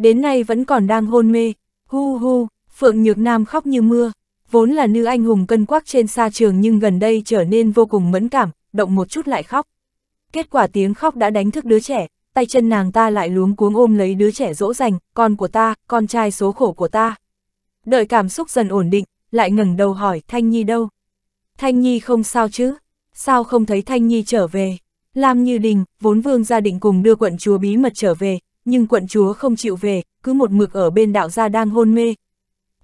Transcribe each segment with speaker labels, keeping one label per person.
Speaker 1: Đến nay vẫn còn đang hôn mê, hu hu, Phượng Nhược Nam khóc như mưa, vốn là nữ anh hùng cân quắc trên xa trường nhưng gần đây trở nên vô cùng mẫn cảm, động một chút lại khóc. Kết quả tiếng khóc đã đánh thức đứa trẻ, tay chân nàng ta lại luống cuống ôm lấy đứa trẻ dỗ dành, con của ta, con trai số khổ của ta. Đợi cảm xúc dần ổn định, lại ngẩng đầu hỏi Thanh Nhi đâu. Thanh Nhi không sao chứ, sao không thấy Thanh Nhi trở về. Lam Như Đình, vốn vương gia định cùng đưa quận chúa bí mật trở về, nhưng quận chúa không chịu về, cứ một mực ở bên đạo gia đang hôn mê.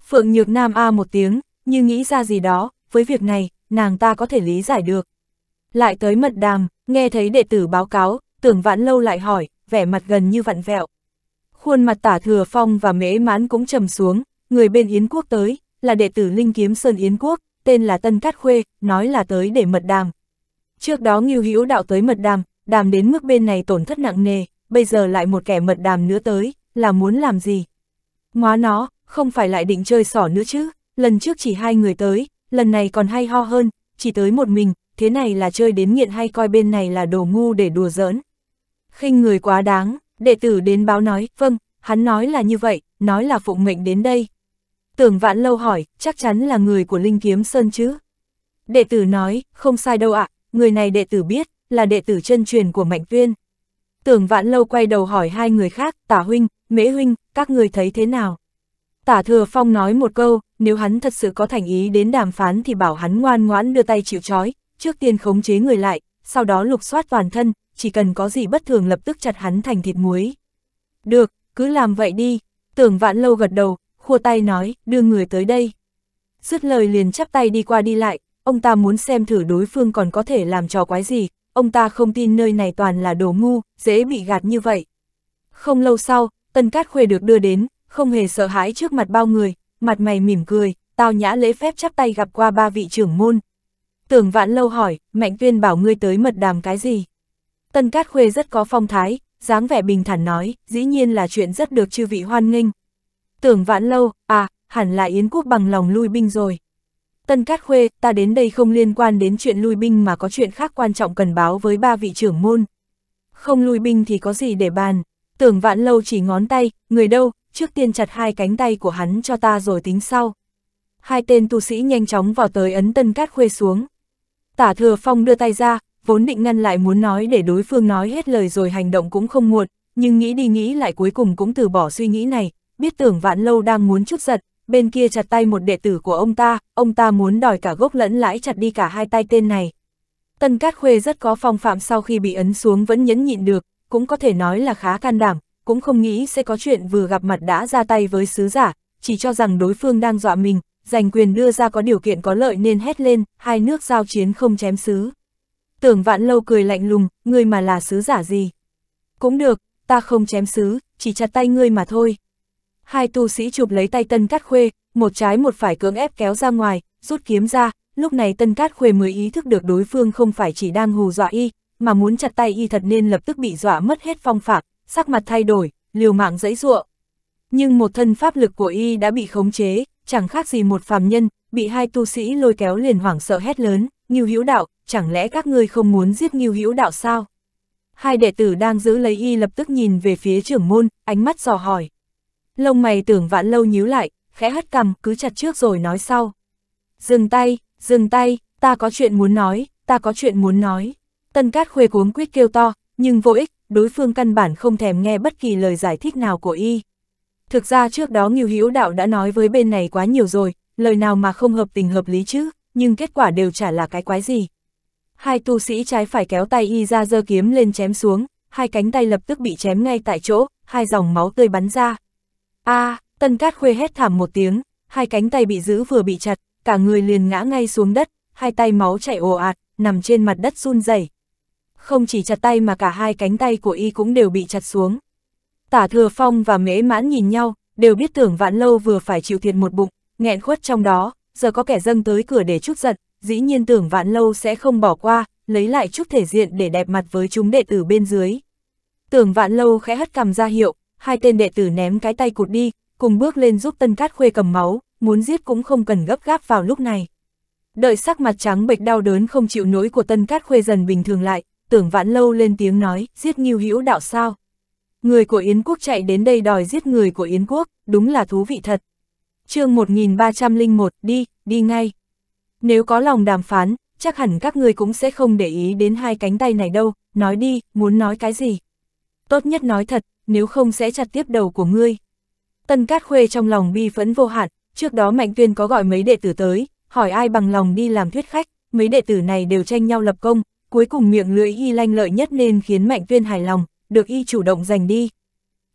Speaker 1: Phượng Nhược Nam A một tiếng, như nghĩ ra gì đó, với việc này, nàng ta có thể lý giải được. Lại tới mật đàm, nghe thấy đệ tử báo cáo, tưởng vãn lâu lại hỏi, vẻ mặt gần như vặn vẹo. Khuôn mặt tả thừa phong và mễ mãn cũng trầm xuống, người bên Yến Quốc tới, là đệ tử Linh Kiếm Sơn Yến Quốc, tên là Tân Cát Khuê, nói là tới để mật đàm. Trước đó Ngưu Hữu đạo tới mật đàm, đàm đến mức bên này tổn thất nặng nề, bây giờ lại một kẻ mật đàm nữa tới, là muốn làm gì? Ngóa nó, không phải lại định chơi sỏ nữa chứ, lần trước chỉ hai người tới, lần này còn hay ho hơn, chỉ tới một mình, thế này là chơi đến nghiện hay coi bên này là đồ ngu để đùa giỡn. khinh người quá đáng, đệ tử đến báo nói, vâng, hắn nói là như vậy, nói là phụ mệnh đến đây. Tưởng vãn lâu hỏi, chắc chắn là người của Linh Kiếm Sơn chứ? Đệ tử nói, không sai đâu ạ, à, người này đệ tử biết, là đệ tử chân truyền của Mạnh Tuyên. Tưởng vạn lâu quay đầu hỏi hai người khác, tả huynh, mễ huynh, các người thấy thế nào? Tả thừa phong nói một câu, nếu hắn thật sự có thành ý đến đàm phán thì bảo hắn ngoan ngoãn đưa tay chịu trói, trước tiên khống chế người lại, sau đó lục soát toàn thân, chỉ cần có gì bất thường lập tức chặt hắn thành thịt muối. Được, cứ làm vậy đi, tưởng vạn lâu gật đầu, khua tay nói, đưa người tới đây. Dứt lời liền chắp tay đi qua đi lại, ông ta muốn xem thử đối phương còn có thể làm trò quái gì, ông ta không tin nơi này toàn là đồ ngu, dễ bị gạt như vậy. Không lâu sau, Tân Cát Khuê được đưa đến, không hề sợ hãi trước mặt bao người, mặt mày mỉm cười, tao nhã lễ phép chắp tay gặp qua ba vị trưởng môn. Tưởng vạn lâu hỏi, Mạnh Tuyên bảo ngươi tới mật đàm cái gì? Tân Cát Khuê rất có phong thái, dáng vẻ bình thản nói, dĩ nhiên là chuyện rất được chư vị hoan nghênh. Tưởng vạn lâu, à, hẳn là Yến Quốc bằng lòng lui binh rồi. Tân Cát Khuê, ta đến đây không liên quan đến chuyện lui binh mà có chuyện khác quan trọng cần báo với ba vị trưởng môn. Không lui binh thì có gì để bàn. Tưởng vạn lâu chỉ ngón tay, người đâu, trước tiên chặt hai cánh tay của hắn cho ta rồi tính sau. Hai tên tu sĩ nhanh chóng vào tới ấn Tân Cát Khuê xuống. Tả thừa phong đưa tay ra, vốn định ngăn lại muốn nói để đối phương nói hết lời rồi hành động cũng không muộn, nhưng nghĩ đi nghĩ lại cuối cùng cũng từ bỏ suy nghĩ này, biết tưởng vạn lâu đang muốn chút giật, bên kia chặt tay một đệ tử của ông ta, ông ta muốn đòi cả gốc lẫn lãi chặt đi cả hai tay tên này. Tân Cát Khuê rất có phong phạm sau khi bị ấn xuống vẫn nhẫn nhịn được, cũng có thể nói là khá can đảm, cũng không nghĩ sẽ có chuyện vừa gặp mặt đã ra tay với sứ giả, chỉ cho rằng đối phương đang dọa mình, giành quyền đưa ra có điều kiện có lợi nên hét lên, hai nước giao chiến không chém sứ. Tưởng vạn lâu cười lạnh lùng, ngươi mà là sứ giả gì? Cũng được, ta không chém sứ, chỉ chặt tay ngươi mà thôi, hai tu sĩ chụp lấy tay Tân Cát Khuê, một trái một phải cưỡng ép kéo ra ngoài, rút kiếm ra, lúc này Tân Cát Khuê mới ý thức được đối phương không phải chỉ đang hù dọa y, mà muốn chặt tay y thật nên lập tức bị dọa mất hết phong phạm, sắc mặt thay đổi, liều mạng dẫy dụa. Nhưng một thân pháp lực của y đã bị khống chế, chẳng khác gì một phàm nhân, bị hai tu sĩ lôi kéo liền hoảng sợ hét lớn, Ngưu Hữu Đạo, chẳng lẽ các ngươi không muốn giết Ngưu Hữu Đạo sao? Hai đệ tử đang giữ lấy y lập tức nhìn về phía trưởng môn, ánh mắt dò hỏi. Lông mày tưởng vạn lâu nhíu lại, khẽ hất cằm, cứ chặt trước rồi nói sau. Dừng tay, dừng tay, ta có chuyện muốn nói, ta có chuyện muốn nói. Tân cát khuê cuống quyết kêu to, nhưng vô ích, đối phương căn bản không thèm nghe bất kỳ lời giải thích nào của y. Thực ra trước đó ngưu Hữu Đạo đã nói với bên này quá nhiều rồi, lời nào mà không hợp tình hợp lý chứ, nhưng kết quả đều chả là cái quái gì. Hai tu sĩ trái phải kéo tay y ra giơ kiếm lên chém xuống, hai cánh tay lập tức bị chém ngay tại chỗ, hai dòng máu tươi bắn ra, a à, tân cát khuê hét thảm một tiếng, hai cánh tay bị giữ vừa bị chặt, cả người liền ngã ngay xuống đất, hai tay máu chảy ồ ạt, nằm trên mặt đất run rẩy. Không chỉ chặt tay mà cả hai cánh tay của y cũng đều bị chặt xuống. Tả thừa phong và mễ mãn nhìn nhau, đều biết tưởng vạn lâu vừa phải chịu thiệt một bụng, nghẹn khuất trong đó, giờ có kẻ dâng tới cửa để chút giận, dĩ nhiên tưởng vạn lâu sẽ không bỏ qua, lấy lại chút thể diện để đẹp mặt với chúng đệ tử bên dưới. Tưởng vạn lâu khẽ hất cầm ra hiệu, hai tên đệ tử ném cái tay cụt đi, cùng bước lên giúp Tân Cát Khuê cầm máu, muốn giết cũng không cần gấp gáp vào lúc này. Đợi sắc mặt trắng bệch đau đớn không chịu nổi của Tân Cát Khuê dần bình thường lại, tưởng vãn lâu lên tiếng nói, giết nghiêu hữu đạo sao. Người của Yến Quốc chạy đến đây đòi giết người của Yến Quốc, đúng là thú vị thật. chương 1301, đi, đi ngay. Nếu có lòng đàm phán, chắc hẳn các người cũng sẽ không để ý đến hai cánh tay này đâu, nói đi, muốn nói cái gì. Tốt nhất nói thật, nếu không sẽ chặt tiếp đầu của ngươi. Tần Cát Khuê trong lòng bi phẫn vô hạn, trước đó Mạnh Tuyên có gọi mấy đệ tử tới, hỏi ai bằng lòng đi làm thuyết khách, mấy đệ tử này đều tranh nhau lập công, cuối cùng miệng lưỡi y lanh lợi nhất nên khiến Mạnh Tuyên hài lòng, được y chủ động giành đi.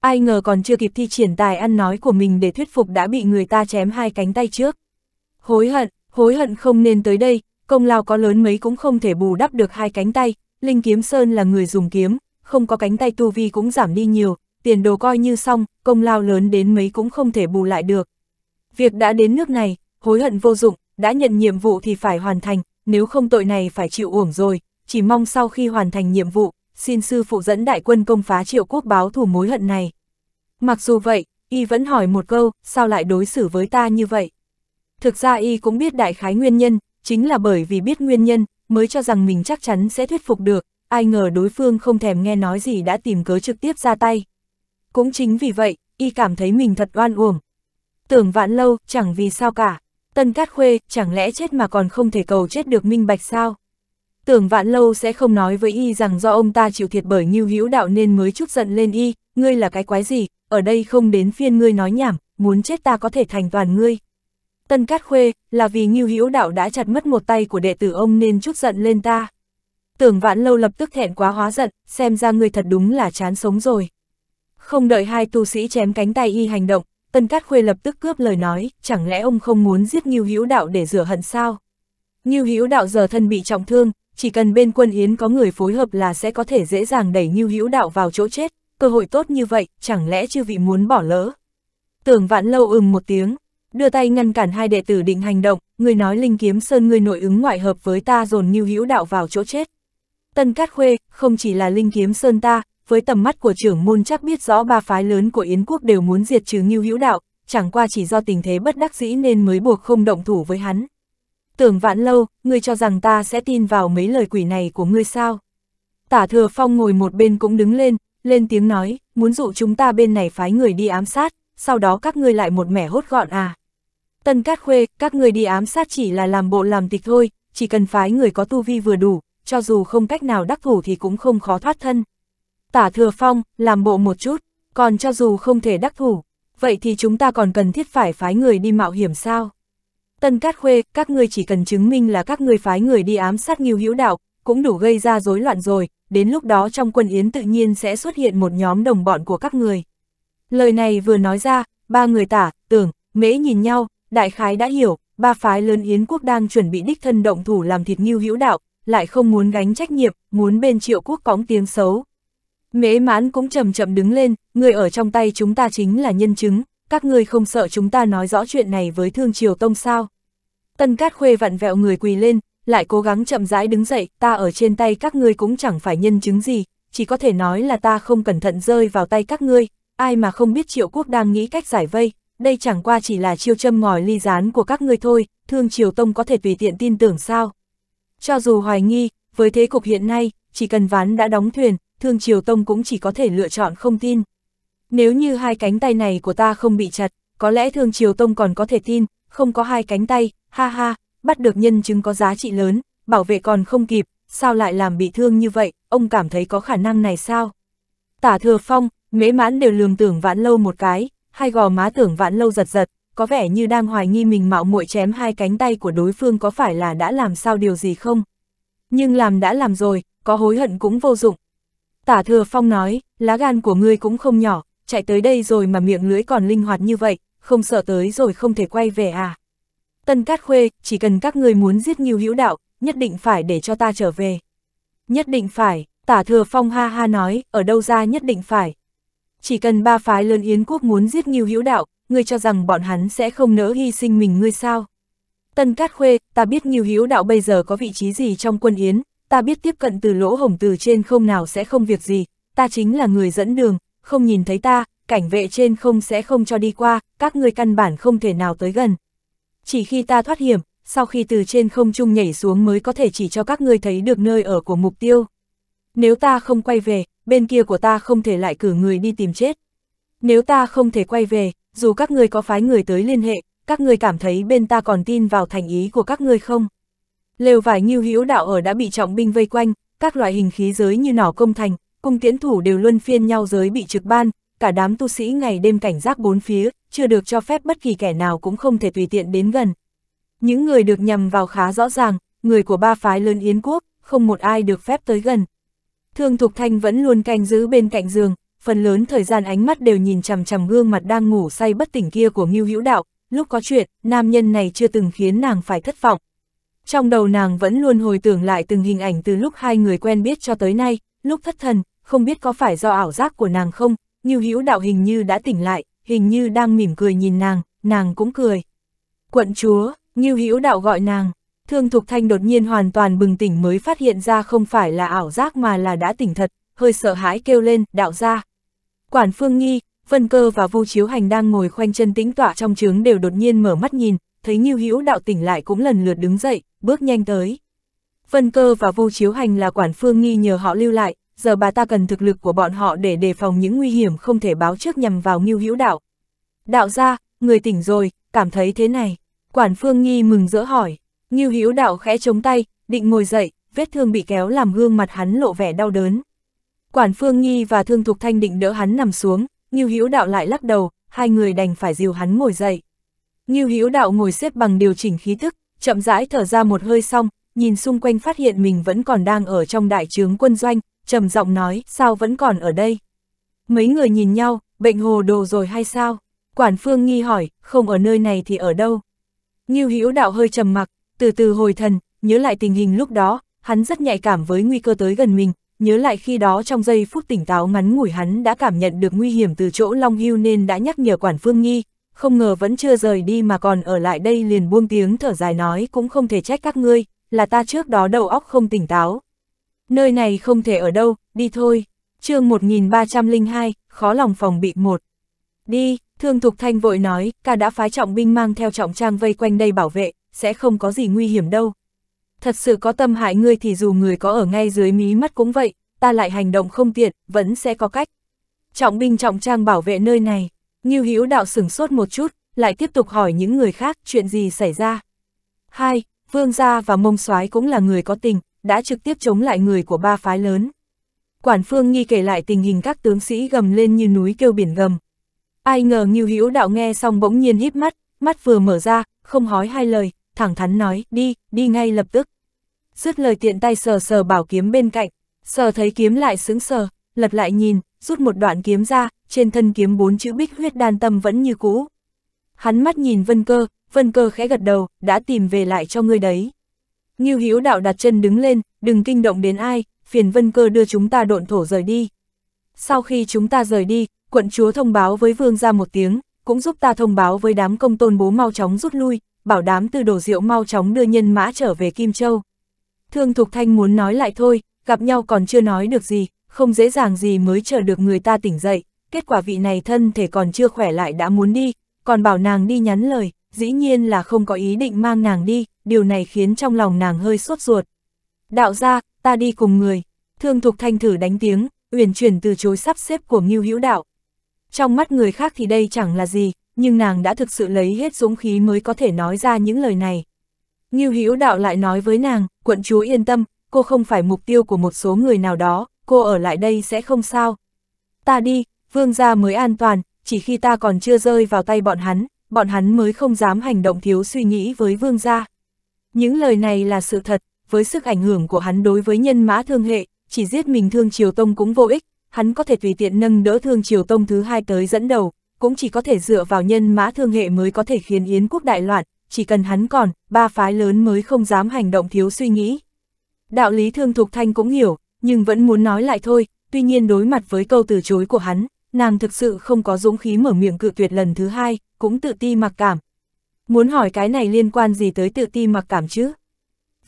Speaker 1: Ai ngờ còn chưa kịp thi triển tài ăn nói của mình để thuyết phục đã bị người ta chém hai cánh tay trước. Hối hận, hối hận không nên tới đây, công lao có lớn mấy cũng không thể bù đắp được hai cánh tay, Linh Kiếm Sơn là người dùng kiếm, không có cánh tay tu vi cũng giảm đi nhiều, tiền đồ coi như xong, công lao lớn đến mấy cũng không thể bù lại được. Việc đã đến nước này, hối hận vô dụng, đã nhận nhiệm vụ thì phải hoàn thành, nếu không tội này phải chịu uổng rồi, chỉ mong sau khi hoàn thành nhiệm vụ, xin sư phụ dẫn đại quân công phá triệu quốc báo thù mối hận này. Mặc dù vậy, y vẫn hỏi một câu, sao lại đối xử với ta như vậy? Thực ra y cũng biết đại khái nguyên nhân, chính là bởi vì biết nguyên nhân, mới cho rằng mình chắc chắn sẽ thuyết phục được, ai ngờ đối phương không thèm nghe nói gì đã tìm cớ trực tiếp ra tay. Cũng chính vì vậy, y cảm thấy mình thật oan uổng. Tưởng vạn lâu, chẳng vì sao cả. Tân Cát Khuê, chẳng lẽ chết mà còn không thể cầu chết được minh bạch sao? Tưởng vạn lâu sẽ không nói với y rằng do ông ta chịu thiệt bởi nghiêu hữu đạo nên mới chút giận lên y, ngươi là cái quái gì, ở đây không đến phiên ngươi nói nhảm, muốn chết ta có thể thành toàn ngươi. Tân Cát Khuê, là vì nghiêu hữu đạo đã chặt mất một tay của đệ tử ông nên chút giận lên ta. Tưởng vạn lâu lập tức thẹn quá hóa giận, xem ra ngươi thật đúng là chán sống rồi. Không đợi hai tu sĩ chém cánh tay y hành động, Tân Cát Khuê lập tức cướp lời nói, chẳng lẽ ông không muốn giết Ngưu Hữu Đạo để rửa hận sao? Ngưu Hữu Đạo giờ thân bị trọng thương, chỉ cần bên quân Yến có người phối hợp là sẽ có thể dễ dàng đẩy Ngưu Hữu Đạo vào chỗ chết, cơ hội tốt như vậy, chẳng lẽ chư vị muốn bỏ lỡ? Tưởng vạn Lâu ừm một tiếng, đưa tay ngăn cản hai đệ tử định hành động, người nói Linh Kiếm Sơn người nội ứng ngoại hợp với ta dồn Ngưu Hữu Đạo vào chỗ chết. Tân Cát Khuê, không chỉ là Linh Kiếm Sơn ta, với tầm mắt của trưởng môn chắc biết rõ ba phái lớn của Yến quốc đều muốn diệt trừ Ngưu Hữu Đạo, chẳng qua chỉ do tình thế bất đắc dĩ nên mới buộc không động thủ với hắn. Tưởng vạn lâu, ngươi cho rằng ta sẽ tin vào mấy lời quỷ này của ngươi sao? Tả thừa phong ngồi một bên cũng đứng lên, lên tiếng nói, muốn dụ chúng ta bên này phái người đi ám sát, sau đó các ngươi lại một mẻ hốt gọn à. Tân Cát Khuê, các ngươi đi ám sát chỉ là làm bộ làm tịch thôi, chỉ cần phái người có tu vi vừa đủ, cho dù không cách nào đắc thủ thì cũng không khó thoát thân tả thừa phong, làm bộ một chút, còn cho dù không thể đắc thủ, vậy thì chúng ta còn cần thiết phải phái người đi mạo hiểm sao? Tân Cát Khuê, các ngươi chỉ cần chứng minh là các ngươi phái người đi ám sát Ngưu Hữu Đạo, cũng đủ gây ra rối loạn rồi, đến lúc đó trong quân yến tự nhiên sẽ xuất hiện một nhóm đồng bọn của các người. Lời này vừa nói ra, ba người tả, tưởng, mễ nhìn nhau, đại khái đã hiểu, ba phái lớn yến quốc đang chuẩn bị đích thân động thủ làm thịt Ngưu Hữu Đạo, lại không muốn gánh trách nhiệm, muốn bên triệu quốc cóng tiếng xấu, Mễ mãn cũng chậm chậm đứng lên, người ở trong tay chúng ta chính là nhân chứng, các ngươi không sợ chúng ta nói rõ chuyện này với thương triều tông sao. Tân cát khuê vặn vẹo người quỳ lên, lại cố gắng chậm rãi đứng dậy, ta ở trên tay các ngươi cũng chẳng phải nhân chứng gì, chỉ có thể nói là ta không cẩn thận rơi vào tay các ngươi, ai mà không biết triệu quốc đang nghĩ cách giải vây, đây chẳng qua chỉ là chiêu châm ngòi ly gián của các ngươi thôi, thương triều tông có thể tùy tiện tin tưởng sao. Cho dù hoài nghi, với thế cục hiện nay, chỉ cần ván đã đóng thuyền, Thương Triều Tông cũng chỉ có thể lựa chọn không tin. Nếu như hai cánh tay này của ta không bị chặt, có lẽ Thương Triều Tông còn có thể tin, không có hai cánh tay, ha ha, bắt được nhân chứng có giá trị lớn, bảo vệ còn không kịp, sao lại làm bị thương như vậy, ông cảm thấy có khả năng này sao? Tả thừa phong, mễ mãn đều lường tưởng vãn lâu một cái, hai gò má tưởng vãn lâu giật giật, có vẻ như đang hoài nghi mình mạo muội chém hai cánh tay của đối phương có phải là đã làm sao điều gì không? Nhưng làm đã làm rồi, có hối hận cũng vô dụng, Tả thừa phong nói, lá gan của ngươi cũng không nhỏ, chạy tới đây rồi mà miệng lưỡi còn linh hoạt như vậy, không sợ tới rồi không thể quay về à. Tân Cát Khuê, chỉ cần các ngươi muốn giết Ngưu Hữu Đạo, nhất định phải để cho ta trở về. Nhất định phải, Tả Thừa Phong ha ha nói, ở đâu ra nhất định phải. Chỉ cần ba phái lớn Yến quốc muốn giết Ngưu Hữu Đạo, ngươi cho rằng bọn hắn sẽ không nỡ hy sinh mình ngươi sao? Tân Cát Khuê, ta biết Ngưu Hữu Đạo bây giờ có vị trí gì trong quân Yến, ta biết tiếp cận từ lỗ hổng từ trên không nào sẽ không việc gì, ta chính là người dẫn đường, không nhìn thấy ta, cảnh vệ trên không sẽ không cho đi qua, các ngươi căn bản không thể nào tới gần. Chỉ khi ta thoát hiểm, sau khi từ trên không trung nhảy xuống mới có thể chỉ cho các ngươi thấy được nơi ở của mục tiêu. Nếu ta không quay về, bên kia của ta không thể lại cử người đi tìm chết. Nếu ta không thể quay về, dù các ngươi có phái người tới liên hệ, các ngươi cảm thấy bên ta còn tin vào thành ý của các ngươi không? Lều vải nghiêu hữu đạo ở đã bị trọng binh vây quanh, các loại hình khí giới như nỏ công thành, cung tiễn thủ đều luân phiên nhau giới bị trực ban, cả đám tu sĩ ngày đêm cảnh giác bốn phía, chưa được cho phép bất kỳ kẻ nào cũng không thể tùy tiện đến gần. Những người được nhầm vào khá rõ ràng, người của ba phái lớn Yến quốc, không một ai được phép tới gần. Thương Thục Thanh vẫn luôn canh giữ bên cạnh giường, phần lớn thời gian ánh mắt đều nhìn chằm chằm gương mặt đang ngủ say bất tỉnh kia của Ngưu Hữu Đạo, lúc có chuyện, nam nhân này chưa từng khiến nàng phải thất vọng, trong đầu nàng vẫn luôn hồi tưởng lại từng hình ảnh từ lúc hai người quen biết cho tới nay, lúc thất thần, không biết có phải do ảo giác của nàng không, như Hữu Đạo hình như đã tỉnh lại, hình như đang mỉm cười nhìn nàng, nàng cũng cười. Quận chúa, như Hữu Đạo gọi nàng, Thương Thục Thanh đột nhiên hoàn toàn bừng tỉnh mới phát hiện ra không phải là ảo giác mà là đã tỉnh thật, hơi sợ hãi kêu lên, đạo ra. Quản Phương Nghi, Vân Cơ và Vu Chiếu Hành đang ngồi khoanh chân tĩnh tọa trong trướng đều đột nhiên mở mắt nhìn, thấy Nhiêu Hữu đạo tỉnh lại cũng lần lượt đứng dậy, bước nhanh tới. Vân Cơ và Vu Chiếu Hành là quản phương nghi nhờ họ lưu lại, giờ bà ta cần thực lực của bọn họ để đề phòng những nguy hiểm không thể báo trước nhằm vào Ngưu Hữu Đạo. Đạo gia, người tỉnh rồi, cảm thấy thế này. Quản Phương Nghi mừng rỡ hỏi, Ngưu Hữu Đạo khẽ chống tay, định ngồi dậy, vết thương bị kéo làm gương mặt hắn lộ vẻ đau đớn. Quản Phương Nghi và Thương Thục Thanh định đỡ hắn nằm xuống, Ngưu Hữu Đạo lại lắc đầu, hai người đành phải dìu hắn ngồi dậy. Ngưu Hữu Đạo ngồi xếp bằng điều chỉnh khí tức, chậm rãi thở ra một hơi xong, nhìn xung quanh phát hiện mình vẫn còn đang ở trong đại trướng quân doanh, trầm giọng nói, sao vẫn còn ở đây? Mấy người nhìn nhau, bệnh hồ đồ rồi hay sao? Quản Phương nghi hỏi, không ở nơi này thì ở đâu? Ngưu Hữu Đạo hơi trầm mặc, từ từ hồi thần, nhớ lại tình hình lúc đó, hắn rất nhạy cảm với nguy cơ tới gần mình, nhớ lại khi đó trong giây phút tỉnh táo ngắn ngủi hắn đã cảm nhận được nguy hiểm từ chỗ Long Hưu nên đã nhắc nhở Quản Phương Nghi, không ngờ vẫn chưa rời đi mà còn ở lại đây liền buông tiếng thở dài nói cũng không thể trách các ngươi, là ta trước đó đầu óc không tỉnh táo. Nơi này không thể ở đâu, đi thôi. chương 1302, khó lòng phòng bị một. Đi, thương thục thanh vội nói, ca đã phái trọng binh mang theo trọng trang vây quanh đây bảo vệ, sẽ không có gì nguy hiểm đâu. Thật sự có tâm hại ngươi thì dù người có ở ngay dưới mí mắt cũng vậy, ta lại hành động không tiện, vẫn sẽ có cách. Trọng binh trọng trang bảo vệ nơi này, Ngưu Hữu Đạo sửng sốt một chút, lại tiếp tục hỏi những người khác chuyện gì xảy ra. Hai, Vương Gia và Mông soái cũng là người có tình, đã trực tiếp chống lại người của ba phái lớn. Quản Phương Nghi kể lại tình hình các tướng sĩ gầm lên như núi kêu biển gầm. Ai ngờ Ngưu Hữu Đạo nghe xong bỗng nhiên híp mắt, mắt vừa mở ra, không hói hai lời, thẳng thắn nói, đi, đi ngay lập tức. Dứt lời tiện tay sờ sờ bảo kiếm bên cạnh, sờ thấy kiếm lại sững sờ, lật lại nhìn, rút một đoạn kiếm ra, trên thân kiếm bốn chữ bích huyết đan tâm vẫn như cũ. Hắn mắt nhìn Vân Cơ, Vân Cơ khẽ gật đầu, đã tìm về lại cho ngươi đấy. Ngưu Hiếu đạo đặt chân đứng lên, đừng kinh động đến ai, phiền Vân Cơ đưa chúng ta độn thổ rời đi. Sau khi chúng ta rời đi, quận chúa thông báo với vương ra một tiếng, cũng giúp ta thông báo với đám công tôn bố mau chóng rút lui, bảo đám từ đổ rượu mau chóng đưa nhân mã trở về Kim Châu. Thương Thục Thanh muốn nói lại thôi, gặp nhau còn chưa nói được gì, không dễ dàng gì mới chờ được người ta tỉnh dậy, kết quả vị này thân thể còn chưa khỏe lại đã muốn đi, còn bảo nàng đi nhắn lời, dĩ nhiên là không có ý định mang nàng đi, điều này khiến trong lòng nàng hơi sốt ruột. Đạo gia ta đi cùng người, thương thục thanh thử đánh tiếng, uyển chuyển từ chối sắp xếp của Ngưu Hữu Đạo. Trong mắt người khác thì đây chẳng là gì, nhưng nàng đã thực sự lấy hết dũng khí mới có thể nói ra những lời này. Ngưu Hữu Đạo lại nói với nàng, quận chúa yên tâm, cô không phải mục tiêu của một số người nào đó, cô ở lại đây sẽ không sao. Ta đi, vương gia mới an toàn, chỉ khi ta còn chưa rơi vào tay bọn hắn, bọn hắn mới không dám hành động thiếu suy nghĩ với vương gia. Những lời này là sự thật, với sức ảnh hưởng của hắn đối với nhân mã thương hệ, chỉ giết mình thương triều tông cũng vô ích, hắn có thể tùy tiện nâng đỡ thương triều tông thứ hai tới dẫn đầu, cũng chỉ có thể dựa vào nhân mã thương hệ mới có thể khiến Yến quốc đại loạn, chỉ cần hắn còn, ba phái lớn mới không dám hành động thiếu suy nghĩ. Đạo lý thương thục thanh cũng hiểu, nhưng vẫn muốn nói lại thôi, tuy nhiên đối mặt với câu từ chối của hắn, nàng thực sự không có dũng khí mở miệng cự tuyệt lần thứ hai, cũng tự ti mặc cảm. Muốn hỏi cái này liên quan gì tới tự ti mặc cảm chứ?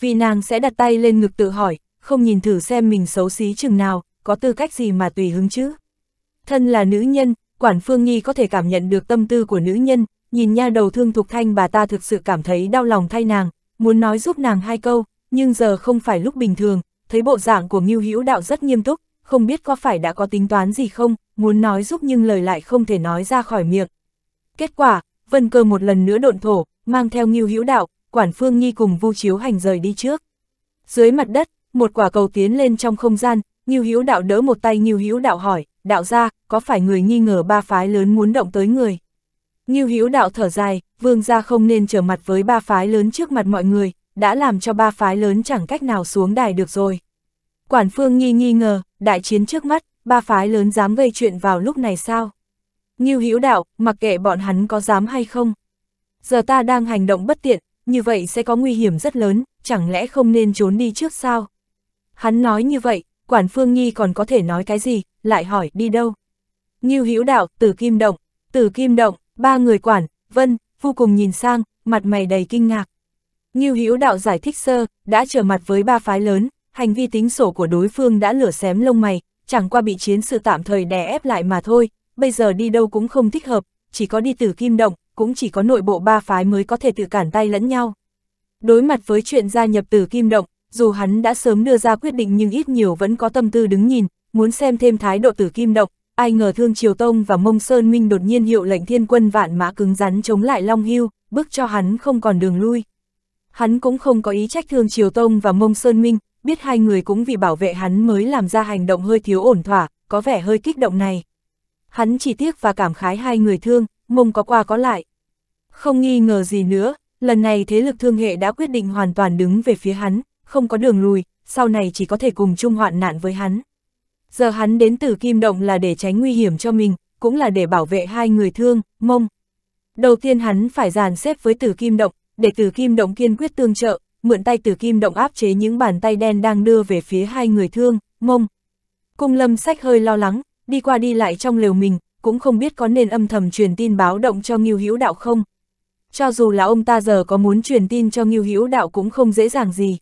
Speaker 1: Vì nàng sẽ đặt tay lên ngực tự hỏi, không nhìn thử xem mình xấu xí chừng nào, có tư cách gì mà tùy hứng chứ? Thân là nữ nhân, Quản Phương Nghi có thể cảm nhận được tâm tư của nữ nhân, nhìn nha đầu thương thục thanh bà ta thực sự cảm thấy đau lòng thay nàng, muốn nói giúp nàng hai câu, nhưng giờ không phải lúc bình thường, thấy bộ dạng của Ngưu Hữu Đạo rất nghiêm túc, không biết có phải đã có tính toán gì không, muốn nói giúp nhưng lời lại không thể nói ra khỏi miệng. Kết quả, Vân Cơ một lần nữa độn thổ, mang theo Ngưu Hữu Đạo, Quản Phương Nhi cùng Vu Chiếu Hành rời đi trước. Dưới mặt đất, một quả cầu tiến lên trong không gian, Ngưu Hữu Đạo đỡ một tay Ngưu Hữu Đạo hỏi, "Đạo gia, có phải người nghi ngờ ba phái lớn muốn động tới người?" Ngưu Hữu Đạo thở dài, vương gia không nên trở mặt với ba phái lớn trước mặt mọi người, đã làm cho ba phái lớn chẳng cách nào xuống đài được rồi. Quản phương nghi nghi ngờ, đại chiến trước mắt, ba phái lớn dám gây chuyện vào lúc này sao? Ngưu Hữu đạo, mặc kệ bọn hắn có dám hay không. Giờ ta đang hành động bất tiện, như vậy sẽ có nguy hiểm rất lớn, chẳng lẽ không nên trốn đi trước sao? Hắn nói như vậy, quản phương nghi còn có thể nói cái gì, lại hỏi đi đâu? Ngưu Hữu đạo, Tử kim động, Tử kim động, ba người quản, vân, vô cùng nhìn sang, mặt mày đầy kinh ngạc. Ngưu Hữu Đạo giải thích sơ, đã trở mặt với ba phái lớn, hành vi tính sổ của đối phương đã lửa xém lông mày, chẳng qua bị chiến sự tạm thời đè ép lại mà thôi, bây giờ đi đâu cũng không thích hợp, chỉ có đi từ kim động, cũng chỉ có nội bộ ba phái mới có thể tự cản tay lẫn nhau. Đối mặt với chuyện gia nhập từ kim động, dù hắn đã sớm đưa ra quyết định nhưng ít nhiều vẫn có tâm tư đứng nhìn, muốn xem thêm thái độ từ kim động, ai ngờ Thương Triều Tông và Mông Sơn Minh đột nhiên hiệu lệnh thiên quân vạn mã cứng rắn chống lại Long Hưu, bước cho hắn không còn đường lui. Hắn cũng không có ý trách thương Triều Tông và Mông Sơn Minh, biết hai người cũng vì bảo vệ hắn mới làm ra hành động hơi thiếu ổn thỏa, có vẻ hơi kích động này. Hắn chỉ tiếc và cảm khái hai người thương, mông có qua có lại. Không nghi ngờ gì nữa, lần này thế lực thương hệ đã quyết định hoàn toàn đứng về phía hắn, không có đường lùi, sau này chỉ có thể cùng chung hoạn nạn với hắn. Giờ hắn đến từ Kim Động là để tránh nguy hiểm cho mình, cũng là để bảo vệ hai người thương, mông. Đầu tiên hắn phải dàn xếp với tử Kim Động, để từ kim động kiên quyết tương trợ, mượn tay từ kim động áp chế những bàn tay đen đang đưa về phía hai người thương, mông. Cung lâm sách hơi lo lắng, đi qua đi lại trong lều mình, cũng không biết có nên âm thầm truyền tin báo động cho Ngưu Hữu Đạo không. Cho dù là ông ta giờ có muốn truyền tin cho Ngưu Hữu Đạo cũng không dễ dàng gì.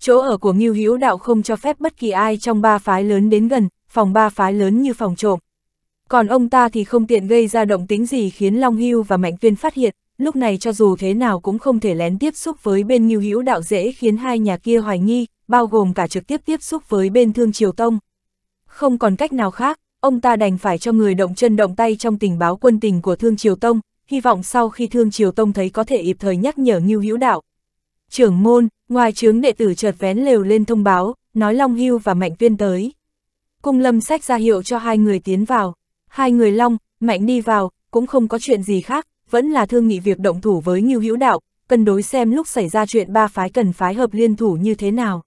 Speaker 1: Chỗ ở của Ngưu Hữu Đạo không cho phép bất kỳ ai trong ba phái lớn đến gần, phòng ba phái lớn như phòng trộm. Còn ông ta thì không tiện gây ra động tính gì khiến Long Hưu và Mạnh viên phát hiện, lúc này cho dù thế nào cũng không thể lén tiếp xúc với bên Ngưu Hữu Đạo dễ khiến hai nhà kia hoài nghi, bao gồm cả trực tiếp tiếp xúc với bên Thương Triều Tông. Không còn cách nào khác, ông ta đành phải cho người động chân động tay trong tình báo quân tình của Thương Triều Tông, hy vọng sau khi Thương Triều Tông thấy có thể kịp thời nhắc nhở Ngưu Hữu Đạo. Trưởng môn, ngoài chướng đệ tử chợt vén lều lên thông báo, nói Long Hưu và Mạnh Viên tới. Cung lâm sách ra hiệu cho hai người tiến vào, hai người Long, Mạnh đi vào, cũng không có chuyện gì khác, vẫn là thương nghị việc động thủ với Ngưu Hữu Đạo, cần đối xem lúc xảy ra chuyện ba phái cần phái hợp liên thủ như thế nào.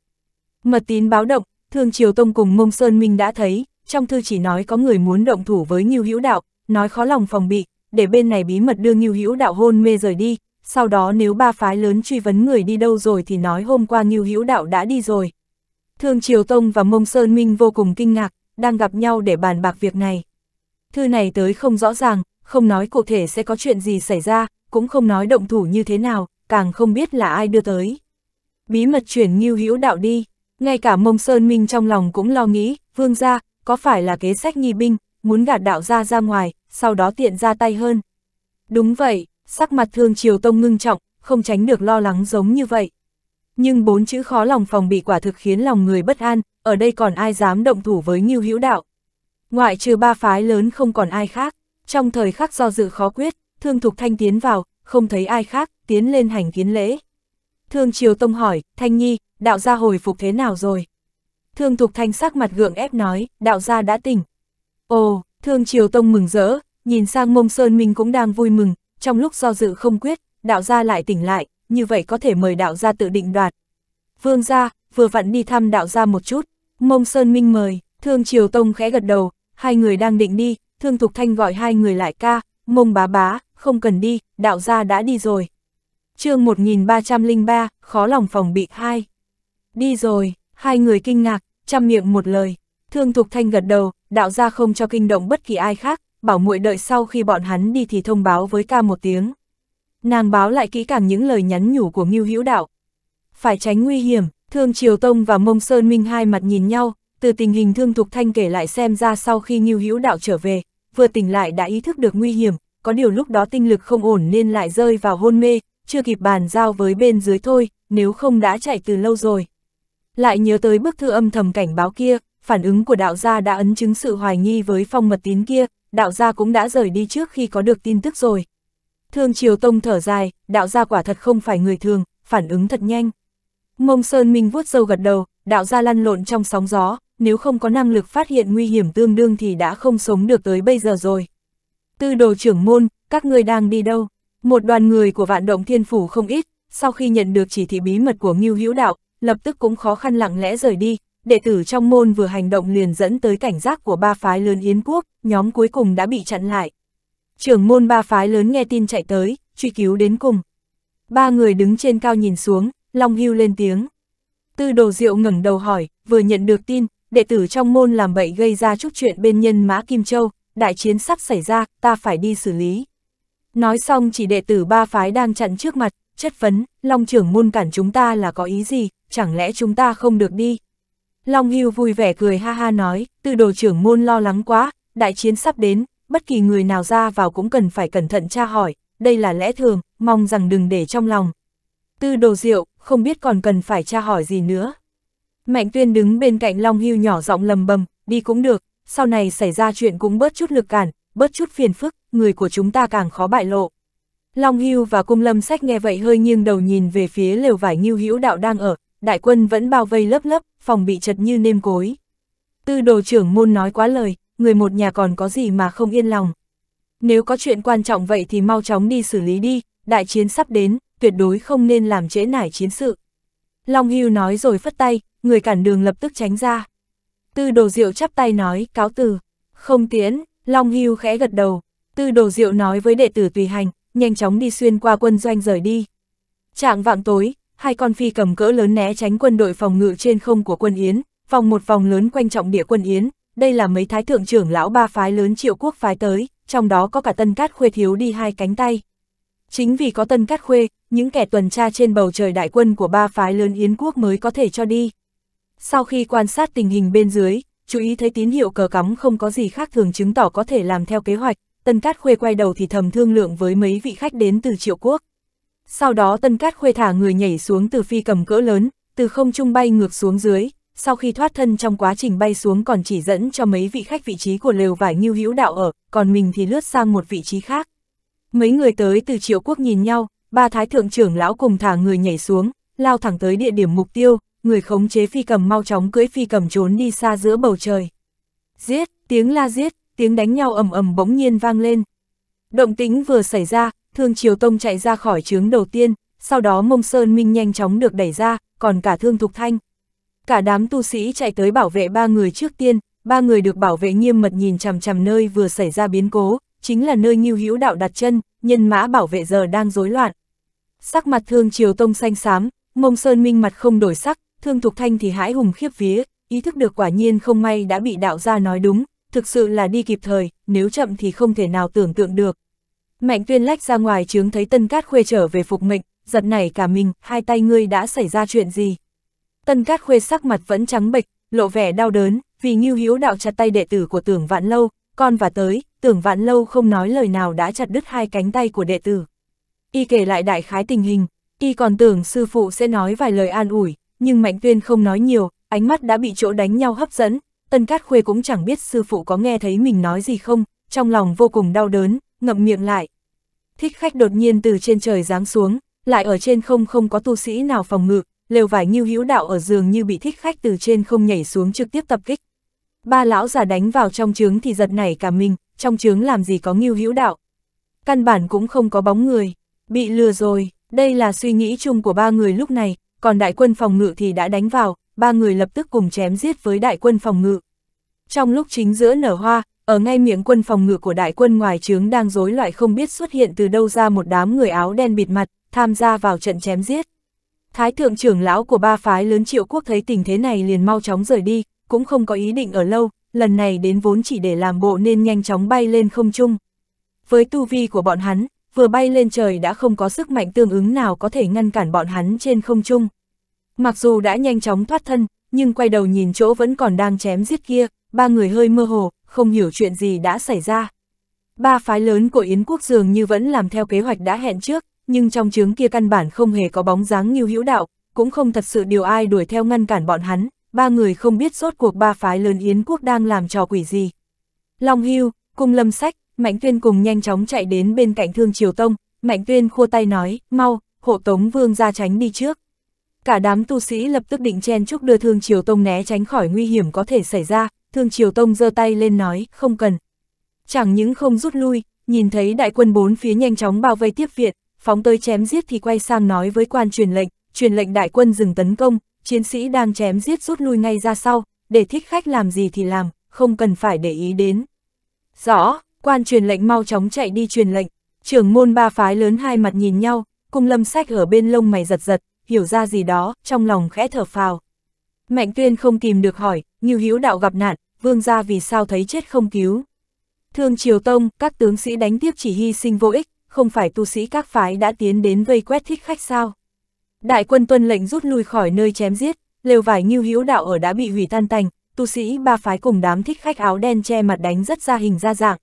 Speaker 1: Mật tín báo động, Thương Triều Tông cùng Mông Sơn Minh đã thấy, trong thư chỉ nói có người muốn động thủ với Ngưu Hữu Đạo, nói khó lòng phòng bị, để bên này bí mật đưa Ngưu Hữu Đạo hôn mê rời đi, sau đó nếu ba phái lớn truy vấn người đi đâu rồi thì nói hôm qua Ngưu Hữu Đạo đã đi rồi. Thương Triều Tông và Mông Sơn Minh vô cùng kinh ngạc, đang gặp nhau để bàn bạc việc này. Thư này tới không rõ ràng, không nói cụ thể sẽ có chuyện gì xảy ra, cũng không nói động thủ như thế nào, càng không biết là ai đưa tới. Bí mật chuyển nghiêu hữu đạo đi, ngay cả mông sơn minh trong lòng cũng lo nghĩ, vương gia, có phải là kế sách nghi binh, muốn gạt đạo gia ra ngoài, sau đó tiện ra tay hơn. Đúng vậy, sắc mặt thương triều tông ngưng trọng, không tránh được lo lắng giống như vậy. Nhưng bốn chữ khó lòng phòng bị quả thực khiến lòng người bất an, ở đây còn ai dám động thủ với nghiêu hữu đạo. Ngoại trừ ba phái lớn không còn ai khác. Trong thời khắc do dự khó quyết, Thương Thục Thanh tiến vào, không thấy ai khác, tiến lên hành kiến lễ. Thương Triều Tông hỏi, Thanh Nhi, đạo gia hồi phục thế nào rồi? Thương Thục Thanh sắc mặt gượng ép nói, đạo gia đã tỉnh. Ồ, Thương Triều Tông mừng rỡ, nhìn sang mông sơn mình cũng đang vui mừng, trong lúc do dự không quyết, đạo gia lại tỉnh lại, như vậy có thể mời đạo gia tự định đoạt. Vương gia, vừa vặn đi thăm đạo gia một chút, mông sơn minh mời, thương triều tông khẽ gật đầu, hai người đang định đi, Thương Thục Thanh gọi hai người lại ca, mông bá bá, không cần đi, đạo gia đã đi rồi. chương 1303, khó lòng phòng bị hai. Đi rồi, hai người kinh ngạc, chăm miệng một lời. Thương Thục Thanh gật đầu, đạo gia không cho kinh động bất kỳ ai khác, bảo muội đợi sau khi bọn hắn đi thì thông báo với ca một tiếng. Nàng báo lại kỹ càng những lời nhắn nhủ của Ngưu Hữu Đạo. Phải tránh nguy hiểm, Thương Triều Tông và Mông Sơn Minh hai mặt nhìn nhau, từ tình hình Thương Thục Thanh kể lại xem ra sau khi Ngưu Hữu Đạo trở về, vừa tỉnh lại đã ý thức được nguy hiểm, có điều lúc đó tinh lực không ổn nên lại rơi vào hôn mê, chưa kịp bàn giao với bên dưới thôi, nếu không đã chạy từ lâu rồi. Lại nhớ tới bức thư âm thầm cảnh báo kia, phản ứng của đạo gia đã ấn chứng sự hoài nghi với phong mật tín kia, đạo gia cũng đã rời đi trước khi có được tin tức rồi. Thương Triều Tông thở dài, đạo gia quả thật không phải người thường, phản ứng thật nhanh. Mông Sơn Minh vuốt râu gật đầu, đạo gia lăn lộn trong sóng gió, nếu không có năng lực phát hiện nguy hiểm tương đương thì đã không sống được tới bây giờ rồi. Tư đồ trưởng môn, các ngươi đang đi đâu? Một đoàn người của vạn động thiên phủ không ít, sau khi nhận được chỉ thị bí mật của Ngưu Hữu Đạo, lập tức cũng khó khăn lặng lẽ rời đi, đệ tử trong môn vừa hành động liền dẫn tới cảnh giác của ba phái lớn Yến Quốc, nhóm cuối cùng đã bị chặn lại. Trưởng môn ba phái lớn nghe tin chạy tới, truy cứu đến cùng. Ba người đứng trên cao nhìn xuống, Long Hưu lên tiếng. Tư đồ diệu ngẩng đầu hỏi, vừa nhận được tin, đệ tử trong môn làm bậy gây ra chút chuyện bên nhân Mã Kim Châu, đại chiến sắp xảy ra, ta phải đi xử lý. Nói xong chỉ đệ tử ba phái đang chặn trước mặt, chất vấn, Long trưởng môn cản chúng ta là có ý gì, chẳng lẽ chúng ta không được đi. Long Hưu vui vẻ cười ha ha nói, từ đồ trưởng môn lo lắng quá, đại chiến sắp đến, bất kỳ người nào ra vào cũng cần phải cẩn thận tra hỏi, đây là lẽ thường, mong rằng đừng để trong lòng. Tư đồ diệu, không biết còn cần phải tra hỏi gì nữa. Mạnh tuyên đứng bên cạnh Long Hưu nhỏ giọng lầm bầm, đi cũng được, sau này xảy ra chuyện cũng bớt chút lực cản, bớt chút phiền phức, người của chúng ta càng khó bại lộ. Long Hưu và Cung Lâm Sách nghe vậy hơi nghiêng đầu nhìn về phía lều vải Ngưu Hữu Đạo đang ở, đại quân vẫn bao vây lấp lấp, phòng bị chật như nêm cối. Tư đồ trưởng môn nói quá lời, người một nhà còn có gì mà không yên lòng. Nếu có chuyện quan trọng vậy thì mau chóng đi xử lý đi, đại chiến sắp đến, tuyệt đối không nên làm trễ nải chiến sự. Long Hưu nói rồi phất tay, người cản đường lập tức tránh ra. Tư đồ diệu chắp tay nói, cáo từ, không tiến. Long Hưu khẽ gật đầu, tư đồ diệu nói với đệ tử tùy hành, nhanh chóng đi xuyên qua quân doanh rời đi. Trạng vạng tối, hai con phi cầm cỡ lớn né tránh quân đội phòng ngự trên không của quân Yến, vòng một vòng lớn quanh trọng địa quân Yến, đây là mấy thái thượng trưởng lão ba phái lớn triệu quốc phái tới, trong đó có cả tân cát khuê thiếu đi hai cánh tay. Chính vì có tân cát khuê, những kẻ tuần tra trên bầu trời đại quân của ba phái lớn Yến quốc mới có thể cho đi. Sau khi quan sát tình hình bên dưới, chú ý thấy tín hiệu cờ cắm không có gì khác thường chứng tỏ có thể làm theo kế hoạch, Tân Cát Khuê quay đầu thì thầm thương lượng với mấy vị khách đến từ triệu quốc. Sau đó Tân Cát Khuê thả người nhảy xuống từ phi cầm cỡ lớn, từ không trung bay ngược xuống dưới, sau khi thoát thân trong quá trình bay xuống còn chỉ dẫn cho mấy vị khách vị trí của lều vải Như hữu đạo ở, còn mình thì lướt sang một vị trí khác. Mấy người tới từ triệu quốc nhìn nhau, ba thái thượng trưởng lão cùng thả người nhảy xuống, lao thẳng tới địa điểm mục tiêu, người khống chế phi cầm mau chóng cưỡi phi cầm trốn đi xa giữa bầu trời. Giết, tiếng la giết, tiếng đánh nhau ầm ầm bỗng nhiên vang lên. Động tính vừa xảy ra, Thương Triều Tông chạy ra khỏi trướng đầu tiên, sau đó Mông Sơn Minh nhanh chóng được đẩy ra, còn cả Thương Thục Thanh. Cả đám tu sĩ chạy tới bảo vệ ba người trước tiên, ba người được bảo vệ nghiêm mật nhìn chằm chằm nơi vừa xảy ra biến cố, chính là nơi Ngưu Hữu Đạo đặt chân, nhân mã bảo vệ giờ đang rối loạn. Sắc mặt Thương Triều Tông xanh xám, Mông Sơn Minh mặt không đổi sắc, Thương Thục Thanh thì hãi hùng khiếp vía, ý thức được quả nhiên không may đã bị đạo gia nói đúng, thực sự là đi kịp thời, nếu chậm thì không thể nào tưởng tượng được. Mạnh tuyên lách ra ngoài chướng thấy Tân Cát Khuê trở về phục mệnh, giật nảy cả mình, hai tay ngươi đã xảy ra chuyện gì. Tân Cát Khuê sắc mặt vẫn trắng bệch, lộ vẻ đau đớn, vì Ngưu hiếu đạo chặt tay đệ tử của Tưởng Vạn Lâu, con và tới, Tưởng Vạn Lâu không nói lời nào đã chặt đứt hai cánh tay của đệ tử. Y kể lại đại khái tình hình, y còn tưởng sư phụ sẽ nói vài lời an ủi, nhưng Mạnh Tuyên không nói nhiều, ánh mắt đã bị chỗ đánh nhau hấp dẫn, Tân Cát Khuê cũng chẳng biết sư phụ có nghe thấy mình nói gì không, trong lòng vô cùng đau đớn, ngậm miệng lại. Thích khách đột nhiên từ trên trời giáng xuống, lại ở trên không không có tu sĩ nào phòng ngự, lều vải như hữu đạo ở giường như bị thích khách từ trên không nhảy xuống trực tiếp tập kích. Ba lão già đánh vào trong trướng thì giật nảy cả mình, trong trướng làm gì có nghiêu hữu đạo. Căn bản cũng không có bóng người, bị lừa rồi, đây là suy nghĩ chung của ba người lúc này, còn đại quân phòng ngự thì đã đánh vào, ba người lập tức cùng chém giết với đại quân phòng ngự. Trong lúc chính giữa nở hoa, ở ngay miệng quân phòng ngự của đại quân ngoài trướng đang rối loại không biết xuất hiện từ đâu ra một đám người áo đen bịt mặt, tham gia vào trận chém giết. Thái thượng trưởng lão của ba phái lớn triệu quốc thấy tình thế này liền mau chóng rời đi, cũng không có ý định ở lâu, lần này đến vốn chỉ để làm bộ nên nhanh chóng bay lên không trung. Với tu vi của bọn hắn, vừa bay lên trời đã không có sức mạnh tương ứng nào có thể ngăn cản bọn hắn trên không trung. Mặc dù đã nhanh chóng thoát thân, nhưng quay đầu nhìn chỗ vẫn còn đang chém giết kia, ba người hơi mơ hồ, không hiểu chuyện gì đã xảy ra. Ba phái lớn của Yến quốc dường như vẫn làm theo kế hoạch đã hẹn trước, nhưng trong chướng kia căn bản không hề có bóng dáng như hữu đạo, cũng không thật sự điều ai đuổi theo ngăn cản bọn hắn, ba người không biết rốt cuộc ba phái lớn Yến quốc đang làm trò quỷ gì. Long Hưu, Cung Lâm Sách, Mạnh Tuyên cùng nhanh chóng chạy đến bên cạnh Thương Triều Tông, Mạnh Tuyên khua tay nói, mau, hộ tống vương ra tránh đi trước. Cả đám tu sĩ lập tức định chen chúc đưa Thương Triều Tông né tránh khỏi nguy hiểm có thể xảy ra, Thương Triều Tông giơ tay lên nói, không cần. Chẳng những không rút lui, nhìn thấy đại quân bốn phía nhanh chóng bao vây tiếp viện, phóng tới chém giết thì quay sang nói với quan truyền lệnh, truyền lệnh đại quân dừng tấn công, chiến sĩ đang chém giết rút lui ngay ra sau, để thích khách làm gì thì làm, không cần phải để ý đến. Rõ, Quan truyền lệnh mau chóng chạy đi truyền lệnh, trưởng môn ba phái lớn hai mặt nhìn nhau, cung lâm sách ở bên lông mày giật giật, hiểu ra gì đó, trong lòng khẽ thở phào. Mạnh tuyên không kìm được hỏi, như hiếu đạo gặp nạn, vương gia vì sao thấy chết không cứu. Thương Triều Tông, các tướng sĩ đánh tiếp chỉ hy sinh vô ích, không phải tu sĩ các phái đã tiến đến vây quét thích khách sao. Đại quân tuân lệnh rút lui khỏi nơi chém giết, lều vải như hiếu đạo ở đã bị hủy tan tành, tu sĩ ba phái cùng đám thích khách áo đen che mặt đánh rất ra hình ra dạng,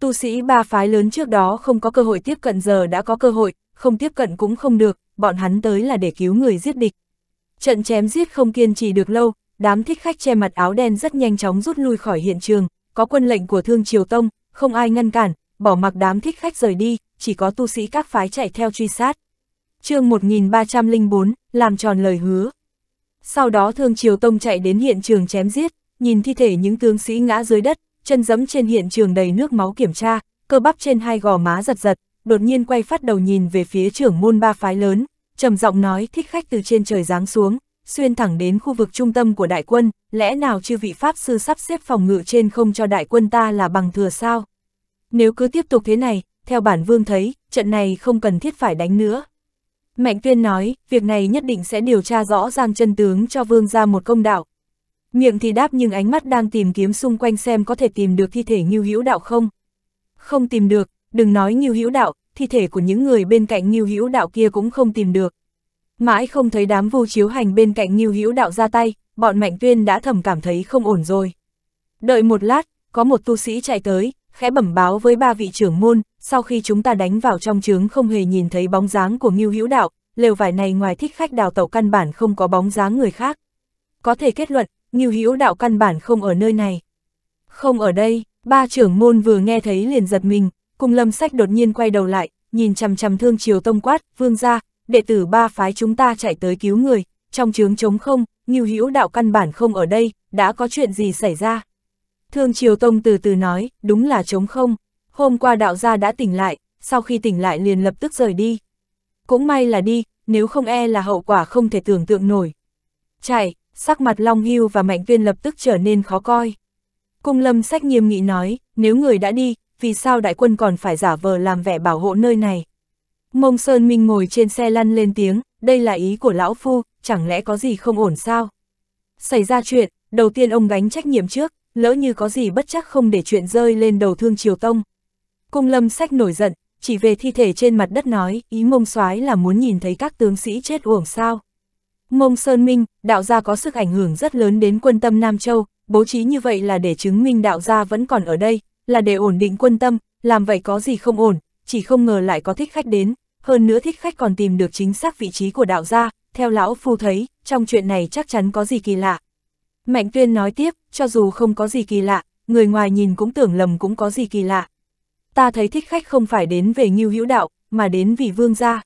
Speaker 1: Tu sĩ ba phái lớn trước đó không có cơ hội tiếp cận giờ đã có cơ hội, không tiếp cận cũng không được, bọn hắn tới là để cứu người giết địch. Trận chém giết không kiên trì được lâu, đám thích khách che mặt áo đen rất nhanh chóng rút lui khỏi hiện trường, có quân lệnh của Thương Triều Tông, không ai ngăn cản, bỏ mặc đám thích khách rời đi, chỉ có tu sĩ các phái chạy theo truy sát. chương 1304, làm tròn lời hứa. Sau đó Thương Triều Tông chạy đến hiện trường chém giết, nhìn thi thể những tướng sĩ ngã dưới đất, chân dẫm trên hiện trường đầy nước máu kiểm tra, cơ bắp trên hai gò má giật giật, đột nhiên quay phát đầu nhìn về phía trưởng môn ba phái lớn, trầm giọng nói thích khách từ trên trời giáng xuống, xuyên thẳng đến khu vực trung tâm của đại quân, lẽ nào chư vị pháp sư sắp xếp phòng ngự trên không cho đại quân ta là bằng thừa sao? Nếu cứ tiếp tục thế này, theo bản vương thấy, trận này không cần thiết phải đánh nữa. Mạnh tuyên nói, việc này nhất định sẽ điều tra rõ ràng chân tướng cho vương ra một công đạo, Miệng thì đáp nhưng ánh mắt đang tìm kiếm xung quanh xem có thể tìm được thi thể Ngưu Hữu Đạo không. Không tìm được, đừng nói Ngưu Hữu Đạo, thi thể của những người bên cạnh Ngưu Hữu Đạo kia cũng không tìm được. Mãi không thấy đám vu chiếu hành bên cạnh Ngưu Hữu Đạo ra tay, bọn Mạnh Tuyên đã thầm cảm thấy không ổn rồi. Đợi một lát, có một tu sĩ chạy tới, khẽ bẩm báo với ba vị trưởng môn, sau khi chúng ta đánh vào trong trướng không hề nhìn thấy bóng dáng của Ngưu Hữu Đạo, lều vải này ngoài thích khách đào tẩu căn bản không có bóng dáng người khác. Có thể kết luận, Ngưu Hữu đạo căn bản không ở nơi này. Không ở đây, ba trưởng môn vừa nghe thấy liền giật mình, cùng lâm sách đột nhiên quay đầu lại, nhìn chằm chằm thương triều tông quát, vương gia đệ tử ba phái chúng ta chạy tới cứu người, trong chướng trống không, Ngưu Hữu đạo căn bản không ở đây, đã có chuyện gì xảy ra. Thương triều tông từ từ nói, đúng là trống không, hôm qua đạo gia đã tỉnh lại, sau khi tỉnh lại liền lập tức rời đi. Cũng may là đi, nếu không e là hậu quả không thể tưởng tượng nổi. Chạy, sắc mặt Long Hưu và Mạnh Viên lập tức trở nên khó coi. Cung lâm sách nghiêm nghị nói, nếu người đã đi, vì sao đại quân còn phải giả vờ làm vẻ bảo hộ nơi này? Mông Sơn Minh ngồi trên xe lăn lên tiếng, đây là ý của lão phu, chẳng lẽ có gì không ổn sao? Xảy ra chuyện, đầu tiên ông gánh trách nhiệm trước, lỡ như có gì bất chắc không để chuyện rơi lên đầu thương triều tông. Cung lâm sách nổi giận, chỉ về thi thể trên mặt đất nói, ý mông soái là muốn nhìn thấy các tướng sĩ chết uổng sao. Mông Sơn Minh, đạo gia có sức ảnh hưởng rất lớn đến quân tâm Nam Châu, bố trí như vậy là để chứng minh đạo gia vẫn còn ở đây, là để ổn định quân tâm, làm vậy có gì không ổn, chỉ không ngờ lại có thích khách đến, hơn nữa thích khách còn tìm được chính xác vị trí của đạo gia, theo lão phu thấy, trong chuyện này chắc chắn có gì kỳ lạ. Mạnh tuyên nói tiếp, cho dù không có gì kỳ lạ, người ngoài nhìn cũng tưởng lầm cũng có gì kỳ lạ. Ta thấy thích khách không phải đến về Ngưu hữu đạo, mà đến vì vương gia.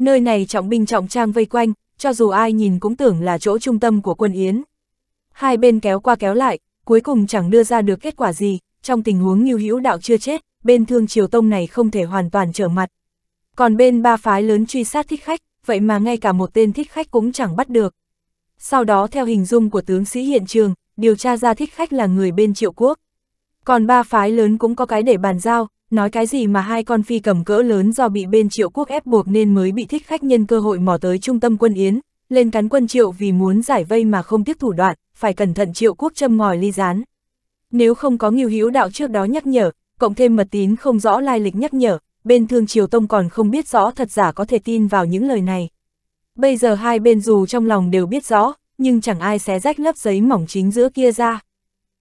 Speaker 1: Nơi này trọng binh trọng trang vây quanh, cho dù ai nhìn cũng tưởng là chỗ trung tâm của quân Yến. Hai bên kéo qua kéo lại, cuối cùng chẳng đưa ra được kết quả gì, trong tình huống như hữu đạo chưa chết, bên thương triều tông này không thể hoàn toàn trở mặt. Còn bên ba phái lớn truy sát thích khách, vậy mà ngay cả một tên thích khách cũng chẳng bắt được. Sau đó theo hình dung của tướng sĩ hiện trường, điều tra ra thích khách là người bên triệu quốc. Còn ba phái lớn cũng có cái để bàn giao, nói cái gì mà hai con phi cầm cỡ lớn do bị bên triệu quốc ép buộc nên mới bị thích khách nhân cơ hội mò tới trung tâm quân Yến, lên cắn quân triệu vì muốn giải vây mà không tiếc thủ đoạn, phải cẩn thận triệu quốc châm ngòi ly gián Nếu không có nghiêu hữu đạo trước đó nhắc nhở, cộng thêm mật tín không rõ lai lịch nhắc nhở, bên thương triều tông còn không biết rõ thật giả có thể tin vào những lời này. Bây giờ hai bên dù trong lòng đều biết rõ, nhưng chẳng ai xé rách lớp giấy mỏng chính giữa kia ra.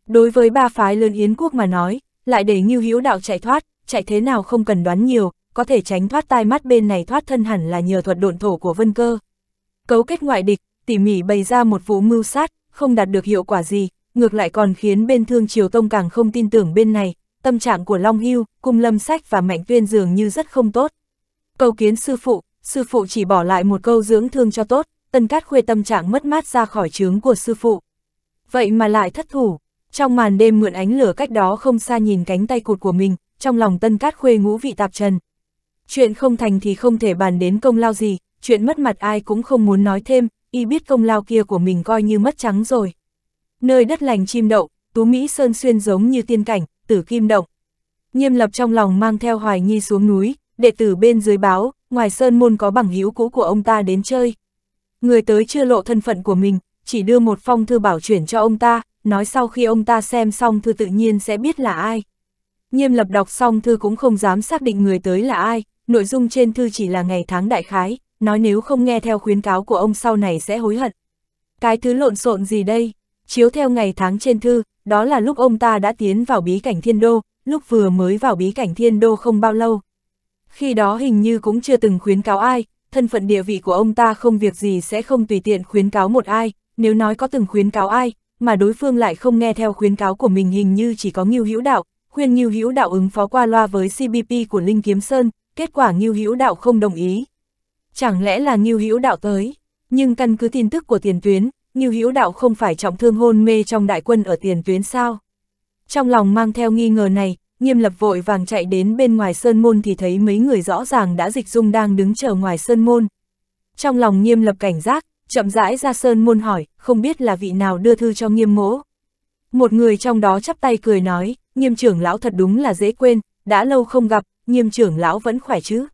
Speaker 1: Đối với ba phái lớn Yến quốc mà nói, lại để nghiêu hữu đạo chạy thoát, chạy thế nào không cần đoán nhiều, có thể tránh thoát tai mắt bên này thoát thân hẳn là nhờ thuật độn thổ của Vân Cơ. Cấu kết ngoại địch, tỉ mỉ bày ra một vụ mưu sát, không đạt được hiệu quả gì, ngược lại còn khiến bên Thương Triều Tông càng không tin tưởng bên này, tâm trạng của Long Hưu, Cung Lâm Sách và Mạnh Tuyên dường như rất không tốt. Cầu kiến sư phụ, sư phụ chỉ bỏ lại một câu dưỡng thương cho tốt, Tân Cát Khuê tâm trạng mất mát ra khỏi trướng của sư phụ. Vậy mà lại thất thủ, trong màn đêm mượn ánh lửa cách đó không xa nhìn cánh tay cụt của mình, trong lòng tân cát khuê ngũ vị tạp trần. Chuyện không thành thì không thể bàn đến công lao gì, chuyện mất mặt ai cũng không muốn nói thêm, y biết công lao kia của mình coi như mất trắng rồi. Nơi đất lành chim đậu, tú Mỹ Sơn Xuyên giống như tiên cảnh, tử kim động. Nghiêm lập trong lòng mang theo hoài Nhi xuống núi, đệ tử bên dưới báo, ngoài Sơn Môn có bằng hữu cũ của ông ta đến chơi. Người tới chưa lộ thân phận của mình, chỉ đưa một phong thư bảo chuyển cho ông ta, nói sau khi ông ta xem xong thư tự nhiên sẽ biết là ai. Nghiêm lập đọc xong thư cũng không dám xác định người tới là ai, nội dung trên thư chỉ là ngày tháng đại khái, nói nếu không nghe theo khuyến cáo của ông sau này sẽ hối hận. Cái thứ lộn xộn gì đây? Chiếu theo ngày tháng trên thư, đó là lúc ông ta đã tiến vào bí cảnh thiên đô, lúc vừa mới vào bí cảnh thiên đô không bao lâu. Khi đó hình như cũng chưa từng khuyến cáo ai, thân phận địa vị của ông ta không việc gì sẽ không tùy tiện khuyến cáo một ai, nếu nói có từng khuyến cáo ai, mà đối phương lại không nghe theo khuyến cáo của mình hình như chỉ có nghiêu hữu đạo, khuyên Ngưu Hữu Đạo ứng phó qua loa với CBP của Linh Kiếm Sơn, kết quả Ngưu Hữu Đạo không đồng ý. Chẳng lẽ là Ngưu Hữu Đạo tới, nhưng căn cứ tin tức của tiền tuyến, Ngưu Hữu Đạo không phải trọng thương hôn mê trong đại quân ở tiền tuyến sao? Trong lòng mang theo nghi ngờ này, Nghiêm Lập vội vàng chạy đến bên ngoài sơn môn thì thấy mấy người rõ ràng đã dịch dung đang đứng chờ ngoài sơn môn. Trong lòng Nghiêm Lập cảnh giác, chậm rãi ra sơn môn hỏi, không biết là vị nào đưa thư cho Nghiêm Mỗ. Một người trong đó chắp tay cười nói, nghiêm trưởng lão thật đúng là dễ quên, đã lâu không gặp, nghiêm trưởng lão vẫn khỏe chứ.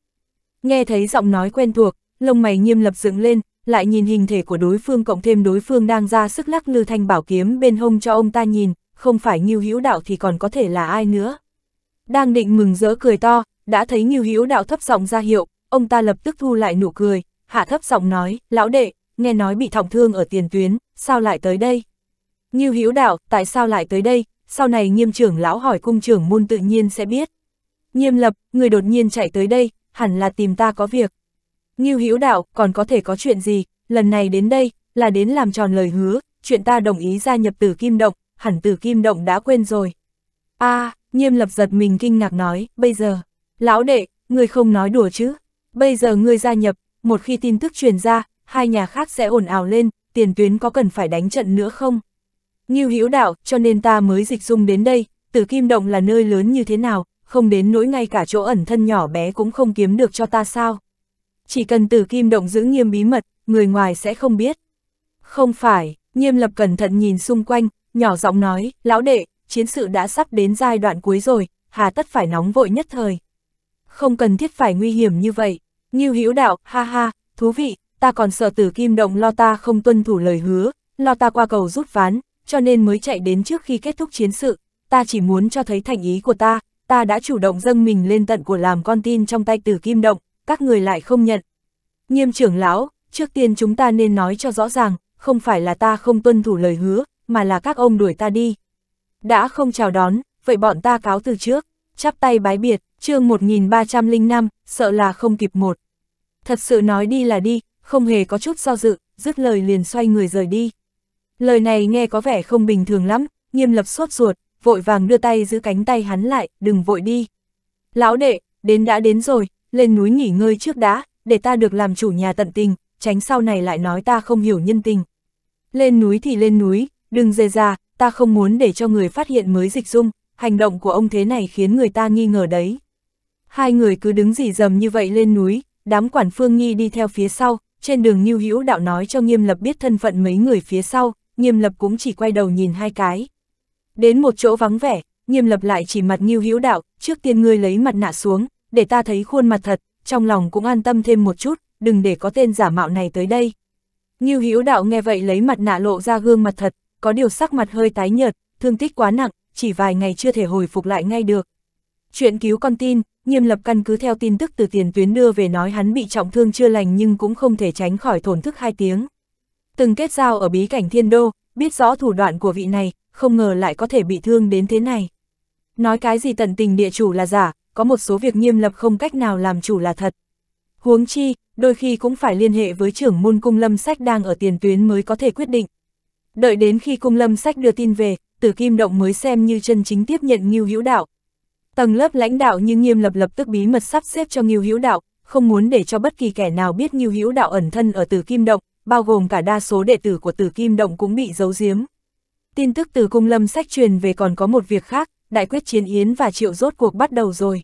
Speaker 1: Nghe thấy giọng nói quen thuộc, lông mày nghiêm lập dựng lên, lại nhìn hình thể của đối phương cộng thêm đối phương đang ra sức lắc lư thanh bảo kiếm bên hông cho ông ta nhìn, không phải Ngưu Hữu Đạo thì còn có thể là ai nữa. Đang định mừng rỡ cười to, đã thấy Ngưu Hữu Đạo thấp giọng ra hiệu, ông ta lập tức thu lại nụ cười, hạ thấp giọng nói, lão đệ, nghe nói bị thỏng thương ở tiền tuyến, sao lại tới đây? Ngưu Hiếu Đạo, tại sao lại tới đây, sau này nghiêm trưởng lão hỏi cung trưởng môn tự nhiên sẽ biết. Nghiêm lập, người đột nhiên chạy tới đây, hẳn là tìm ta có việc. Ngưu Hiếu Đạo, còn có thể có chuyện gì, lần này đến đây, là đến làm tròn lời hứa, chuyện ta đồng ý gia nhập tử kim động, hẳn tử kim động đã quên rồi. a à, nghiêm lập giật mình kinh ngạc nói, bây giờ, lão đệ, người không nói đùa chứ, bây giờ người gia nhập, một khi tin tức truyền ra, hai nhà khác sẽ ồn ào lên, tiền tuyến có cần phải đánh trận nữa không? Ngưu Hữu Đạo, cho nên ta mới dịch dung đến đây, Tử Kim Động là nơi lớn như thế nào, không đến nỗi ngay cả chỗ ẩn thân nhỏ bé cũng không kiếm được cho ta sao? Chỉ cần Tử Kim Động giữ nghiêm bí mật, người ngoài sẽ không biết. Không phải, Nghiêm Lập cẩn thận nhìn xung quanh, nhỏ giọng nói, lão đệ, chiến sự đã sắp đến giai đoạn cuối rồi, hà tất phải nóng vội nhất thời. Không cần thiết phải nguy hiểm như vậy, Ngưu Hữu Đạo, ha ha, thú vị, ta còn sợ Tử Kim Động lo ta không tuân thủ lời hứa, lo ta qua cầu rút ván, cho nên mới chạy đến trước khi kết thúc chiến sự, ta chỉ muốn cho thấy thành ý của ta, ta đã chủ động dâng mình lên tận của làm con tin trong tay tử kim động, các người lại không nhận. Nghiêm trưởng lão, trước tiên chúng ta nên nói cho rõ ràng, không phải là ta không tuân thủ lời hứa, mà là các ông đuổi ta đi. Đã không chào đón, vậy bọn ta cáo từ trước, chắp tay bái biệt, chương 1305, sợ là không kịp một. Thật sự nói đi là đi, không hề có chút do dự, dứt lời liền xoay người rời đi. Lời này nghe có vẻ không bình thường lắm, nghiêm lập sốt ruột, vội vàng đưa tay giữ cánh tay hắn lại, đừng vội đi. Lão đệ, đến đã đến rồi, lên núi nghỉ ngơi trước đã, để ta được làm chủ nhà tận tình, tránh sau này lại nói ta không hiểu nhân tình. Lên núi thì lên núi, đừng dề ra, ta không muốn để cho người phát hiện mới dịch dung, hành động của ông thế này khiến người ta nghi ngờ đấy. Hai người cứ đứng dì dầm như vậy lên núi, đám quản phương nghi đi theo phía sau, trên đường Nhiêu Hữu Đạo nói cho Nghiêm Lập biết thân phận mấy người phía sau, nghiêm lập cũng chỉ quay đầu nhìn hai cái. Đến một chỗ vắng vẻ, nghiêm lập lại chỉ mặt nghiêu hữu đạo, trước tiên ngươi lấy mặt nạ xuống, để ta thấy khuôn mặt thật, trong lòng cũng an tâm thêm một chút, đừng để có tên giả mạo này tới đây. Nghiêu hữu đạo nghe vậy lấy mặt nạ lộ ra gương mặt thật, có điều sắc mặt hơi tái nhợt, thương tích quá nặng, chỉ vài ngày chưa thể hồi phục lại ngay được. Chuyện cứu con tin, nghiêm lập căn cứ theo tin tức từ tiền tuyến đưa về nói hắn bị trọng thương chưa lành nhưng cũng không thể tránh khỏi thổn thức hai tiếng từng kết giao ở bí cảnh thiên đô, biết rõ thủ đoạn của vị này, không ngờ lại có thể bị thương đến thế này. Nói cái gì tận tình địa chủ là giả, có một số việc nghiêm lập không cách nào làm chủ là thật. Huống chi, đôi khi cũng phải liên hệ với trưởng môn cung lâm sách đang ở tiền tuyến mới có thể quyết định. Đợi đến khi cung lâm sách đưa tin về, tử kim động mới xem như chân chính tiếp nhận nghiêu Hữu Đạo. Tầng lớp lãnh đạo như nghiêm lập lập tức bí mật sắp xếp cho nghiêu Hữu Đạo, không muốn để cho bất kỳ kẻ nào biết nghiêu Hữu Đạo ẩn thân ở tử kim động, bao gồm cả đa số đệ tử của tử kim động cũng bị giấu giếm. Tin tức từ cung lâm sách truyền về còn có một việc khác, đại quyết chiến yến và triệu rốt cuộc bắt đầu rồi.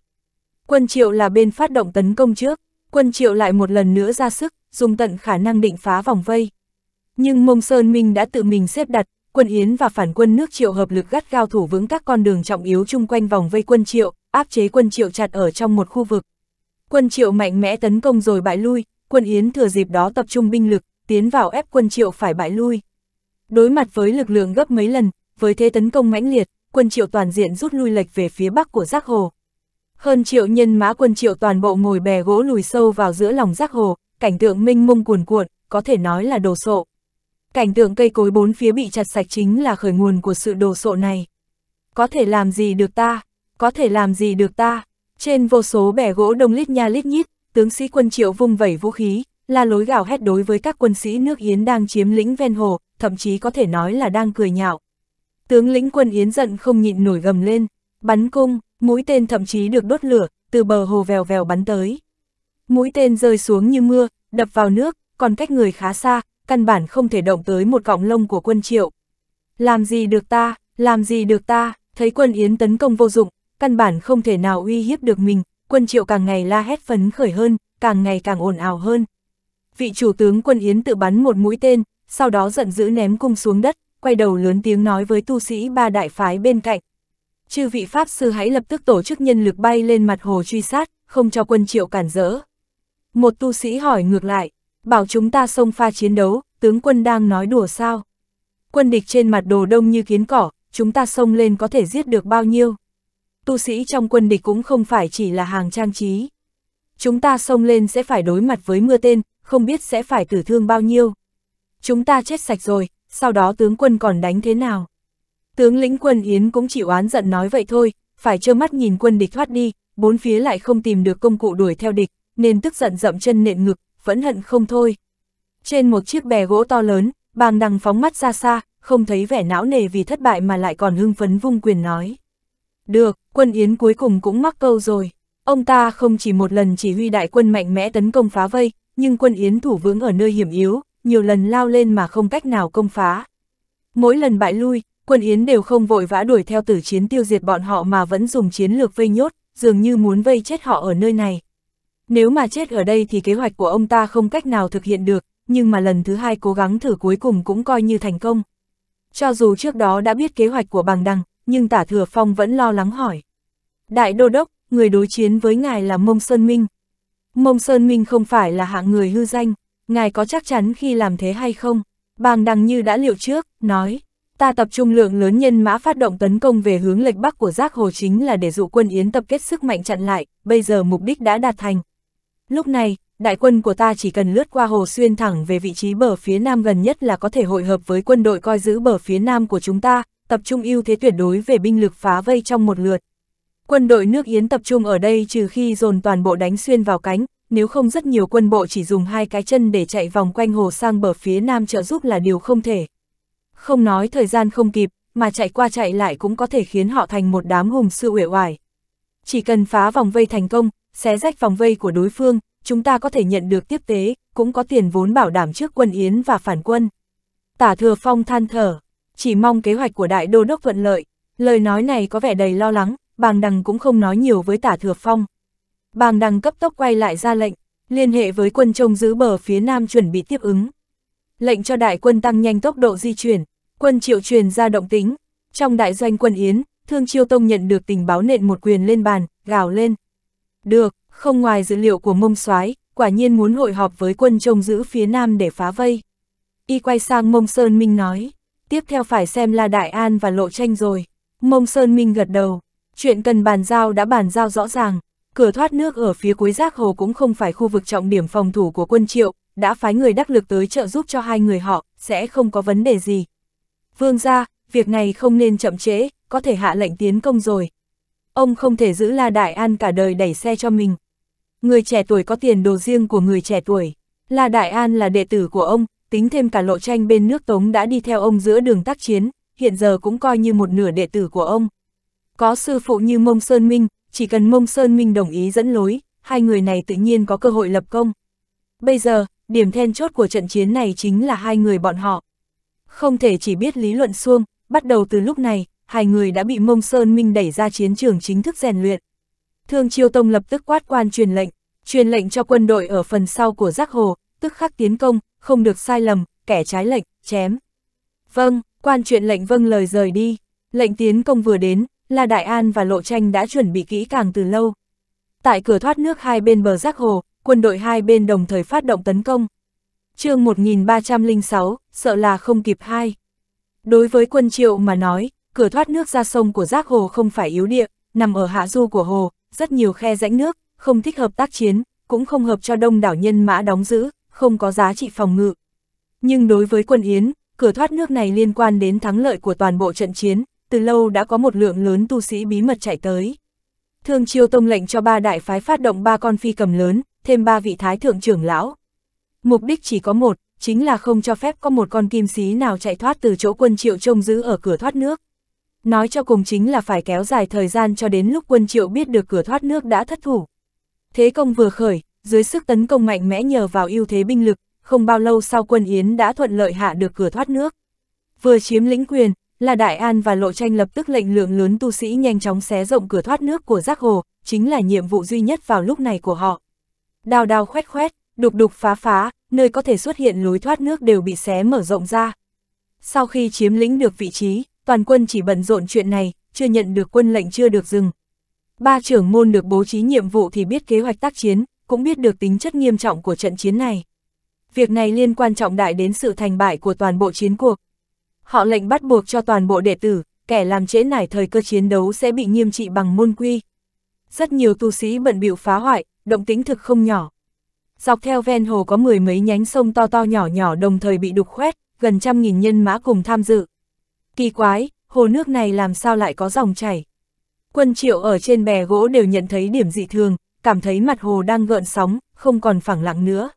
Speaker 1: Quân triệu là bên phát động tấn công trước, quân triệu lại một lần nữa ra sức, dùng tận khả năng định phá vòng vây. Nhưng Mông Sơn Minh đã tự mình xếp đặt, quân Yến và phản quân nước triệu hợp lực gắt gao thủ vững các con đường trọng yếu chung quanh vòng vây quân triệu, áp chế quân triệu chặt ở trong một khu vực. Quân triệu mạnh mẽ tấn công rồi bại lui, quân Yến thừa dịp đó tập trung binh lực, tiến vào ép quân triệu phải bại lui. Đối mặt với lực lượng gấp mấy lần, với thế tấn công mãnh liệt, quân triệu toàn diện rút lui lệch về phía bắc của giác hồ. Hơn triệu nhân mã quân triệu toàn bộ ngồi bè gỗ lùi sâu vào giữa lòng giác hồ, cảnh tượng minh mông cuồn cuộn, có thể nói là đồ sộ. Cảnh tượng cây cối bốn phía bị chặt sạch chính là khởi nguồn của sự đồ sộ này. Có thể làm gì được ta? Có thể làm gì được ta? Trên vô số bè gỗ đông lít nha lít nhít, tướng sĩ quân triệu vung vẩy vũ khí, la lối gào hét đối với các quân sĩ nước Yến đang chiếm lĩnh ven hồ, thậm chí có thể nói là đang cười nhạo. Tướng lĩnh quân Yến giận không nhịn nổi gầm lên, bắn cung, mũi tên thậm chí được đốt lửa, từ bờ hồ vèo vèo bắn tới. Mũi tên rơi xuống như mưa, đập vào nước, còn cách người khá xa, căn bản không thể động tới một cọng lông của quân triệu. Làm gì được ta, làm gì được ta, thấy quân Yến tấn công vô dụng, căn bản không thể nào uy hiếp được mình, quân triệu càng ngày la hét phấn khởi hơn, càng ngày càng ồn ào hơn vị chủ tướng quân Yến tự bắn một mũi tên, sau đó giận dữ ném cung xuống đất, quay đầu lớn tiếng nói với tu sĩ ba đại phái bên cạnh. Chư vị Pháp sư hãy lập tức tổ chức nhân lực bay lên mặt hồ truy sát, không cho quân triệu cản rỡ. Một tu sĩ hỏi ngược lại, bảo chúng ta xông pha chiến đấu, tướng quân đang nói đùa sao? Quân địch trên mặt đồ đông như kiến cỏ, chúng ta xông lên có thể giết được bao nhiêu? Tu sĩ trong quân địch cũng không phải chỉ là hàng trang trí. Chúng ta xông lên sẽ phải đối mặt với mưa tên, không biết sẽ phải tử thương bao nhiêu. Chúng ta chết sạch rồi, sau đó tướng quân còn đánh thế nào? Tướng lĩnh quân Yến cũng chịu oán giận nói vậy thôi, phải trơ mắt nhìn quân địch thoát đi, bốn phía lại không tìm được công cụ đuổi theo địch, nên tức giận dậm chân nện ngực, vẫn hận không thôi. Trên một chiếc bè gỗ to lớn, bàng đằng phóng mắt ra xa, không thấy vẻ não nề vì thất bại mà lại còn hưng phấn vung quyền nói. Được, quân Yến cuối cùng cũng mắc câu rồi. Ông ta không chỉ một lần chỉ huy đại quân mạnh mẽ tấn công phá vây, nhưng quân Yến thủ vững ở nơi hiểm yếu, nhiều lần lao lên mà không cách nào công phá. Mỗi lần bại lui, quân Yến đều không vội vã đuổi theo tử chiến tiêu diệt bọn họ mà vẫn dùng chiến lược vây nhốt, dường như muốn vây chết họ ở nơi này. Nếu mà chết ở đây thì kế hoạch của ông ta không cách nào thực hiện được, nhưng mà lần thứ hai cố gắng thử cuối cùng cũng coi như thành công. Cho dù trước đó đã biết kế hoạch của bằng đằng, nhưng tả thừa phong vẫn lo lắng hỏi. Đại đô đốc, người đối chiến với ngài là Mông Sơn Minh. Mông Sơn Minh không phải là hạng người hư danh, ngài có chắc chắn khi làm thế hay không? Bàng đằng như đã liệu trước, nói, ta tập trung lượng lớn nhân mã phát động tấn công về hướng lệch bắc của giác hồ chính là để dụ quân Yến tập kết sức mạnh chặn lại, bây giờ mục đích đã đạt thành. Lúc này, đại quân của ta chỉ cần lướt qua hồ xuyên thẳng về vị trí bờ phía nam gần nhất là có thể hội hợp với quân đội coi giữ bờ phía nam của chúng ta, tập trung ưu thế tuyệt đối về binh lực phá vây trong một lượt, Quân đội nước Yến tập trung ở đây trừ khi dồn toàn bộ đánh xuyên vào cánh, nếu không rất nhiều quân bộ chỉ dùng hai cái chân để chạy vòng quanh hồ sang bờ phía nam trợ giúp là điều không thể. Không nói thời gian không kịp, mà chạy qua chạy lại cũng có thể khiến họ thành một đám hùng sư uể oải. Chỉ cần phá vòng vây thành công, xé rách vòng vây của đối phương, chúng ta có thể nhận được tiếp tế, cũng có tiền vốn bảo đảm trước quân Yến và phản quân. Tả thừa phong than thở, chỉ mong kế hoạch của đại đô đốc thuận lợi, lời nói này có vẻ đầy lo lắng, bàng đằng cũng không nói nhiều với tả thừa phong. Bàng đằng cấp tốc quay lại ra lệnh, liên hệ với quân trông giữ bờ phía nam chuẩn bị tiếp ứng. Lệnh cho đại quân tăng nhanh tốc độ di chuyển, quân triệu truyền ra động tính. Trong đại doanh quân Yến, Thương Chiêu Tông nhận được tình báo nện một quyền lên bàn, gào lên. Được, không ngoài dữ liệu của mông soái quả nhiên muốn hội họp với quân trông giữ phía nam để phá vây. Y quay sang mông Sơn Minh nói, tiếp theo phải xem là Đại An và Lộ Tranh rồi. Mông Sơn Minh gật đầu, Chuyện cần bàn giao đã bàn giao rõ ràng, cửa thoát nước ở phía cuối giác hồ cũng không phải khu vực trọng điểm phòng thủ của quân triệu, đã phái người đắc lực tới trợ giúp cho hai người họ, sẽ không có vấn đề gì. Vương ra, việc này không nên chậm trễ, có thể hạ lệnh tiến công rồi. Ông không thể giữ La Đại An cả đời đẩy xe cho mình. Người trẻ tuổi có tiền đồ riêng của người trẻ tuổi. La Đại An là đệ tử của ông, tính thêm cả lộ tranh bên nước Tống đã đi theo ông giữa đường tác chiến, hiện giờ cũng coi như một nửa đệ tử của ông. Có sư phụ như Mông Sơn Minh, chỉ cần Mông Sơn Minh đồng ý dẫn lối, hai người này tự nhiên có cơ hội lập công. Bây giờ, điểm then chốt của trận chiến này chính là hai người bọn họ. Không thể chỉ biết lý luận xuông, bắt đầu từ lúc này, hai người đã bị Mông Sơn Minh đẩy ra chiến trường chính thức rèn luyện. Thương Chiêu Tông lập tức quát quan truyền lệnh, truyền lệnh cho quân đội ở phần sau của giác hồ, tức khắc tiến công, không được sai lầm, kẻ trái lệnh, chém. Vâng, quan truyền lệnh vâng lời rời đi, lệnh tiến công vừa đến, là Đại An và Lộ Tranh đã chuẩn bị kỹ càng từ lâu. Tại cửa thoát nước hai bên bờ giác hồ, quân đội hai bên đồng thời phát động tấn công. chương 1306, sợ là không kịp hai. Đối với quân triệu mà nói, cửa thoát nước ra sông của giác hồ không phải yếu địa, nằm ở hạ du của hồ, rất nhiều khe rãnh nước, không thích hợp tác chiến, cũng không hợp cho đông đảo nhân mã đóng giữ, không có giá trị phòng ngự. Nhưng đối với quân Yến, cửa thoát nước này liên quan đến thắng lợi của toàn bộ trận chiến, từ lâu đã có một lượng lớn tu sĩ bí mật chạy tới. Thương Chiêu Tông lệnh cho ba đại phái phát động ba con phi cầm lớn, thêm ba vị thái thượng trưởng lão. Mục đích chỉ có một, chính là không cho phép có một con kim sĩ nào chạy thoát từ chỗ quân triệu trông giữ ở cửa thoát nước. Nói cho cùng chính là phải kéo dài thời gian cho đến lúc quân triệu biết được cửa thoát nước đã thất thủ. Thế công vừa khởi, dưới sức tấn công mạnh mẽ nhờ vào ưu thế binh lực, không bao lâu sau quân Yến đã thuận lợi hạ được cửa thoát nước. Vừa chiếm lĩnh quyền, là Đại An và Lộ Tranh lập tức lệnh lượng lớn tu sĩ nhanh chóng xé rộng cửa thoát nước của giác hồ, chính là nhiệm vụ duy nhất vào lúc này của họ. Đào đào khoét khoét, đục đục phá phá, nơi có thể xuất hiện lối thoát nước đều bị xé mở rộng ra. Sau khi chiếm lĩnh được vị trí, toàn quân chỉ bận rộn chuyện này, chưa nhận được quân lệnh chưa được dừng. Ba trưởng môn được bố trí nhiệm vụ thì biết kế hoạch tác chiến, cũng biết được tính chất nghiêm trọng của trận chiến này. Việc này liên quan trọng đại đến sự thành bại của toàn bộ chiến cuộc, họ lệnh bắt buộc cho toàn bộ đệ tử, kẻ làm trễ nải thời cơ chiến đấu sẽ bị nghiêm trị bằng môn quy. Rất nhiều tu sĩ bận bịu phá hoại, động tính thực không nhỏ. Dọc theo ven hồ có mười mấy nhánh sông to to nhỏ nhỏ đồng thời bị đục khoét, gần trăm nghìn nhân mã cùng tham dự. Kỳ quái, hồ nước này làm sao lại có dòng chảy? Quân triệu ở trên bè gỗ đều nhận thấy điểm dị thường, cảm thấy mặt hồ đang gợn sóng, không còn phẳng lặng nữa.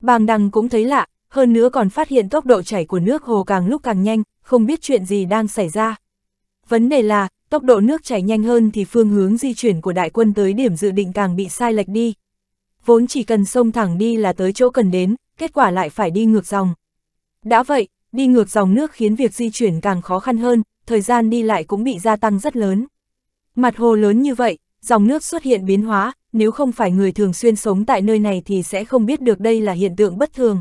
Speaker 1: Bàng đằng cũng thấy lạ, hơn nữa còn phát hiện tốc độ chảy của nước hồ càng lúc càng nhanh, không biết chuyện gì đang xảy ra. Vấn đề là, tốc độ nước chảy nhanh hơn thì phương hướng di chuyển của đại quân tới điểm dự định càng bị sai lệch đi. Vốn chỉ cần sông thẳng đi là tới chỗ cần đến, kết quả lại phải đi ngược dòng. Đã vậy, đi ngược dòng nước khiến việc di chuyển càng khó khăn hơn, thời gian đi lại cũng bị gia tăng rất lớn. Mặt hồ lớn như vậy, dòng nước xuất hiện biến hóa, nếu không phải người thường xuyên sống tại nơi này thì sẽ không biết được đây là hiện tượng bất thường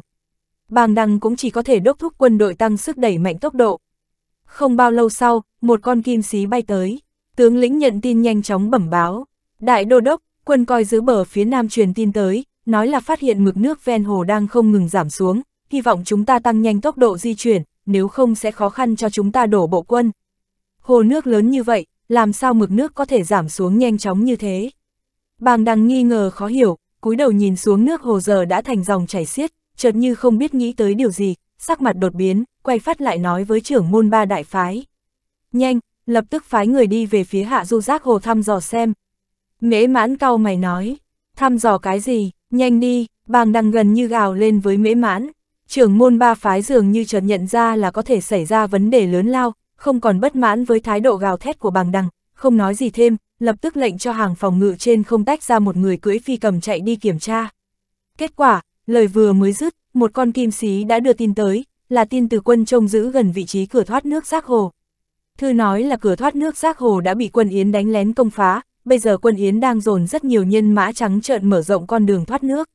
Speaker 1: bàng Đăng cũng chỉ có thể đốc thúc quân đội tăng sức đẩy mạnh tốc độ. Không bao lâu sau, một con kim xí bay tới, tướng lĩnh nhận tin nhanh chóng bẩm báo. Đại đô đốc, quân coi giữ bờ phía nam truyền tin tới, nói là phát hiện mực nước ven hồ đang không ngừng giảm xuống, hy vọng chúng ta tăng nhanh tốc độ di chuyển, nếu không sẽ khó khăn cho chúng ta đổ bộ quân. Hồ nước lớn như vậy, làm sao mực nước có thể giảm xuống nhanh chóng như thế? Bàng Đăng nghi ngờ khó hiểu, cúi đầu nhìn xuống nước hồ giờ đã thành dòng chảy xiết, chợt như không biết nghĩ tới điều gì, sắc mặt đột biến, quay phát lại nói với trưởng môn ba đại phái. Nhanh, lập tức phái người đi về phía hạ du giác hồ thăm dò xem. Mễ mãn cau mày nói, thăm dò cái gì, nhanh đi, bàng đằng gần như gào lên với mễ mãn. Trưởng môn ba phái dường như chợt nhận ra là có thể xảy ra vấn đề lớn lao, không còn bất mãn với thái độ gào thét của bàng đằng, không nói gì thêm, lập tức lệnh cho hàng phòng ngự trên không tách ra một người cưỡi phi cầm chạy đi kiểm tra. Kết quả, Lời vừa mới dứt, một con kim xí đã đưa tin tới, là tin từ quân trông giữ gần vị trí cửa thoát nước giác hồ. Thư nói là cửa thoát nước giác hồ đã bị quân Yến đánh lén công phá, bây giờ quân Yến đang dồn rất nhiều nhân mã trắng trợn mở rộng con đường thoát nước.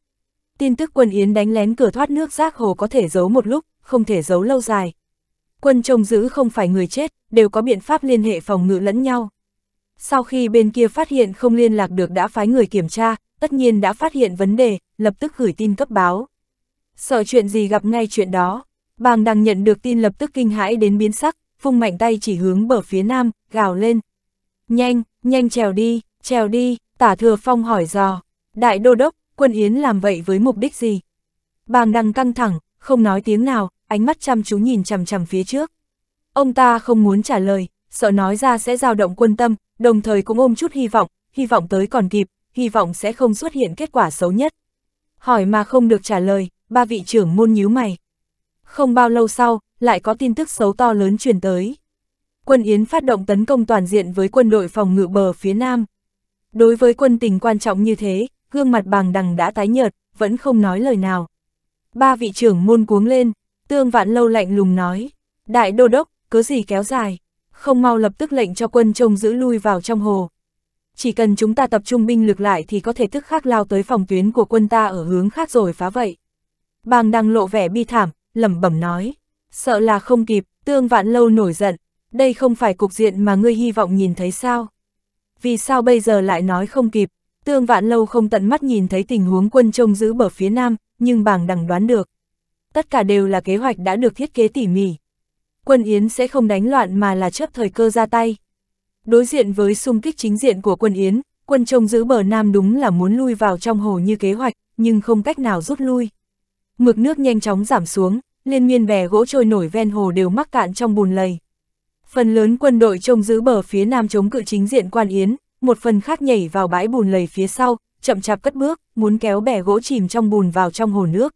Speaker 1: Tin tức quân Yến đánh lén cửa thoát nước giác hồ có thể giấu một lúc, không thể giấu lâu dài. Quân trông giữ không phải người chết, đều có biện pháp liên hệ phòng ngự lẫn nhau. Sau khi bên kia phát hiện không liên lạc được đã phái người kiểm tra, tất nhiên đã phát hiện vấn đề, lập tức gửi tin cấp báo. Sợ chuyện gì gặp ngay chuyện đó, bàng đằng nhận được tin lập tức kinh hãi đến biến sắc, phung mạnh tay chỉ hướng bờ phía nam, gào lên. Nhanh, nhanh trèo đi, trèo đi, tả thừa phong hỏi dò. Đại đô đốc, quân Yến làm vậy với mục đích gì? Bàng đằng căng thẳng, không nói tiếng nào, ánh mắt chăm chú nhìn chằm chằm phía trước. Ông ta không muốn trả lời, sợ nói ra sẽ dao động quân tâm, đồng thời cũng ôm chút hy vọng, hy vọng tới còn kịp, hy vọng sẽ không xuất hiện kết quả xấu nhất. Hỏi mà không được trả lời, ba vị trưởng môn nhíu mày. Không bao lâu sau, lại có tin tức xấu to lớn truyền tới. Quân Yến phát động tấn công toàn diện với quân đội phòng ngự bờ phía Nam. Đối với quân tình quan trọng như thế, gương mặt bằng đằng đã tái nhợt, vẫn không nói lời nào. Ba vị trưởng môn cuống lên, tương vạn lâu lạnh lùng nói. Đại đô đốc, cứ gì kéo dài, không mau lập tức lệnh cho quân trông giữ lui vào trong hồ chỉ cần chúng ta tập trung binh lực lại thì có thể tức khắc lao tới phòng tuyến của quân ta ở hướng khác rồi phá vậy. Bàng đang lộ vẻ bi thảm, lẩm bẩm nói, sợ là không kịp, tương vạn lâu nổi giận, đây không phải cục diện mà ngươi hy vọng nhìn thấy sao. Vì sao bây giờ lại nói không kịp, tương vạn lâu không tận mắt nhìn thấy tình huống quân trông giữ bờ phía nam, nhưng bàng đằng đoán được. Tất cả đều là kế hoạch đã được thiết kế tỉ mỉ. Quân Yến sẽ không đánh loạn mà là chấp thời cơ ra tay. Đối diện với xung kích chính diện của quân Yến, quân trông giữ bờ Nam đúng là muốn lui vào trong hồ như kế hoạch, nhưng không cách nào rút lui. Mực nước nhanh chóng giảm xuống, liên miên bè gỗ trôi nổi ven hồ đều mắc cạn trong bùn lầy. Phần lớn quân đội trông giữ bờ phía Nam chống cự chính diện quan Yến, một phần khác nhảy vào bãi bùn lầy phía sau, chậm chạp cất bước, muốn kéo bè gỗ chìm trong bùn vào trong hồ nước.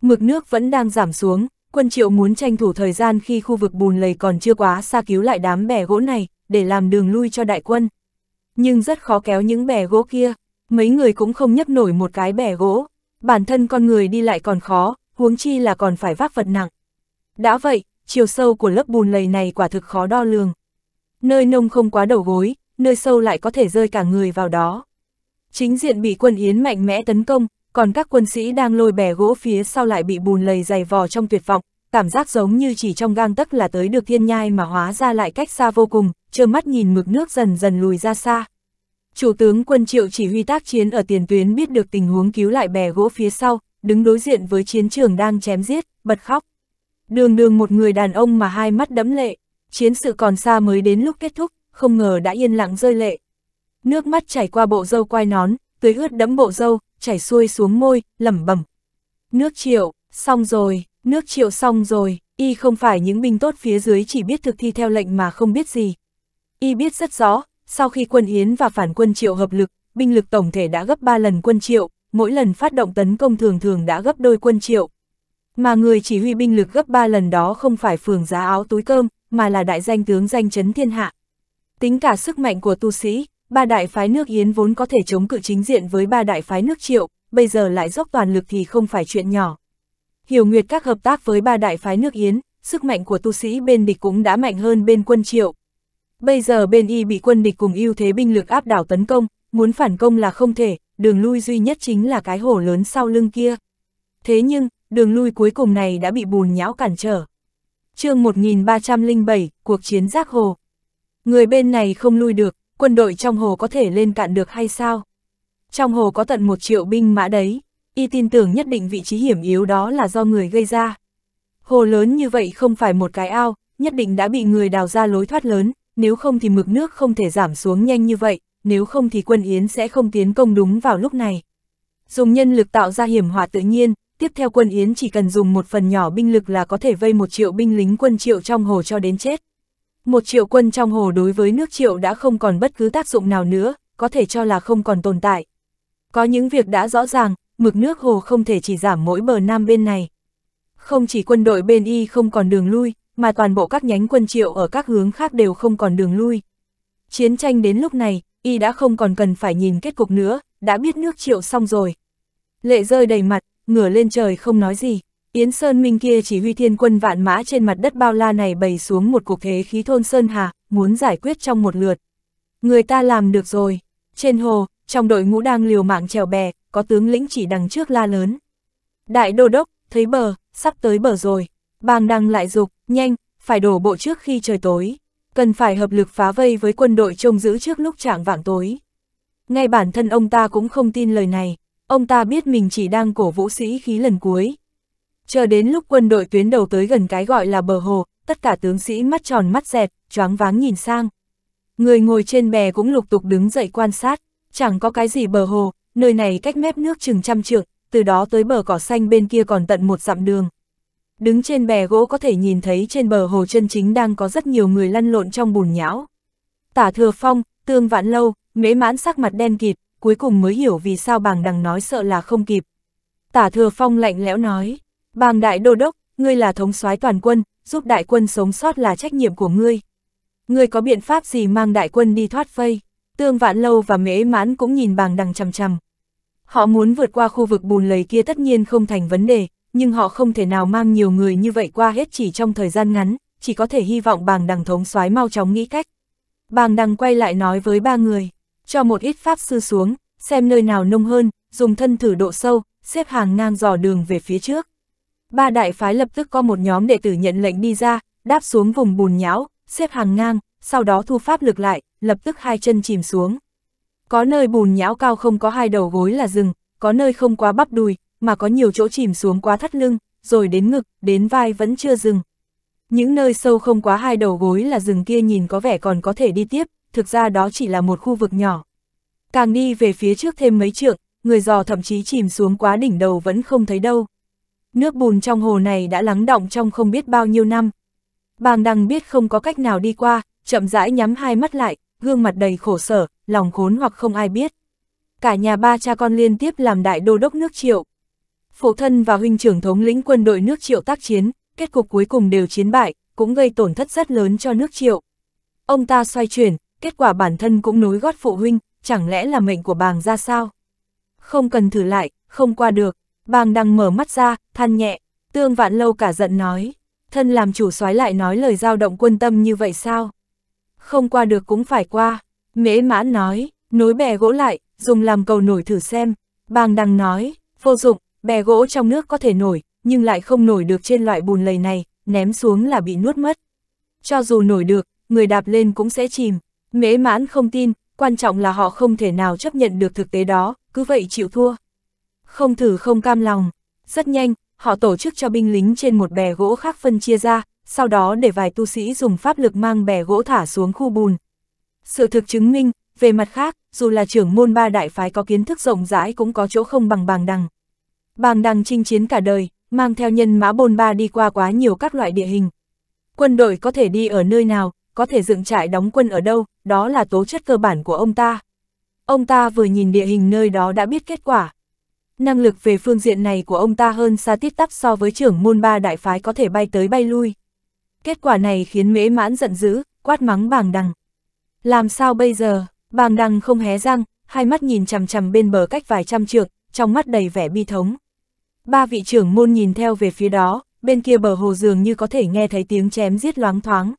Speaker 1: Mực nước vẫn đang giảm xuống, quân triệu muốn tranh thủ thời gian khi khu vực bùn lầy còn chưa quá xa cứu lại đám bè gỗ này, để làm đường lui cho đại quân. Nhưng rất khó kéo những bè gỗ kia, mấy người cũng không nhấc nổi một cái bè gỗ, bản thân con người đi lại còn khó, huống chi là còn phải vác vật nặng. Đã vậy, chiều sâu của lớp bùn lầy này quả thực khó đo lường. Nơi nông không quá đầu gối, nơi sâu lại có thể rơi cả người vào đó. Chính diện bị quân Yến mạnh mẽ tấn công, còn các quân sĩ đang lôi bè gỗ phía sau lại bị bùn lầy dày vò trong tuyệt vọng, cảm giác giống như chỉ trong gang tấc là tới được thiên nhai mà hóa ra lại cách xa vô cùng, trơ mắt nhìn mực nước dần dần lùi ra xa. Chủ tướng quân triệu chỉ huy tác chiến ở tiền tuyến biết được tình huống cứu lại bè gỗ phía sau, đứng đối diện với chiến trường đang chém giết, bật khóc. Đường đường một người đàn ông mà hai mắt đẫm lệ, chiến sự còn xa mới đến lúc kết thúc, không ngờ đã yên lặng rơi lệ. Nước mắt chảy qua bộ dâu quai nón, tưới ướt đẫm bộ dâu, chảy xuôi xuống môi, lẩm bẩm. Nước triệu, xong rồi, Nước triệu xong rồi, y không phải những binh tốt phía dưới chỉ biết thực thi theo lệnh mà không biết gì. Y biết rất rõ, sau khi quân Yến và phản quân triệu hợp lực, binh lực tổng thể đã gấp 3 lần quân triệu, mỗi lần phát động tấn công thường thường đã gấp đôi quân triệu. Mà người chỉ huy binh lực gấp 3 lần đó không phải phường giá áo túi cơm, mà là đại danh tướng danh chấn thiên hạ. Tính cả sức mạnh của tu sĩ, ba đại phái nước Yến vốn có thể chống cự chính diện với ba đại phái nước triệu, bây giờ lại dốc toàn lực thì không phải chuyện nhỏ. Hiểu Nguyệt các hợp tác với ba đại phái nước Yến, sức mạnh của tu sĩ bên địch cũng đã mạnh hơn bên quân triệu. Bây giờ bên y bị quân địch cùng ưu thế binh lực áp đảo tấn công, muốn phản công là không thể, đường lui duy nhất chính là cái hổ lớn sau lưng kia. Thế nhưng, đường lui cuối cùng này đã bị bùn nhão cản trở. chương 1307, cuộc chiến giác hồ. Người bên này không lui được, quân đội trong hồ có thể lên cạn được hay sao? Trong hồ có tận một triệu binh mã đấy y tin tưởng nhất định vị trí hiểm yếu đó là do người gây ra. Hồ lớn như vậy không phải một cái ao, nhất định đã bị người đào ra lối thoát lớn, nếu không thì mực nước không thể giảm xuống nhanh như vậy, nếu không thì quân Yến sẽ không tiến công đúng vào lúc này. Dùng nhân lực tạo ra hiểm họa tự nhiên, tiếp theo quân Yến chỉ cần dùng một phần nhỏ binh lực là có thể vây một triệu binh lính quân triệu trong hồ cho đến chết. Một triệu quân trong hồ đối với nước triệu đã không còn bất cứ tác dụng nào nữa, có thể cho là không còn tồn tại. Có những việc đã rõ ràng, mực nước hồ không thể chỉ giảm mỗi bờ nam bên này. Không chỉ quân đội bên y không còn đường lui, mà toàn bộ các nhánh quân triệu ở các hướng khác đều không còn đường lui. Chiến tranh đến lúc này, y đã không còn cần phải nhìn kết cục nữa, đã biết nước triệu xong rồi. Lệ rơi đầy mặt, ngửa lên trời không nói gì. Yến Sơn Minh kia chỉ huy thiên quân vạn mã trên mặt đất bao la này bày xuống một cục thế khí thôn Sơn Hà, muốn giải quyết trong một lượt. Người ta làm được rồi. Trên hồ, trong đội ngũ đang liều mạng trèo bè, có tướng lĩnh chỉ đằng trước la lớn. Đại đô đốc, thấy bờ, sắp tới bờ rồi, bang đang lại dục, nhanh, phải đổ bộ trước khi trời tối, cần phải hợp lực phá vây với quân đội trông giữ trước lúc trạng vạng tối. Ngay bản thân ông ta cũng không tin lời này, ông ta biết mình chỉ đang cổ vũ sĩ khí lần cuối. Chờ đến lúc quân đội tuyến đầu tới gần cái gọi là bờ hồ, tất cả tướng sĩ mắt tròn mắt dẹt, choáng váng nhìn sang. Người ngồi trên bè cũng lục tục đứng dậy quan sát, chẳng có cái gì bờ hồ, nơi này cách mép nước chừng trăm trượng, từ đó tới bờ cỏ xanh bên kia còn tận một dặm đường. Đứng trên bè gỗ có thể nhìn thấy trên bờ hồ chân chính đang có rất nhiều người lăn lộn trong bùn nhão. Tả thừa phong, tương vạn lâu, mễ mãn sắc mặt đen kịt, cuối cùng mới hiểu vì sao bàng đằng nói sợ là không kịp. Tả thừa phong lạnh lẽo nói, bàng đại đô đốc, ngươi là thống soái toàn quân, giúp đại quân sống sót là trách nhiệm của ngươi. Ngươi có biện pháp gì mang đại quân đi thoát phây? Tương Vạn Lâu và Mễ Mãn cũng nhìn bàng đằng chằm chằm. Họ muốn vượt qua khu vực bùn lầy kia tất nhiên không thành vấn đề, nhưng họ không thể nào mang nhiều người như vậy qua hết chỉ trong thời gian ngắn, chỉ có thể hy vọng bàng đằng thống soái mau chóng nghĩ cách. Bàng đằng quay lại nói với ba người, cho một ít pháp sư xuống, xem nơi nào nông hơn, dùng thân thử độ sâu, xếp hàng ngang dò đường về phía trước. Ba đại phái lập tức có một nhóm đệ tử nhận lệnh đi ra, đáp xuống vùng bùn nhão, xếp hàng ngang, sau đó thu pháp lực lại, lập tức hai chân chìm xuống. Có nơi bùn nhão cao không có hai đầu gối là rừng, có nơi không quá bắp đùi, mà có nhiều chỗ chìm xuống quá thắt lưng, rồi đến ngực, đến vai vẫn chưa dừng. Những nơi sâu không quá hai đầu gối là rừng kia nhìn có vẻ còn có thể đi tiếp, thực ra đó chỉ là một khu vực nhỏ. Càng đi về phía trước thêm mấy trượng, người dò thậm chí chìm xuống quá đỉnh đầu vẫn không thấy đâu. Nước bùn trong hồ này đã lắng động trong không biết bao nhiêu năm. Bàng đằng biết không có cách nào đi qua, chậm rãi nhắm hai mắt lại, gương mặt đầy khổ sở, lòng khốn hoặc không ai biết. Cả nhà ba cha con liên tiếp làm đại đô đốc nước triệu. Phụ thân và huynh trưởng thống lĩnh quân đội nước triệu tác chiến, kết cục cuối cùng đều chiến bại, cũng gây tổn thất rất lớn cho nước triệu. Ông ta xoay chuyển, kết quả bản thân cũng nối gót phụ huynh, chẳng lẽ là mệnh của bàng ra sao? Không cần thử lại, không qua được, bàng đang mở mắt ra, than nhẹ, tương vạn lâu cả giận nói, thân làm chủ soái lại nói lời giao động quân tâm như vậy sao? không qua được cũng phải qua. Mễ mãn nói, nối bè gỗ lại, dùng làm cầu nổi thử xem. Bàng đằng nói, vô dụng, bè gỗ trong nước có thể nổi, nhưng lại không nổi được trên loại bùn lầy này, ném xuống là bị nuốt mất. Cho dù nổi được, người đạp lên cũng sẽ chìm. Mễ mãn không tin, quan trọng là họ không thể nào chấp nhận được thực tế đó, cứ vậy chịu thua. Không thử không cam lòng. Rất nhanh, họ tổ chức cho binh lính trên một bè gỗ khác phân chia ra, sau đó để vài tu sĩ dùng pháp lực mang bè gỗ thả xuống khu bùn. Sự thực chứng minh, về mặt khác, dù là trưởng môn ba đại phái có kiến thức rộng rãi cũng có chỗ không bằng bàng đằng. Bàng đằng chinh chiến cả đời, mang theo nhân mã bôn ba đi qua quá nhiều các loại địa hình. Quân đội có thể đi ở nơi nào, có thể dựng trại đóng quân ở đâu, đó là tố chất cơ bản của ông ta. Ông ta vừa nhìn địa hình nơi đó đã biết kết quả. Năng lực về phương diện này của ông ta hơn xa tiết tắp so với trưởng môn ba đại phái có thể bay tới bay lui. Kết quả này khiến mễ mãn giận dữ, quát mắng bàng đằng. Làm sao bây giờ, bàng đằng không hé răng, hai mắt nhìn chằm chằm bên bờ cách vài trăm trượng, trong mắt đầy vẻ bi thống. Ba vị trưởng môn nhìn theo về phía đó, bên kia bờ hồ dường như có thể nghe thấy tiếng chém giết loáng thoáng.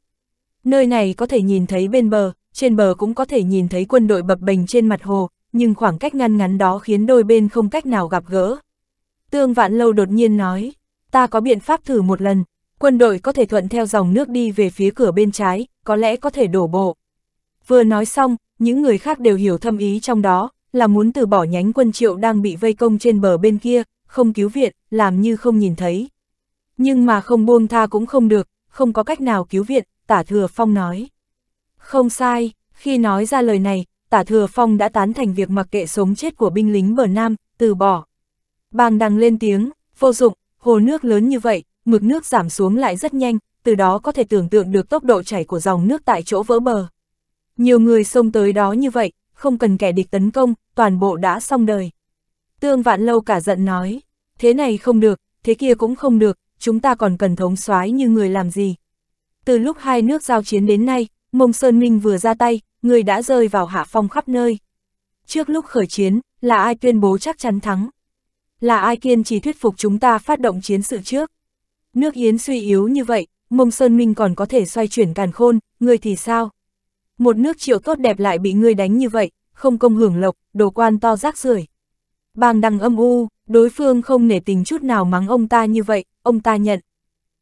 Speaker 1: Nơi này có thể nhìn thấy bên bờ, trên bờ cũng có thể nhìn thấy quân đội bập bềnh trên mặt hồ, nhưng khoảng cách ngăn ngắn đó khiến đôi bên không cách nào gặp gỡ. Tương Vạn Lâu đột nhiên nói, ta có biện pháp thử một lần, quân đội có thể thuận theo dòng nước đi về phía cửa bên trái, có lẽ có thể đổ bộ. Vừa nói xong, những người khác đều hiểu thâm ý trong đó, là muốn từ bỏ nhánh quân triệu đang bị vây công trên bờ bên kia, không cứu viện, làm như không nhìn thấy. Nhưng mà không buông tha cũng không được, không có cách nào cứu viện, tả thừa phong nói. Không sai, khi nói ra lời này, tả thừa phong đã tán thành việc mặc kệ sống chết của binh lính bờ nam, từ bỏ. Bàng đằng lên tiếng, vô dụng, hồ nước lớn như vậy, mực nước giảm xuống lại rất nhanh, từ đó có thể tưởng tượng được tốc độ chảy của dòng nước tại chỗ vỡ bờ. Nhiều người xông tới đó như vậy, không cần kẻ địch tấn công, toàn bộ đã xong đời. Tương Vạn Lâu cả giận nói, thế này không được, thế kia cũng không được, chúng ta còn cần thống soái như người làm gì. Từ lúc hai nước giao chiến đến nay, Mông Sơn Minh vừa ra tay, người đã rơi vào hạ phong khắp nơi. Trước lúc khởi chiến, là ai tuyên bố chắc chắn thắng? Là ai kiên trì thuyết phục chúng ta phát động chiến sự trước? Nước Yến suy yếu như vậy, mông Sơn Minh còn có thể xoay chuyển càn khôn, ngươi thì sao? Một nước triệu tốt đẹp lại bị ngươi đánh như vậy, không công hưởng lộc, đồ quan to rác rưởi. Bàng đằng âm u, đối phương không nể tình chút nào mắng ông ta như vậy, ông ta nhận.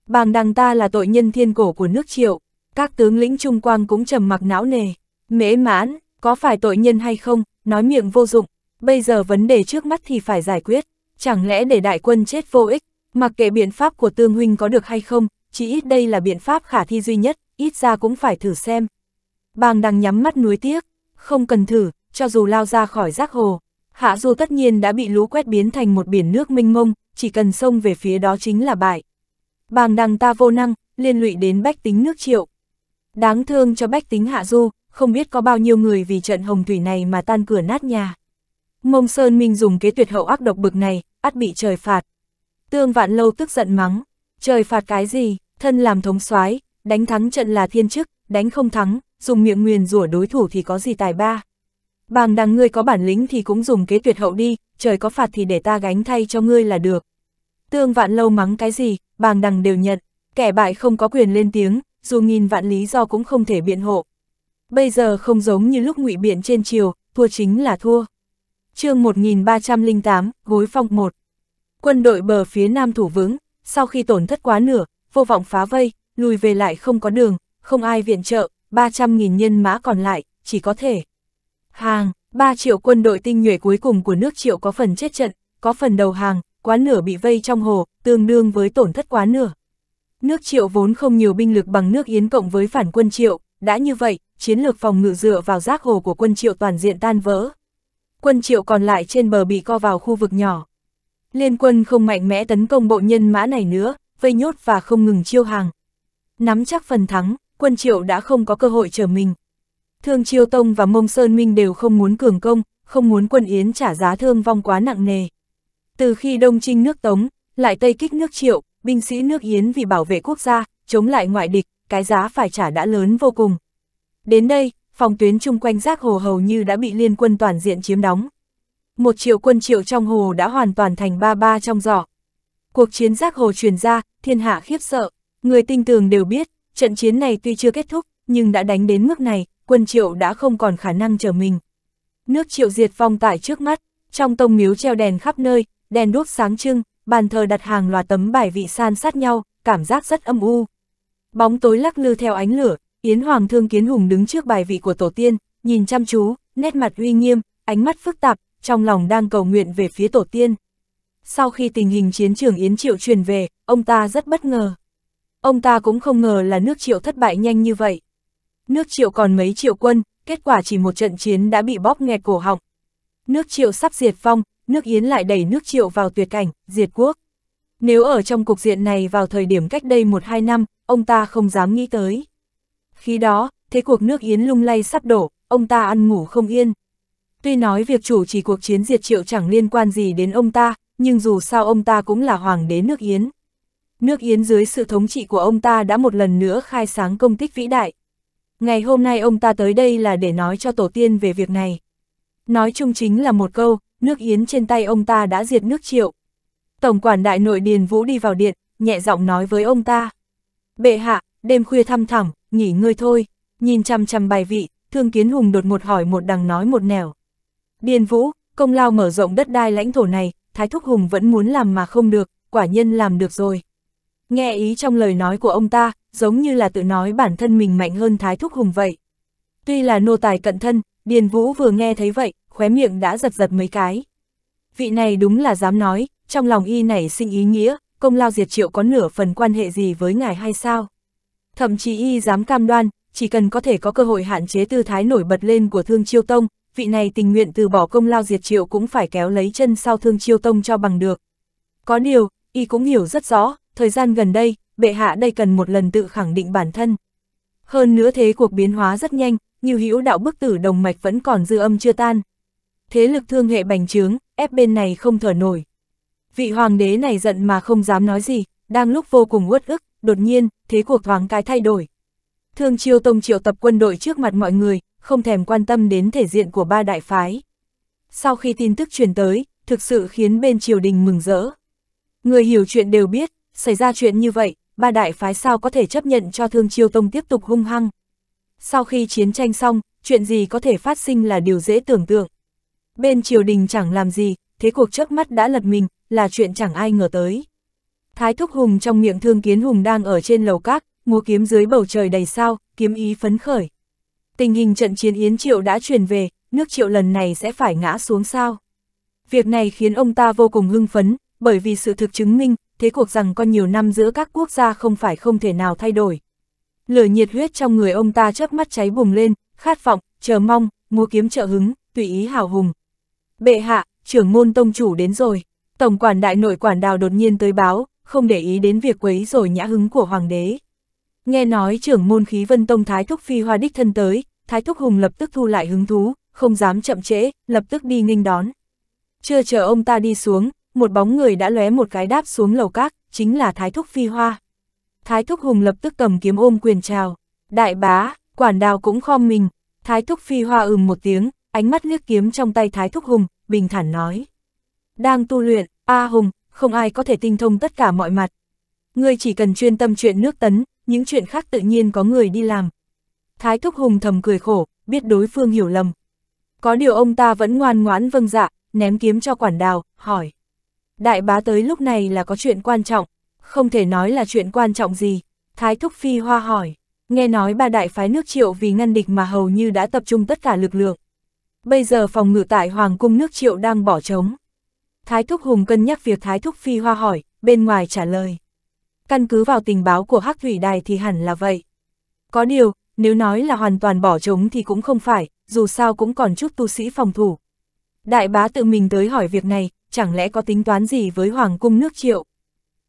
Speaker 1: Bàng đằng ta là tội nhân thiên cổ của nước triệu, các tướng lĩnh trung quang cũng trầm mặc não nề. Mễ mãn, có phải tội nhân hay không, nói miệng vô dụng, bây giờ vấn đề trước mắt thì phải giải quyết, chẳng lẽ để đại quân chết vô ích, Mặc kệ biện pháp của tương huynh có được hay không, chỉ ít đây là biện pháp khả thi duy nhất, ít ra cũng phải thử xem. Bàng đang nhắm mắt nuối tiếc, không cần thử, cho dù lao ra khỏi rác hồ. Hạ du tất nhiên đã bị lũ quét biến thành một biển nước mênh mông, chỉ cần sông về phía đó chính là bại. Bàng đằng ta vô năng, liên lụy đến bách tính nước triệu. Đáng thương cho bách tính hạ du, không biết có bao nhiêu người vì trận hồng thủy này mà tan cửa nát nhà. Mông Sơn Minh dùng kế tuyệt hậu ác độc bực này, ắt bị trời phạt, Tương vạn lâu tức giận mắng, trời phạt cái gì, thân làm thống soái đánh thắng trận là thiên chức, đánh không thắng, dùng miệng nguyền rủa đối thủ thì có gì tài ba. Bàng đằng ngươi có bản lĩnh thì cũng dùng kế tuyệt hậu đi, trời có phạt thì để ta gánh thay cho ngươi là được. Tương vạn lâu mắng cái gì, bàng đằng đều nhận, kẻ bại không có quyền lên tiếng, dù nghìn vạn lý do cũng không thể biện hộ. Bây giờ không giống như lúc ngụy biện trên chiều, thua chính là thua. chương 1308, gối phong 1 Quân đội bờ phía nam thủ vững, sau khi tổn thất quá nửa, vô vọng phá vây, lùi về lại không có đường, không ai viện trợ, 300.000 nhân mã còn lại, chỉ có thể. Hàng, 3 triệu quân đội tinh nhuệ cuối cùng của nước triệu có phần chết trận, có phần đầu hàng, quá nửa bị vây trong hồ, tương đương với tổn thất quá nửa. Nước triệu vốn không nhiều binh lực bằng nước Yến cộng với phản quân triệu, đã như vậy, chiến lược phòng ngự dựa vào giác hồ của quân triệu toàn diện tan vỡ. Quân triệu còn lại trên bờ bị co vào khu vực nhỏ, Liên quân không mạnh mẽ tấn công bộ nhân mã này nữa, vây nhốt và không ngừng chiêu hàng. Nắm chắc phần thắng, quân triệu đã không có cơ hội trở mình. Thương Chiêu Tông và Mông Sơn Minh đều không muốn cường công, không muốn quân Yến trả giá thương vong quá nặng nề. Từ khi Đông Trinh nước Tống, lại Tây kích nước Triệu, binh sĩ nước Yến vì bảo vệ quốc gia, chống lại ngoại địch, cái giá phải trả đã lớn vô cùng. Đến đây, phòng tuyến chung quanh giác hồ hầu như đã bị liên quân toàn diện chiếm đóng, một triệu quân triệu trong hồ đã hoàn toàn thành ba ba trong giỏ. Cuộc chiến giác hồ truyền ra, thiên hạ khiếp sợ, người tinh tường đều biết, trận chiến này tuy chưa kết thúc, nhưng đã đánh đến mức này, quân triệu đã không còn khả năng trở mình. Nước triệu diệt phong tại trước mắt, trong tông miếu treo đèn khắp nơi, đèn đuốc sáng trưng, bàn thờ đặt hàng loạt tấm bài vị san sát nhau, cảm giác rất âm u. Bóng tối lắc lư theo ánh lửa, Yến Hoàng Thương Kiến Hùng đứng trước bài vị của tổ tiên, nhìn chăm chú, nét mặt uy nghiêm, ánh mắt phức tạp, trong lòng đang cầu nguyện về phía tổ tiên. Sau khi tình hình chiến trường Yến Triệu truyền về, ông ta rất bất ngờ. Ông ta cũng không ngờ là nước Triệu thất bại nhanh như vậy. Nước Triệu còn mấy triệu quân, kết quả chỉ một trận chiến đã bị bóp nghẹt cổ họng. Nước Triệu sắp diệt vong, nước Yến lại đẩy nước Triệu vào tuyệt cảnh, diệt quốc. Nếu ở trong cục diện này vào thời điểm cách đây một hai năm, ông ta không dám nghĩ tới. Khi đó, thế cuộc nước Yến lung lay sắp đổ, ông ta ăn ngủ không yên. Tuy nói việc chủ trì cuộc chiến diệt triệu chẳng liên quan gì đến ông ta, nhưng dù sao ông ta cũng là hoàng đế nước Yến. Nước Yến dưới sự thống trị của ông ta đã một lần nữa khai sáng công tích vĩ đại. Ngày hôm nay ông ta tới đây là để nói cho tổ tiên về việc này. Nói chung chính là một câu, nước Yến trên tay ông ta đã diệt nước triệu. Tổng quản đại nội Điền Vũ đi vào điện, nhẹ giọng nói với ông ta. Bệ hạ, đêm khuya thăm thẳm, nghỉ ngơi thôi, nhìn chăm chăm bài vị, thương kiến hùng đột một hỏi một đằng nói một nẻo. Điền Vũ, công lao mở rộng đất đai lãnh thổ này, Thái Thúc Hùng vẫn muốn làm mà không được, quả nhân làm được rồi. Nghe ý trong lời nói của ông ta, giống như là tự nói bản thân mình mạnh hơn Thái Thúc Hùng vậy. Tuy là nô tài cận thân, Điền Vũ vừa nghe thấy vậy, khóe miệng đã giật giật mấy cái. Vị này đúng là dám nói, trong lòng y nảy sinh ý nghĩa, công lao diệt triệu có nửa phần quan hệ gì với ngài hay sao? Thậm chí y dám cam đoan, chỉ cần có thể có cơ hội hạn chế tư thái nổi bật lên của Thương Chiêu Tông, vị này tình nguyện từ bỏ công lao diệt triệu cũng phải kéo lấy chân sau thương chiêu tông cho bằng được. Có điều, y cũng hiểu rất rõ, thời gian gần đây, bệ hạ đây cần một lần tự khẳng định bản thân. Hơn nữa thế cuộc biến hóa rất nhanh, như hữu đạo bức tử đồng mạch vẫn còn dư âm chưa tan. Thế lực thương hệ bành trướng, ép bên này không thở nổi. Vị hoàng đế này giận mà không dám nói gì, đang lúc vô cùng uất ức, đột nhiên, thế cuộc thoáng cái thay đổi. Thương chiêu tông triệu tập quân đội trước mặt mọi người, không thèm quan tâm đến thể diện của ba đại phái. Sau khi tin tức truyền tới, thực sự khiến bên triều đình mừng rỡ. Người hiểu chuyện đều biết, xảy ra chuyện như vậy, ba đại phái sao có thể chấp nhận cho Thương Chiêu Tông tiếp tục hung hăng. Sau khi chiến tranh xong, chuyện gì có thể phát sinh là điều dễ tưởng tượng. Bên triều đình chẳng làm gì, thế cuộc trước mắt đã lật mình, là chuyện chẳng ai ngờ tới. Thái Thúc Hùng trong miệng Thương Kiến Hùng đang ở trên lầu các, múa kiếm dưới bầu trời đầy sao, kiếm ý phấn khởi. Tình hình trận chiến Yến Triệu đã truyền về, nước Triệu lần này sẽ phải ngã xuống sao. Việc này khiến ông ta vô cùng hưng phấn, bởi vì sự thực chứng minh, thế cuộc rằng con nhiều năm giữa các quốc gia không phải không thể nào thay đổi. Lửa nhiệt huyết trong người ông ta chớp mắt cháy bùng lên, khát vọng, chờ mong, mua kiếm trợ hứng, tùy ý hào hùng. Bệ hạ, trưởng môn tông chủ đến rồi. Tổng quản đại nội quản đào đột nhiên tới báo, không để ý đến việc quấy rồi nhã hứng của hoàng đế. Nghe nói trưởng môn khí vân tông thái thúc phi hoa đích thân tới, Thái Thúc Hùng lập tức thu lại hứng thú, không dám chậm trễ, lập tức đi nghênh đón. Chưa chờ ông ta đi xuống, một bóng người đã lóe một cái đáp xuống lầu các, chính là Thái Thúc Phi Hoa. Thái Thúc Hùng lập tức cầm kiếm ôm quyền chào. Đại bá, quản đào cũng khom mình. Thái Thúc Phi Hoa ừm một tiếng, ánh mắt liếc kiếm trong tay Thái Thúc Hùng, bình thản nói. Đang tu luyện, A Hùng, không ai có thể tinh thông tất cả mọi mặt. Ngươi chỉ cần chuyên tâm chuyện nước tấn, những chuyện khác tự nhiên có người đi làm, Thái Thúc Hùng thầm cười khổ, biết đối phương hiểu lầm. Có điều ông ta vẫn ngoan ngoãn vâng dạ, ném kiếm cho quản đào, hỏi. Đại bá tới lúc này là có chuyện quan trọng, không thể nói là chuyện quan trọng gì. Thái Thúc Phi Hoa hỏi, nghe nói ba đại phái nước triệu vì ngăn địch mà hầu như đã tập trung tất cả lực lượng. Bây giờ phòng ngự tại Hoàng cung nước triệu đang bỏ trống. Thái Thúc Hùng cân nhắc việc Thái Thúc Phi Hoa hỏi, bên ngoài trả lời. Căn cứ vào tình báo của Hắc Thủy Đài thì hẳn là vậy. Có điều, nếu nói là hoàn toàn bỏ trống thì cũng không phải, dù sao cũng còn chút tu sĩ phòng thủ. Đại bá tự mình tới hỏi việc này, chẳng lẽ có tính toán gì với Hoàng cung nước triệu?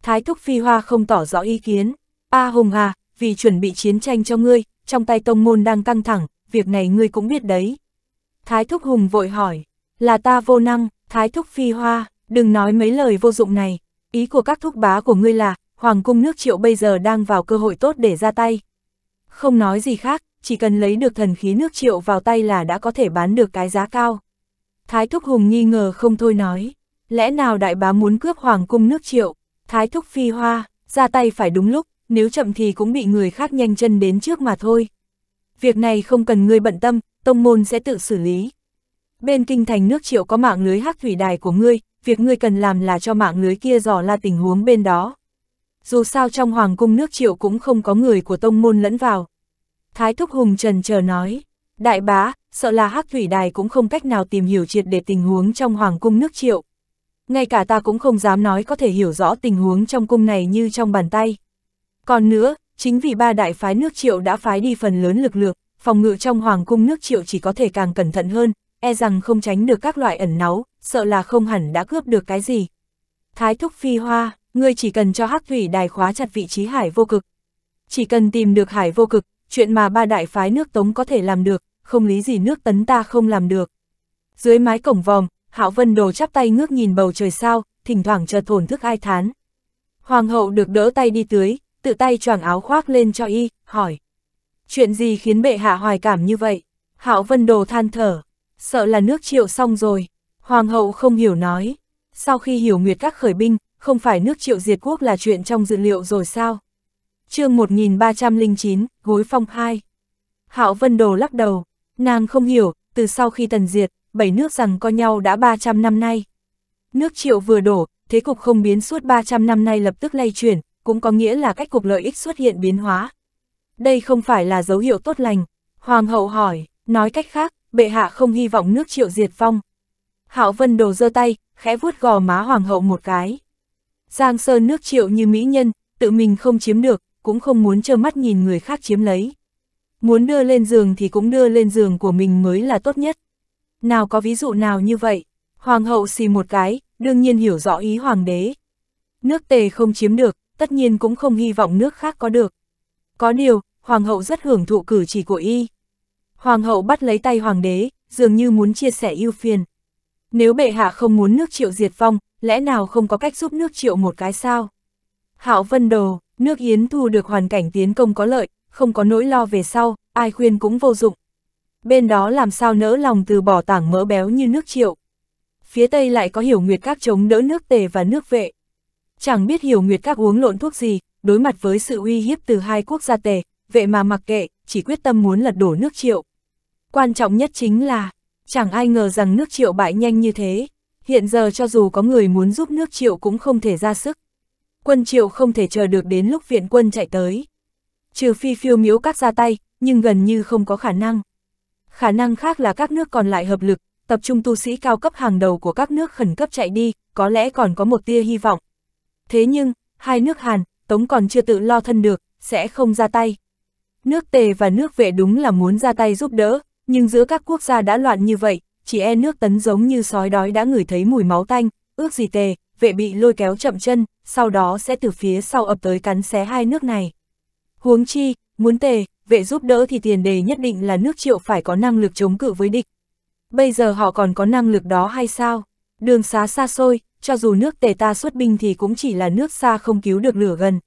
Speaker 1: Thái thúc phi hoa không tỏ rõ ý kiến. A Hùng à, vì chuẩn bị chiến tranh cho ngươi, trong tay tông môn đang căng thẳng, việc này ngươi cũng biết đấy. Thái thúc Hùng vội hỏi, là ta vô năng, Thái thúc phi hoa, đừng nói mấy lời vô dụng này. Ý của các thúc bá của ngươi là, Hoàng cung nước triệu bây giờ đang vào cơ hội tốt để ra tay, không nói gì khác, chỉ cần lấy được thần khí nước triệu vào tay là đã có thể bán được cái giá cao. Thái Thúc Hùng nghi ngờ không thôi nói, lẽ nào đại bá muốn cướp hoàng cung nước triệu, Thái Thúc Phi Hoa, ra tay phải đúng lúc, nếu chậm thì cũng bị người khác nhanh chân đến trước mà thôi. Việc này không cần ngươi bận tâm, tông môn sẽ tự xử lý. Bên kinh thành nước triệu có mạng lưới hắc thủy đài của ngươi, việc ngươi cần làm là cho mạng lưới kia dò la tình huống bên đó dù sao trong hoàng cung nước triệu cũng không có người của tông môn lẫn vào. Thái Thúc Hùng trần chờ nói, đại bá, sợ là hắc thủy đài cũng không cách nào tìm hiểu triệt để tình huống trong hoàng cung nước triệu. Ngay cả ta cũng không dám nói có thể hiểu rõ tình huống trong cung này như trong bàn tay. Còn nữa, chính vì ba đại phái nước triệu đã phái đi phần lớn lực lượng, phòng ngự trong hoàng cung nước triệu chỉ có thể càng cẩn thận hơn, e rằng không tránh được các loại ẩn náu, sợ là không hẳn đã cướp được cái gì. Thái Thúc Phi Hoa ngươi chỉ cần cho hắc thủy đài khóa chặt vị trí hải vô cực. Chỉ cần tìm được hải vô cực, chuyện mà ba đại phái nước Tống có thể làm được, không lý gì nước tấn ta không làm được. Dưới mái cổng vòm, Hạo Vân Đồ chắp tay ngước nhìn bầu trời sao, thỉnh thoảng chợt thổn thức ai thán. Hoàng hậu được đỡ tay đi tưới, tự tay choàng áo khoác lên cho y, hỏi. Chuyện gì khiến bệ hạ hoài cảm như vậy? Hạo Vân Đồ than thở, sợ là nước triệu xong rồi. Hoàng hậu không hiểu nói. Sau khi hiểu Nguyệt các khởi binh, không phải nước triệu diệt quốc là chuyện trong dự liệu rồi sao? chương 1309, Gối Phong 2 Hạo Vân Đồ lắc đầu, nàng không hiểu, từ sau khi tần diệt, bảy nước rằng co nhau đã 300 năm nay. Nước triệu vừa đổ, thế cục không biến suốt 300 năm nay lập tức lay chuyển, cũng có nghĩa là cách cục lợi ích xuất hiện biến hóa. Đây không phải là dấu hiệu tốt lành. Hoàng hậu hỏi, nói cách khác, bệ hạ không hy vọng nước triệu diệt phong Hạo Vân Đồ giơ tay, khẽ vuốt gò má hoàng hậu một cái. Giang Sơn nước triệu như mỹ nhân, tự mình không chiếm được, cũng không muốn trơ mắt nhìn người khác chiếm lấy. Muốn đưa lên giường thì cũng đưa lên giường của mình mới là tốt nhất. Nào có ví dụ nào như vậy? Hoàng hậu xì một cái, đương nhiên hiểu rõ ý hoàng đế. Nước tề không chiếm được, tất nhiên cũng không hy vọng nước khác có được. Có điều, hoàng hậu rất hưởng thụ cử chỉ của y. Hoàng hậu bắt lấy tay hoàng đế, dường như muốn chia sẻ ưu phiền. Nếu bệ hạ không muốn nước triệu diệt vong, lẽ nào không có cách giúp nước triệu một cái sao? Hạo Vân Đồ, nước Yến thu được hoàn cảnh tiến công có lợi, không có nỗi lo về sau, ai khuyên cũng vô dụng. Bên đó làm sao nỡ lòng từ bỏ tảng mỡ béo như nước triệu. Phía Tây lại có hiểu nguyệt các chống đỡ nước tề và nước vệ. Chẳng biết hiểu nguyệt các uống lộn thuốc gì, đối mặt với sự uy hiếp từ hai quốc gia tề, vệ mà mặc kệ, chỉ quyết tâm muốn lật đổ nước triệu. Quan trọng nhất chính là, chẳng ai ngờ rằng nước triệu bại nhanh như thế hiện giờ cho dù có người muốn giúp nước triệu cũng không thể ra sức. Quân triệu không thể chờ được đến lúc viện quân chạy tới. Trừ phi phiêu miếu cắt ra tay, nhưng gần như không có khả năng. Khả năng khác là các nước còn lại hợp lực, tập trung tu sĩ cao cấp hàng đầu của các nước khẩn cấp chạy đi, có lẽ còn có một tia hy vọng. Thế nhưng, hai nước Hàn, Tống còn chưa tự lo thân được, sẽ không ra tay. Nước Tề và nước Vệ đúng là muốn ra tay giúp đỡ, nhưng giữa các quốc gia đã loạn như vậy, chỉ e nước tấn giống như sói đói đã ngửi thấy mùi máu tanh, ước gì tề, vệ bị lôi kéo chậm chân, sau đó sẽ từ phía sau ập tới cắn xé hai nước này. Huống chi, muốn tề, vệ giúp đỡ thì tiền đề nhất định là nước triệu phải có năng lực chống cự với địch. Bây giờ họ còn có năng lực đó hay sao? Đường xá xa xôi, cho dù nước tề ta xuất binh thì cũng chỉ là nước xa không cứu được lửa gần.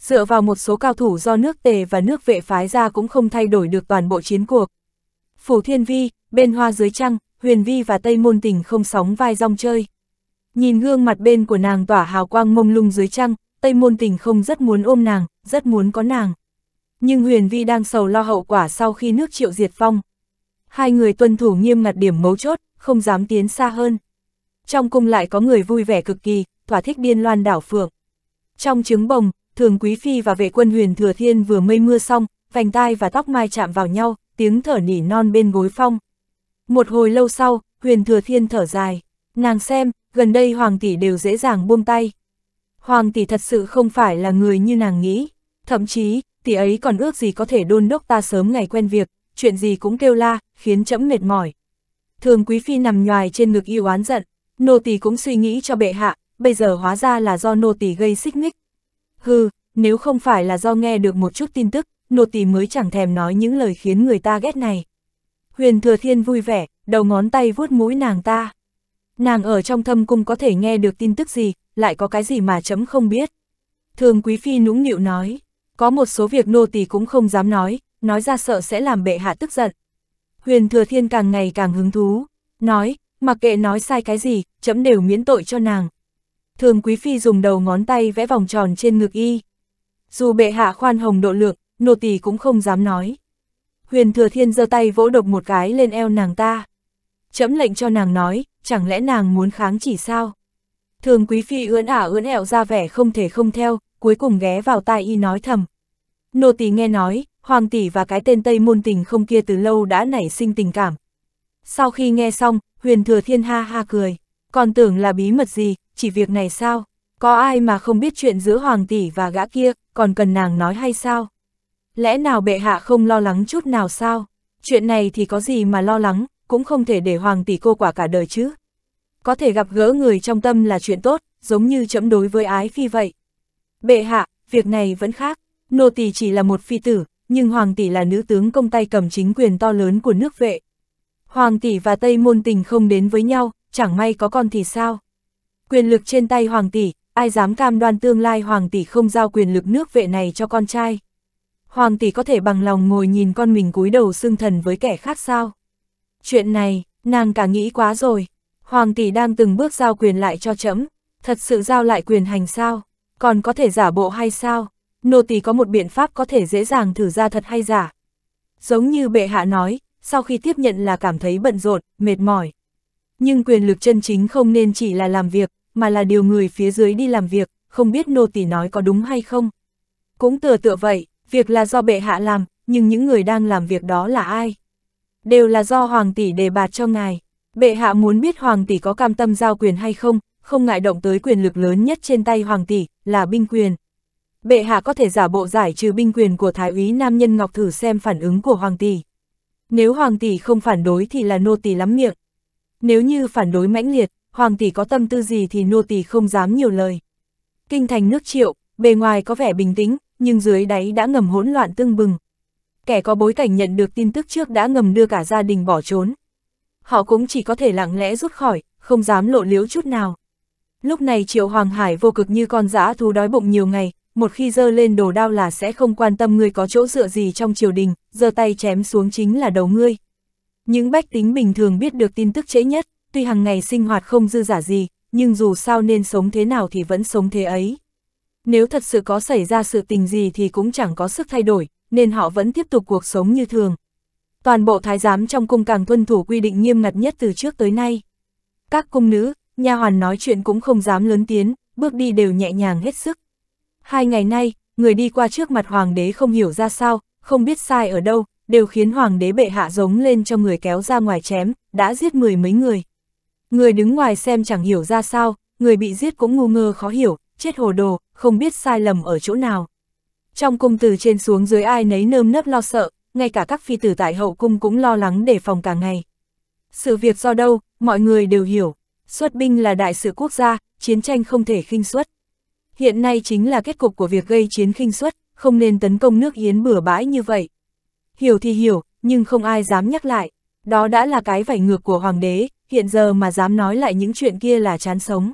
Speaker 1: Dựa vào một số cao thủ do nước tề và nước vệ phái ra cũng không thay đổi được toàn bộ chiến cuộc. Phủ Thiên Vi, bên hoa dưới trăng, huyền vi và tây môn Tỉnh không sóng vai rong chơi. Nhìn gương mặt bên của nàng tỏa hào quang mông lung dưới trăng, tây môn Tỉnh không rất muốn ôm nàng, rất muốn có nàng. Nhưng huyền vi đang sầu lo hậu quả sau khi nước triệu diệt phong. Hai người tuân thủ nghiêm ngặt điểm mấu chốt, không dám tiến xa hơn. Trong cung lại có người vui vẻ cực kỳ, thỏa thích điên loan đảo phượng. Trong trứng bồng, thường quý phi và vệ quân huyền thừa thiên vừa mây mưa xong, vành tai và tóc mai chạm vào nhau, tiếng thở nỉ non bên gối phong. Một hồi lâu sau, huyền thừa thiên thở dài. Nàng xem, gần đây hoàng tỷ đều dễ dàng buông tay. Hoàng tỷ thật sự không phải là người như nàng nghĩ. Thậm chí, tỷ ấy còn ước gì có thể đôn đốc ta sớm ngày quen việc, chuyện gì cũng kêu la, khiến chẫm mệt mỏi. Thường quý phi nằm nhoài trên ngực yêu oán giận, nô tỳ cũng suy nghĩ cho bệ hạ, bây giờ hóa ra là do nô tỳ gây xích mích. Hừ, nếu không phải là do nghe được một chút tin tức, nô tỳ mới chẳng thèm nói những lời khiến người ta ghét này. Huyền Thừa Thiên vui vẻ, đầu ngón tay vuốt mũi nàng ta. Nàng ở trong thâm cung có thể nghe được tin tức gì, lại có cái gì mà chấm không biết. Thường Quý Phi nũng nịu nói, có một số việc nô tỳ cũng không dám nói, nói ra sợ sẽ làm bệ hạ tức giận. Huyền Thừa Thiên càng ngày càng hứng thú, nói, mặc kệ nói sai cái gì, chấm đều miễn tội cho nàng. Thường Quý Phi dùng đầu ngón tay vẽ vòng tròn trên ngực y. Dù bệ hạ khoan hồng độ lượng, nô tỳ cũng không dám nói. Huyền Thừa Thiên giơ tay vỗ độc một cái lên eo nàng ta. Chấm lệnh cho nàng nói, chẳng lẽ nàng muốn kháng chỉ sao? Thường Quý Phi ưỡn ả ưỡn ẹo ra vẻ không thể không theo, cuối cùng ghé vào tai y nói thầm. Nô tỳ nghe nói, Hoàng tỷ và cái tên Tây Môn Tình không kia từ lâu đã nảy sinh tình cảm. Sau khi nghe xong, Huyền Thừa Thiên ha ha cười, còn tưởng là bí mật gì, chỉ việc này sao? Có ai mà không biết chuyện giữa Hoàng tỷ và gã kia, còn cần nàng nói hay sao? Lẽ nào bệ hạ không lo lắng chút nào sao? Chuyện này thì có gì mà lo lắng, cũng không thể để hoàng tỷ cô quả cả đời chứ. Có thể gặp gỡ người trong tâm là chuyện tốt, giống như chấm đối với ái phi vậy. Bệ hạ, việc này vẫn khác, nô tỳ chỉ là một phi tử, nhưng hoàng tỷ là nữ tướng công tay cầm chính quyền to lớn của nước vệ. Hoàng tỷ và Tây Môn Tình không đến với nhau, chẳng may có con thì sao? Quyền lực trên tay hoàng tỷ, ai dám cam đoan tương lai hoàng tỷ không giao quyền lực nước vệ này cho con trai? hoàng tỷ có thể bằng lòng ngồi nhìn con mình cúi đầu xương thần với kẻ khác sao? Chuyện này, nàng cả nghĩ quá rồi. Hoàng tỷ đang từng bước giao quyền lại cho trẫm, thật sự giao lại quyền hành sao? Còn có thể giả bộ hay sao? Nô tỷ có một biện pháp có thể dễ dàng thử ra thật hay giả. Giống như bệ hạ nói, sau khi tiếp nhận là cảm thấy bận rộn, mệt mỏi. Nhưng quyền lực chân chính không nên chỉ là làm việc, mà là điều người phía dưới đi làm việc, không biết nô tỷ nói có đúng hay không. Cũng tựa tựa vậy, Việc là do bệ hạ làm, nhưng những người đang làm việc đó là ai? Đều là do hoàng tỷ đề bạt cho ngài. Bệ hạ muốn biết hoàng tỷ có cam tâm giao quyền hay không, không ngại động tới quyền lực lớn nhất trên tay hoàng tỷ, là binh quyền. Bệ hạ có thể giả bộ giải trừ binh quyền của thái úy nam nhân ngọc thử xem phản ứng của hoàng tỷ. Nếu hoàng tỷ không phản đối thì là nô tỷ lắm miệng. Nếu như phản đối mãnh liệt, hoàng tỷ có tâm tư gì thì nô tỷ không dám nhiều lời. Kinh thành nước triệu, bề ngoài có vẻ bình tĩnh, nhưng dưới đáy đã ngầm hỗn loạn tương bừng. Kẻ có bối cảnh nhận được tin tức trước đã ngầm đưa cả gia đình bỏ trốn. Họ cũng chỉ có thể lặng lẽ rút khỏi, không dám lộ liễu chút nào. Lúc này Triệu Hoàng Hải vô cực như con giã thú đói bụng nhiều ngày, một khi dơ lên đồ đao là sẽ không quan tâm ngươi có chỗ dựa gì trong triều đình, giơ tay chém xuống chính là đầu ngươi. Những bách tính bình thường biết được tin tức trễ nhất, tuy hàng ngày sinh hoạt không dư giả gì, nhưng dù sao nên sống thế nào thì vẫn sống thế ấy. Nếu thật sự có xảy ra sự tình gì thì cũng chẳng có sức thay đổi, nên họ vẫn tiếp tục cuộc sống như thường. Toàn bộ thái giám trong cung càng tuân thủ quy định nghiêm ngặt nhất từ trước tới nay. Các cung nữ, nha hoàn nói chuyện cũng không dám lớn tiếng, bước đi đều nhẹ nhàng hết sức. Hai ngày nay, người đi qua trước mặt hoàng đế không hiểu ra sao, không biết sai ở đâu, đều khiến hoàng đế bệ hạ giống lên cho người kéo ra ngoài chém, đã giết mười mấy người. Người đứng ngoài xem chẳng hiểu ra sao, người bị giết cũng ngu ngơ khó hiểu, chết hồ đồ, không biết sai lầm ở chỗ nào. Trong cung từ trên xuống dưới ai nấy nơm nớp lo sợ, ngay cả các phi tử tại hậu cung cũng lo lắng để phòng cả ngày. Sự việc do đâu, mọi người đều hiểu, xuất binh là đại sự quốc gia, chiến tranh không thể khinh suất. Hiện nay chính là kết cục của việc gây chiến khinh suất, không nên tấn công nước Yến bừa bãi như vậy. Hiểu thì hiểu, nhưng không ai dám nhắc lại. Đó đã là cái vảy ngược của hoàng đế, hiện giờ mà dám nói lại những chuyện kia là chán sống.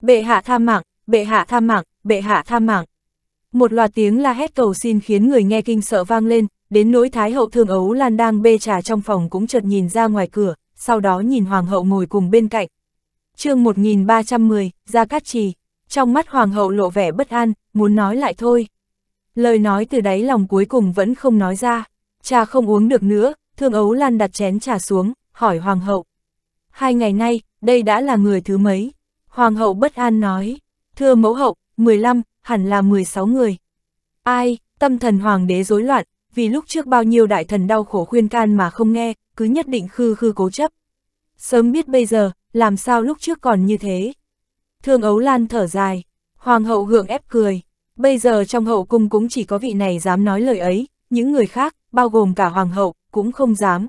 Speaker 1: Bệ hạ tha mạng, bệ hạ tha mạng, bệ hạ tha mạng. Một loạt tiếng la hét cầu xin khiến người nghe kinh sợ vang lên, đến nỗi Thái hậu thương ấu Lan đang bê trà trong phòng cũng chợt nhìn ra ngoài cửa, sau đó nhìn Hoàng hậu ngồi cùng bên cạnh. chương 1310, Gia Cát Trì, trong mắt Hoàng hậu lộ vẻ bất an, muốn nói lại thôi. Lời nói từ đáy lòng cuối cùng vẫn không nói ra, trà không uống được nữa, thương ấu Lan đặt chén trà xuống, hỏi Hoàng hậu. Hai ngày nay, đây đã là người thứ mấy? Hoàng hậu bất an nói, thưa mẫu hậu, 15, hẳn là 16 người. Ai, tâm thần hoàng đế rối loạn, vì lúc trước bao nhiêu đại thần đau khổ khuyên can mà không nghe, cứ nhất định khư khư cố chấp. Sớm biết bây giờ, làm sao lúc trước còn như thế. Thương Ấu Lan thở dài, hoàng hậu gượng ép cười, bây giờ trong hậu cung cũng chỉ có vị này dám nói lời ấy, những người khác, bao gồm cả hoàng hậu, cũng không dám.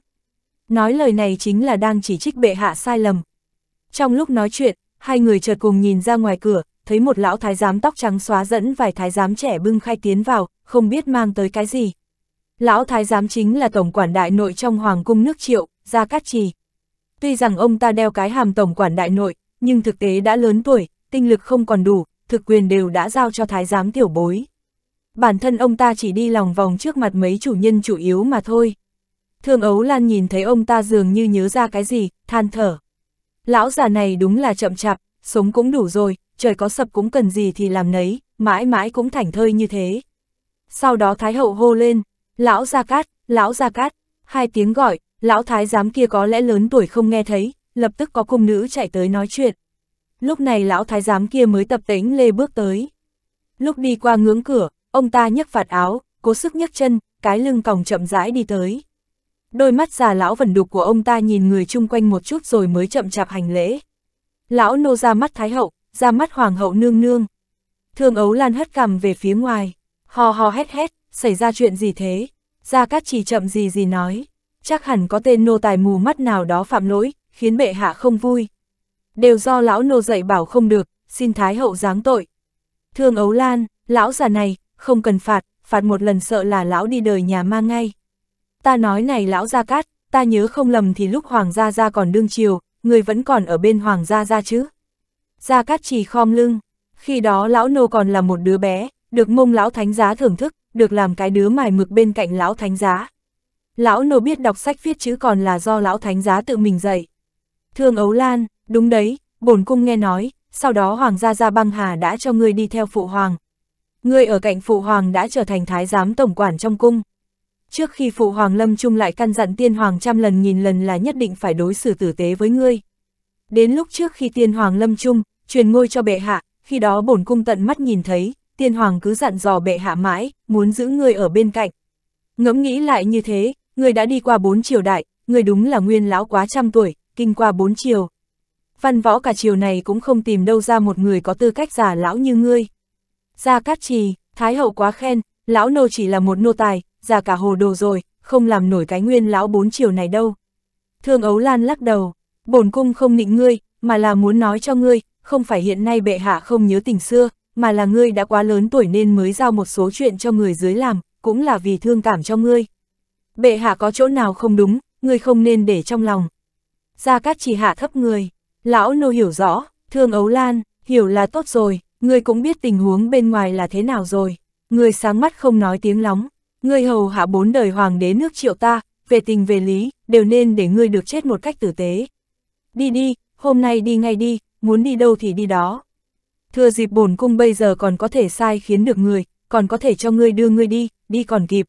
Speaker 1: Nói lời này chính là đang chỉ trích bệ hạ sai lầm. Trong lúc nói chuyện, hai người chợt cùng nhìn ra ngoài cửa, thấy một lão thái giám tóc trắng xóa dẫn vài thái giám trẻ bưng khai tiến vào, không biết mang tới cái gì. Lão thái giám chính là tổng quản đại nội trong hoàng cung nước triệu, Gia Cát Trì. Tuy rằng ông ta đeo cái hàm tổng quản đại nội, nhưng thực tế đã lớn tuổi, tinh lực không còn đủ, thực quyền đều đã giao cho thái giám tiểu bối. Bản thân ông ta chỉ đi lòng vòng trước mặt mấy chủ nhân chủ yếu mà thôi. Thương Ấu Lan nhìn thấy ông ta dường như nhớ ra cái gì, than thở. Lão già này đúng là chậm chạp, sống cũng đủ rồi, trời có sập cũng cần gì thì làm nấy, mãi mãi cũng thảnh thơi như thế. Sau đó Thái Hậu hô lên, lão Gia Cát, lão Gia Cát, hai tiếng gọi, lão Thái giám kia có lẽ lớn tuổi không nghe thấy, lập tức có cung nữ chạy tới nói chuyện. Lúc này lão Thái giám kia mới tập tính lê bước tới. Lúc đi qua ngưỡng cửa, ông ta nhấc phạt áo, cố sức nhấc chân, cái lưng còng chậm rãi đi tới. Đôi mắt già lão vẩn đục của ông ta nhìn người chung quanh một chút rồi mới chậm chạp hành lễ. Lão nô ra mắt Thái Hậu, ra mắt hoàng hậu nương nương. Thương ấu lan hất cằm về phía ngoài, hò hò hét hét, xảy ra chuyện gì thế? Gia Cát Trì chậm gì gì nói, chắc hẳn có tên nô tài mù mắt nào đó phạm lỗi, khiến bệ hạ không vui. Đều do lão nô dạy bảo không được, xin thái hậu giáng tội. Thương ấu lan, lão già này, không cần phạt, phạt một lần sợ là lão đi đời nhà ma ngay. Ta nói này lão Gia Cát, ta nhớ không lầm thì lúc hoàng gia gia còn đương triều, người vẫn còn ở bên hoàng gia gia chứ. Gia Cát Trì khom lưng. Khi đó lão nô còn là một đứa bé, được mông lão thánh giá thưởng thức, được làm cái đứa mài mực bên cạnh lão thánh giá. Lão nô biết đọc sách viết chữ còn là do lão thánh giá tự mình dạy. Thương Ấu Lan, đúng đấy, bổn cung nghe nói, sau đó hoàng gia gia băng hà đã cho ngươi đi theo phụ hoàng. Ngươi ở cạnh phụ hoàng đã trở thành thái giám tổng quản trong cung. Trước khi phụ hoàng lâm chung lại căn dặn tiên hoàng trăm lần nghìn lần là nhất định phải đối xử tử tế với ngươi. Đến lúc trước khi tiên hoàng lâm chung, truyền ngôi cho bệ hạ, khi đó bổn cung tận mắt nhìn thấy, tiên hoàng cứ dặn dò bệ hạ mãi, muốn giữ người ở bên cạnh. Ngẫm nghĩ lại như thế, người đã đi qua bốn triều đại, người đúng là nguyên lão quá trăm tuổi, kinh qua bốn triều. Văn võ cả triều này cũng không tìm đâu ra một người có tư cách giả lão như ngươi. Gia Cát Trì, Thái hậu quá khen, lão nô chỉ là một nô tài, già cả hồ đồ rồi, không làm nổi cái nguyên lão bốn triều này đâu. Thương Ấu Lan lắc đầu, bổn cung không nịnh ngươi, mà là muốn nói cho ngươi, không phải hiện nay bệ hạ không nhớ tình xưa, mà là ngươi đã quá lớn tuổi nên mới giao một số chuyện cho người dưới làm, cũng là vì thương cảm cho ngươi. Bệ hạ có chỗ nào không đúng, ngươi không nên để trong lòng. Gia Cát chỉ hạ thấp người, lão nô hiểu rõ, thương ấu lan, hiểu là tốt rồi, ngươi cũng biết tình huống bên ngoài là thế nào rồi, ngươi sáng mắt không nói tiếng lóng, ngươi hầu hạ bốn đời hoàng đế nước triệu ta, về tình về lý, đều nên để ngươi được chết một cách tử tế đi đi, hôm nay đi ngay đi, muốn đi đâu thì đi đó. Thưa dịp bổn cung bây giờ còn có thể sai khiến được người, còn có thể cho ngươi đưa ngươi đi, đi còn kịp.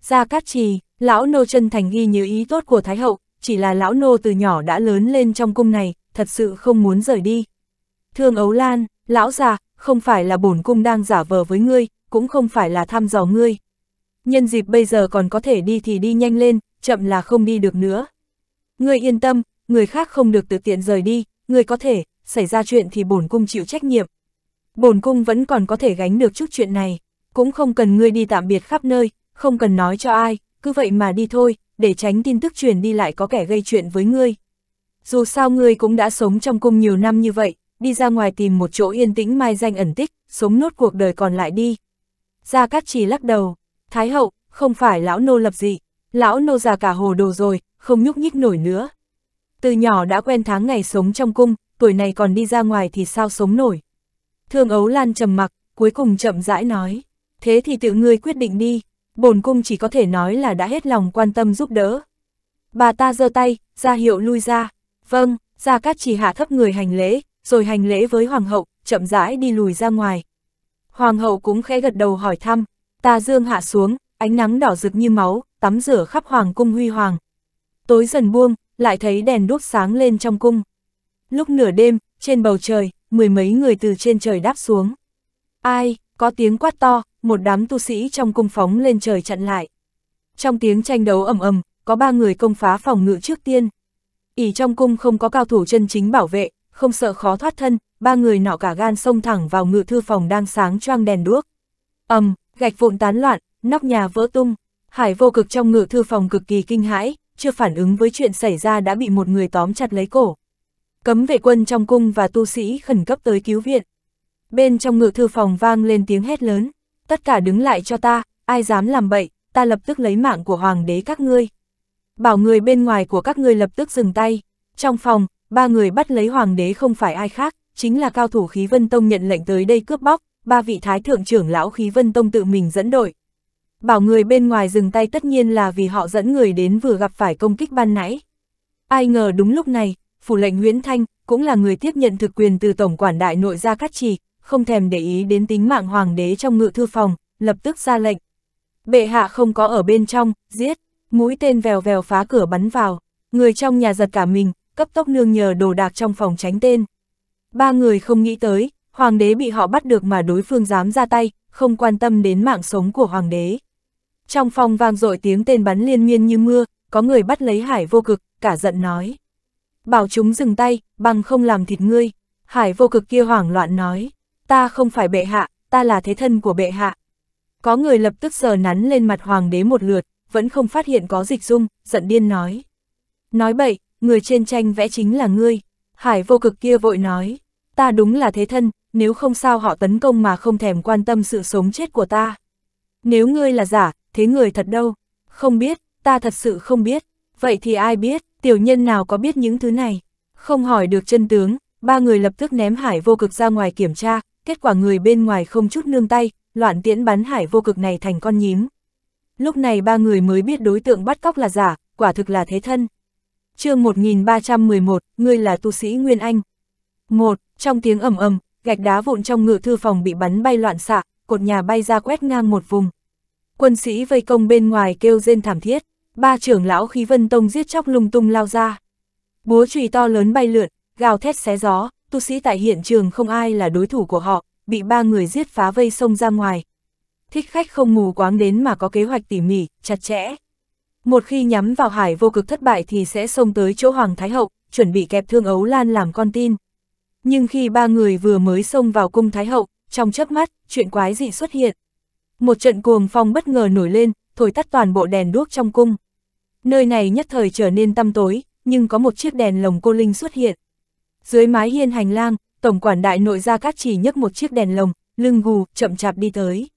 Speaker 1: Gia Cát Trì, lão nô chân thành ghi nhớ ý tốt của Thái Hậu, chỉ là lão nô từ nhỏ đã lớn lên trong cung này, thật sự không muốn rời đi. Thương Ấu Lan, lão già, không phải là bổn cung đang giả vờ với ngươi, cũng không phải là thăm dò ngươi. Nhân dịp bây giờ còn có thể đi thì đi nhanh lên, chậm là không đi được nữa. Ngươi yên tâm, người khác không được tự tiện rời đi, người có thể, xảy ra chuyện thì bổn cung chịu trách nhiệm. Bổn cung vẫn còn có thể gánh được chút chuyện này, cũng không cần ngươi đi tạm biệt khắp nơi, không cần nói cho ai, cứ vậy mà đi thôi, để tránh tin tức truyền đi lại có kẻ gây chuyện với ngươi. Dù sao ngươi cũng đã sống trong cung nhiều năm như vậy, đi ra ngoài tìm một chỗ yên tĩnh mai danh ẩn tích, sống nốt cuộc đời còn lại đi. Gia Cát Trì lắc đầu, Thái Hậu, không phải lão nô lập gì, lão nô già cả hồ đồ rồi, không nhúc nhích nổi nữa. Từ nhỏ đã quen tháng ngày sống trong cung, tuổi này còn đi ra ngoài thì sao sống nổi. Thương Ấu Lan trầm mặc, cuối cùng chậm rãi nói, thế thì tự ngươi quyết định đi, bổn cung chỉ có thể nói là đã hết lòng quan tâm giúp đỡ. Bà ta giơ tay, ra hiệu lui ra, vâng, ra cát chỉ hạ thấp người hành lễ, rồi hành lễ với hoàng hậu, chậm rãi đi lùi ra ngoài. Hoàng hậu cũng khẽ gật đầu hỏi thăm, ta dương hạ xuống, ánh nắng đỏ rực như máu, tắm rửa khắp hoàng cung huy hoàng. Tối dần buông, lại thấy đèn đuốc sáng lên trong cung. Lúc nửa đêm, trên bầu trời, mười mấy người từ trên trời đáp xuống. Ai, có tiếng quát to, một đám tu sĩ trong cung phóng lên trời chặn lại. Trong tiếng tranh đấu ầm ầm, có ba người công phá phòng ngự trước tiên. ỉ trong cung không có cao thủ chân chính bảo vệ, không sợ khó thoát thân, ba người nọ cả gan xông thẳng vào ngự thư phòng đang sáng choang đèn đuốc. ầm, gạch vụn tán loạn, nóc nhà vỡ tung. Hải vô cực trong ngự thư phòng cực kỳ kinh hãi, chưa phản ứng với chuyện xảy ra đã bị một người tóm chặt lấy cổ. Cấm vệ quân trong cung và tu sĩ khẩn cấp tới cứu viện. Bên trong ngự thư phòng vang lên tiếng hét lớn, tất cả đứng lại cho ta, ai dám làm bậy, ta lập tức lấy mạng của hoàng đế các ngươi. Bảo người bên ngoài của các ngươi lập tức dừng tay. Trong phòng, ba người bắt lấy hoàng đế không phải ai khác, chính là cao thủ khí vân tông nhận lệnh tới đây cướp bóc, ba vị thái thượng trưởng lão khí vân tông tự mình dẫn đội. Bảo người bên ngoài dừng tay tất nhiên là vì họ dẫn người đến vừa gặp phải công kích ban nãy. Ai ngờ đúng lúc này, phủ lệnh Nguyễn Thanh, cũng là người tiếp nhận thực quyền từ Tổng quản đại nội ra cắt trì, không thèm để ý đến tính mạng hoàng đế trong ngự thư phòng, lập tức ra lệnh. Bệ hạ không có ở bên trong, giết, mũi tên vèo vèo phá cửa bắn vào, người trong nhà giật cả mình, cấp tốc nương nhờ đồ đạc trong phòng tránh tên. Ba người không nghĩ tới, hoàng đế bị họ bắt được mà đối phương dám ra tay, không quan tâm đến mạng sống của hoàng đế. Trong phòng vang dội tiếng tên bắn liên miên như mưa, có người bắt lấy hải vô cực, cả giận nói. Bảo chúng dừng tay, bằng không làm thịt ngươi. Hải vô cực kia hoảng loạn nói, ta không phải bệ hạ, ta là thế thân của bệ hạ. Có người lập tức sờ nắn lên mặt hoàng đế một lượt, vẫn không phát hiện có dịch dung, giận điên nói. Nói bậy, người trên tranh vẽ chính là ngươi. Hải vô cực kia vội nói, ta đúng là thế thân, nếu không sao họ tấn công mà không thèm quan tâm sự sống chết của ta. Nếu ngươi là giả, thế người thật đâu? Không biết, ta thật sự không biết. Vậy thì ai biết, tiểu nhân nào có biết những thứ này? Không hỏi được chân tướng, ba người lập tức ném hải vô cực ra ngoài kiểm tra, kết quả người bên ngoài không chút nương tay, loạn tiễn bắn hải vô cực này thành con nhím. Lúc này ba người mới biết đối tượng bắt cóc là giả, quả thực là thế thân. chương 1311, ngươi là tu sĩ Nguyên Anh. một Trong tiếng ầm ầm, gạch đá vụn trong ngự thư phòng bị bắn bay loạn xạ, cột nhà bay ra quét ngang một vùng quân sĩ vây công bên ngoài kêu rên thảm thiết, ba trưởng lão khí vân tông giết chóc lung tung lao ra. Búa chùy to lớn bay lượn, gào thét xé gió, tu sĩ tại hiện trường không ai là đối thủ của họ, bị ba người giết phá vây sông ra ngoài. Thích khách không mù quáng đến mà có kế hoạch tỉ mỉ, chặt chẽ. Một khi nhắm vào hải vô cực thất bại thì sẽ xông tới chỗ Hoàng Thái Hậu, chuẩn bị kẹp thương ấu lan làm con tin. Nhưng khi ba người vừa mới xông vào cung Thái Hậu, trong chớp mắt, chuyện quái dị xuất hiện. Một trận cuồng phong bất ngờ nổi lên, thổi tắt toàn bộ đèn đuốc trong cung. Nơi này nhất thời trở nên tăm tối, nhưng có một chiếc đèn lồng cô linh xuất hiện. Dưới mái hiên hành lang, tổng quản đại nội gia cát chỉ nhấc một chiếc đèn lồng, lưng gù, chậm chạp đi tới.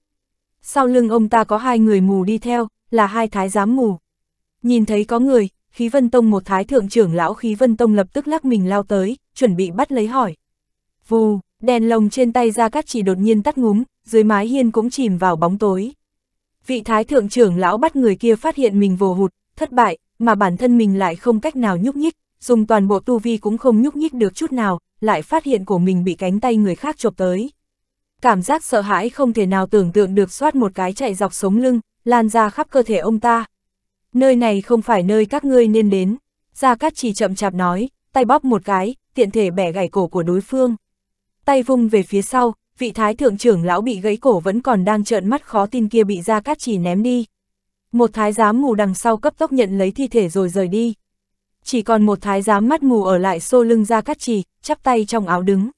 Speaker 1: Sau lưng ông ta có hai người mù đi theo, là hai thái giám mù. Nhìn thấy có người, khí vân tông một thái thượng trưởng lão khí vân tông lập tức lắc mình lao tới, chuẩn bị bắt lấy hỏi. Vù, đèn lồng trên tay ra các chỉ đột nhiên tắt ngúm, dưới mái hiên cũng chìm vào bóng tối. Vị thái thượng trưởng lão bắt người kia phát hiện mình vồ hụt, thất bại, mà bản thân mình lại không cách nào nhúc nhích, dùng toàn bộ tu vi cũng không nhúc nhích được chút nào, lại phát hiện của mình bị cánh tay người khác chộp tới. Cảm giác sợ hãi không thể nào tưởng tượng được xoát một cái chạy dọc sống lưng, lan ra khắp cơ thể ông ta. Nơi này không phải nơi các ngươi nên đến. Gia Cát chỉ chậm chạp nói, tay bóp một cái, tiện thể bẻ gãy cổ của đối phương. Tay vung về phía sau, vị thái thượng trưởng lão bị gãy cổ vẫn còn đang trợn mắt khó tin kia bị Gia Cát Chỉ ném đi. Một thái giám mù đằng sau cấp tốc nhận lấy thi thể rồi rời đi. Chỉ còn một thái giám mắt mù ở lại xô lưng Gia Cát Chỉ, chắp tay trong áo đứng.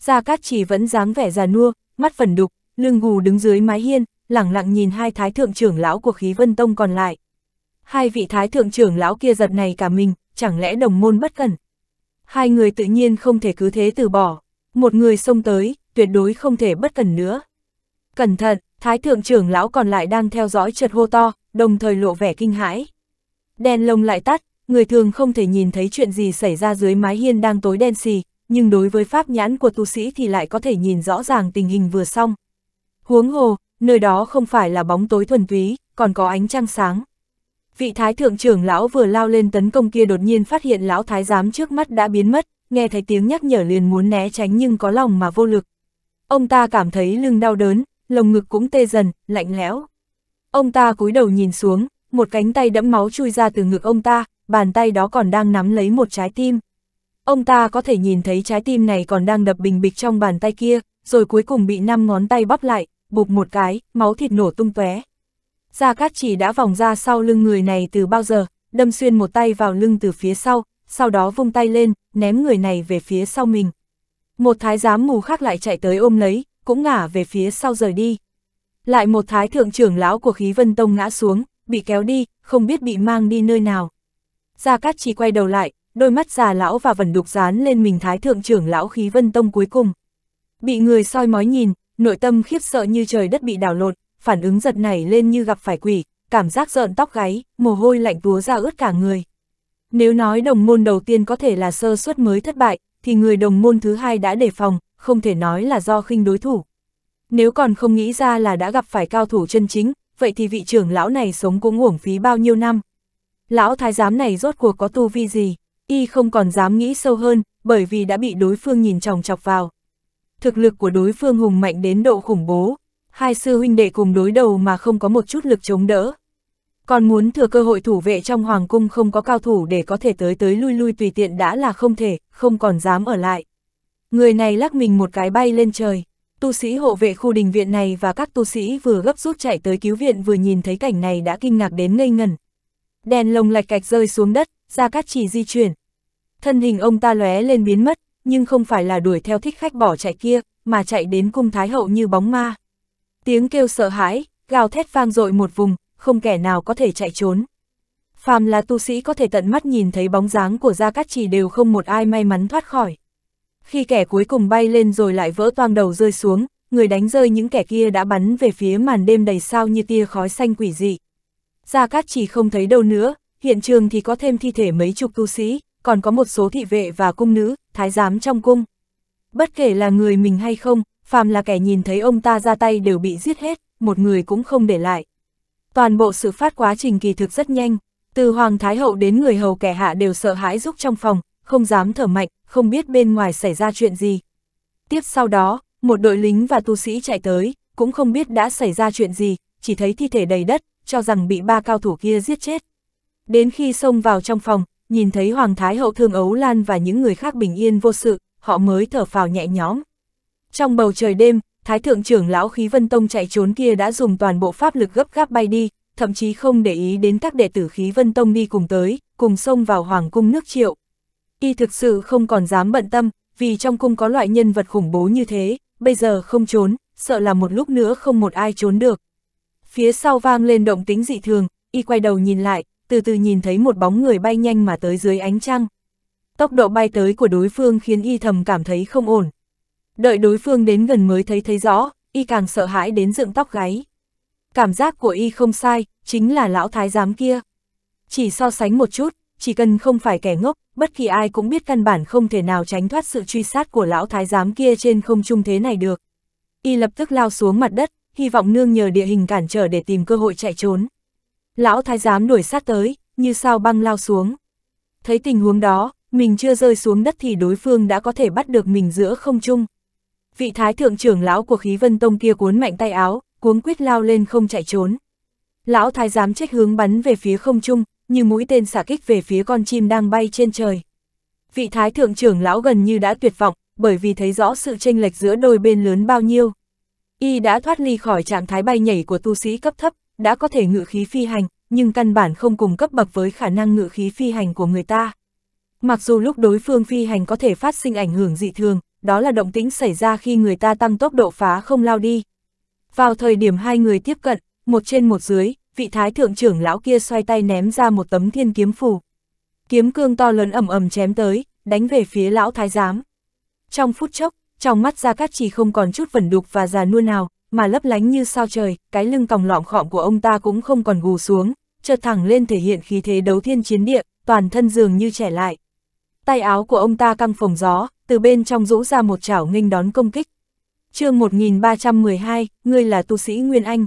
Speaker 1: Gia Cát Chỉ vẫn dáng vẻ già nua, mắt phần đục, lưng gù đứng dưới mái hiên, lẳng lặng nhìn hai thái thượng trưởng lão của khí vân tông còn lại. Hai vị thái thượng trưởng lão kia giật này cả mình, chẳng lẽ đồng môn bất cẩn. Hai người tự nhiên không thể cứ thế từ bỏ. Một người xông tới, tuyệt đối không thể bất cần nữa. Cẩn thận, thái thượng trưởng lão còn lại đang theo dõi chợt hô to, đồng thời lộ vẻ kinh hãi. Đèn lồng lại tắt, người thường không thể nhìn thấy chuyện gì xảy ra dưới mái hiên đang tối đen xì, nhưng đối với pháp nhãn của tu sĩ thì lại có thể nhìn rõ ràng tình hình vừa xong. Huống hồ, nơi đó không phải là bóng tối thuần túy, còn có ánh trăng sáng. Vị thái thượng trưởng lão vừa lao lên tấn công kia đột nhiên phát hiện lão thái giám trước mắt đã biến mất, nghe thấy tiếng nhắc nhở liền muốn né tránh nhưng có lòng mà vô lực, Ông ta cảm thấy lưng đau đớn, lồng ngực cũng tê dần, lạnh lẽo. Ông ta cúi đầu nhìn xuống, một cánh tay đẫm máu chui ra từ ngực ông ta, bàn tay đó còn đang nắm lấy một trái tim. Ông ta có thể nhìn thấy trái tim này còn đang đập bình bịch trong bàn tay kia, rồi cuối cùng bị năm ngón tay bóp lại, bụp một cái, máu thịt nổ tung tóe. Gia Cát chỉ đã vòng ra sau lưng người này từ bao giờ, đâm xuyên một tay vào lưng từ phía sau, sau đó vung tay lên, ném người này về phía sau mình. Một thái giám mù khác lại chạy tới ôm lấy, cũng ngả về phía sau rời đi. Lại một thái thượng trưởng lão của khí vân tông ngã xuống, bị kéo đi, không biết bị mang đi nơi nào. Gia Cát chỉ quay đầu lại, đôi mắt già lão và vần đục dán lên mình thái thượng trưởng lão khí vân tông cuối cùng. Bị người soi mói nhìn, nội tâm khiếp sợ như trời đất bị đảo lộn phản ứng giật nảy lên như gặp phải quỷ, cảm giác rợn tóc gáy, mồ hôi lạnh túa ra ướt cả người. Nếu nói đồng môn đầu tiên có thể là sơ suất mới thất bại, thì người đồng môn thứ hai đã đề phòng, không thể nói là do khinh đối thủ. Nếu còn không nghĩ ra là đã gặp phải cao thủ chân chính, vậy thì vị trưởng lão này sống cũng uổng phí bao nhiêu năm. Lão thái giám này rốt cuộc có tu vi gì, y không còn dám nghĩ sâu hơn, bởi vì đã bị đối phương nhìn tròng chọc vào. Thực lực của đối phương hùng mạnh đến độ khủng bố, hai sư huynh đệ cùng đối đầu mà không có một chút lực chống đỡ, còn muốn thừa cơ hội thủ vệ trong hoàng cung không có cao thủ để có thể tới tới lui lui tùy tiện đã là không thể, không còn dám ở lại. Người này lắc mình một cái bay lên trời. Tu sĩ hộ vệ khu đình viện này và các tu sĩ vừa gấp rút chạy tới cứu viện vừa nhìn thấy cảnh này đã kinh ngạc đến ngây ngẩn. Đèn lồng lạch cạch rơi xuống đất, ra cát chỉ di chuyển. Thân hình ông ta lóe lên biến mất, nhưng không phải là đuổi theo thích khách bỏ chạy kia, mà chạy đến cung thái hậu như bóng ma. Tiếng kêu sợ hãi, gào thét vang dội một vùng, không kẻ nào có thể chạy trốn. Phàm là tu sĩ có thể tận mắt nhìn thấy bóng dáng của Gia Cát Trì đều không một ai may mắn thoát khỏi. Khi kẻ cuối cùng bay lên rồi lại vỡ toang đầu rơi xuống, người đánh rơi những kẻ kia đã bắn về phía màn đêm đầy sao như tia khói xanh quỷ dị. Gia Cát Trì không thấy đâu nữa, hiện trường thì có thêm thi thể mấy chục tu sĩ, còn có một số thị vệ và cung nữ, thái giám trong cung. Bất kể là người mình hay không, phàm là kẻ nhìn thấy ông ta ra tay đều bị giết hết, một người cũng không để lại. Toàn bộ sự phát quá trình kỳ thực rất nhanh, từ Hoàng Thái Hậu đến người hầu kẻ hạ đều sợ hãi rúc trong phòng, không dám thở mạnh, không biết bên ngoài xảy ra chuyện gì. Tiếp sau đó, một đội lính và tu sĩ chạy tới, cũng không biết đã xảy ra chuyện gì, chỉ thấy thi thể đầy đất, cho rằng bị ba cao thủ kia giết chết. Đến khi xông vào trong phòng, nhìn thấy Hoàng Thái Hậu Thương Ấu Lan và những người khác bình yên vô sự, họ mới thở phào nhẹ nhõm. Trong bầu trời đêm, Thái thượng trưởng lão khí vân tông chạy trốn kia đã dùng toàn bộ pháp lực gấp gáp bay đi, thậm chí không để ý đến các đệ tử khí vân tông đi cùng tới, cùng xông vào hoàng cung nước triệu. Y thực sự không còn dám bận tâm, vì trong cung có loại nhân vật khủng bố như thế, bây giờ không trốn, sợ là một lúc nữa không một ai trốn được. Phía sau vang lên động tính dị thường, y quay đầu nhìn lại, từ từ nhìn thấy một bóng người bay nhanh mà tới dưới ánh trăng. Tốc độ bay tới của đối phương khiến y thầm cảm thấy không ổn đợi đối phương đến gần mới thấy thấy rõ, y càng sợ hãi đến dựng tóc gáy. Cảm giác của y không sai, chính là lão thái giám kia. Chỉ so sánh một chút, chỉ cần không phải kẻ ngốc, bất kỳ ai cũng biết căn bản không thể nào tránh thoát sự truy sát của lão thái giám kia trên không trung thế này được. Y lập tức lao xuống mặt đất, hy vọng nương nhờ địa hình cản trở để tìm cơ hội chạy trốn. Lão thái giám đuổi sát tới, như sao băng lao xuống. Thấy tình huống đó, mình chưa rơi xuống đất thì đối phương đã có thể bắt được mình giữa không trung vị thái thượng trưởng lão của khí vân tông kia cuốn mạnh tay áo, cuống quyết lao lên không chạy trốn. Lão thái giám chết hướng bắn về phía không trung, như mũi tên xả kích về phía con chim đang bay trên trời. Vị thái thượng trưởng lão gần như đã tuyệt vọng, bởi vì thấy rõ sự chênh lệch giữa đôi bên lớn bao nhiêu. Y đã thoát ly khỏi trạng thái bay nhảy của tu sĩ cấp thấp, đã có thể ngự khí phi hành, nhưng căn bản không cùng cấp bậc với khả năng ngự khí phi hành của người ta. Mặc dù lúc đối phương phi hành có thể phát sinh ảnh hưởng dị thường, đó là động tĩnh xảy ra khi người ta tăng tốc độ phá không lao đi. Vào thời điểm hai người tiếp cận, một trên một dưới, vị thái thượng trưởng lão kia xoay tay ném ra một tấm thiên kiếm phù. Kiếm cương to lớn ầm ầm chém tới, đánh về phía lão thái giám. Trong phút chốc, trong mắt Gia Cát chỉ không còn chút vẩn đục và già nua nào, mà lấp lánh như sao trời, cái lưng còng lọm khọm của ông ta cũng không còn gù xuống, chợt thẳng lên thể hiện khí thế đấu thiên chiến địa, toàn thân dường như trẻ lại. Tay áo của ông ta căng phồng gió, từ bên trong rũ ra một chảo nghênh đón công kích. chương 1312, ngươi là tu sĩ Nguyên Anh.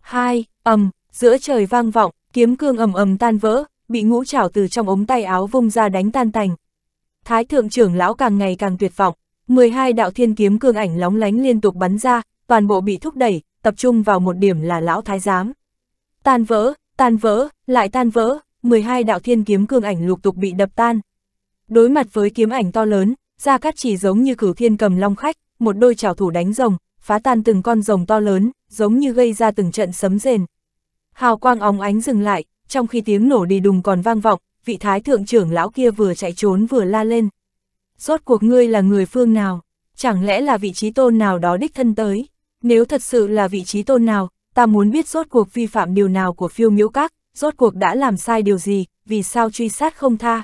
Speaker 1: Hai, ầm, giữa trời vang vọng, kiếm cương ầm ầm tan vỡ, bị ngũ chảo từ trong ống tay áo vung ra đánh tan tành. Thái thượng trưởng lão càng ngày càng tuyệt vọng, 12 đạo thiên kiếm cương ảnh lóng lánh liên tục bắn ra, toàn bộ bị thúc đẩy, tập trung vào một điểm là lão thái giám. Tan vỡ, tan vỡ, lại tan vỡ, 12 đạo thiên kiếm cương ảnh lục tục bị đập tan. Đối mặt với kiếm ảnh to lớn, Gia Cát chỉ giống như cửu thiên cầm long khách, một đôi chảo thủ đánh rồng, phá tan từng con rồng to lớn, giống như gây ra từng trận sấm rền. Hào quang óng ánh dừng lại, trong khi tiếng nổ đi đùng còn vang vọng, vị thái thượng trưởng lão kia vừa chạy trốn vừa la lên. Rốt cuộc ngươi là người phương nào? Chẳng lẽ là vị trí tôn nào đó đích thân tới? Nếu thật sự là vị trí tôn nào, ta muốn biết rốt cuộc vi phạm điều nào của phiêu miễu các, rốt cuộc đã làm sai điều gì, vì sao truy sát không tha?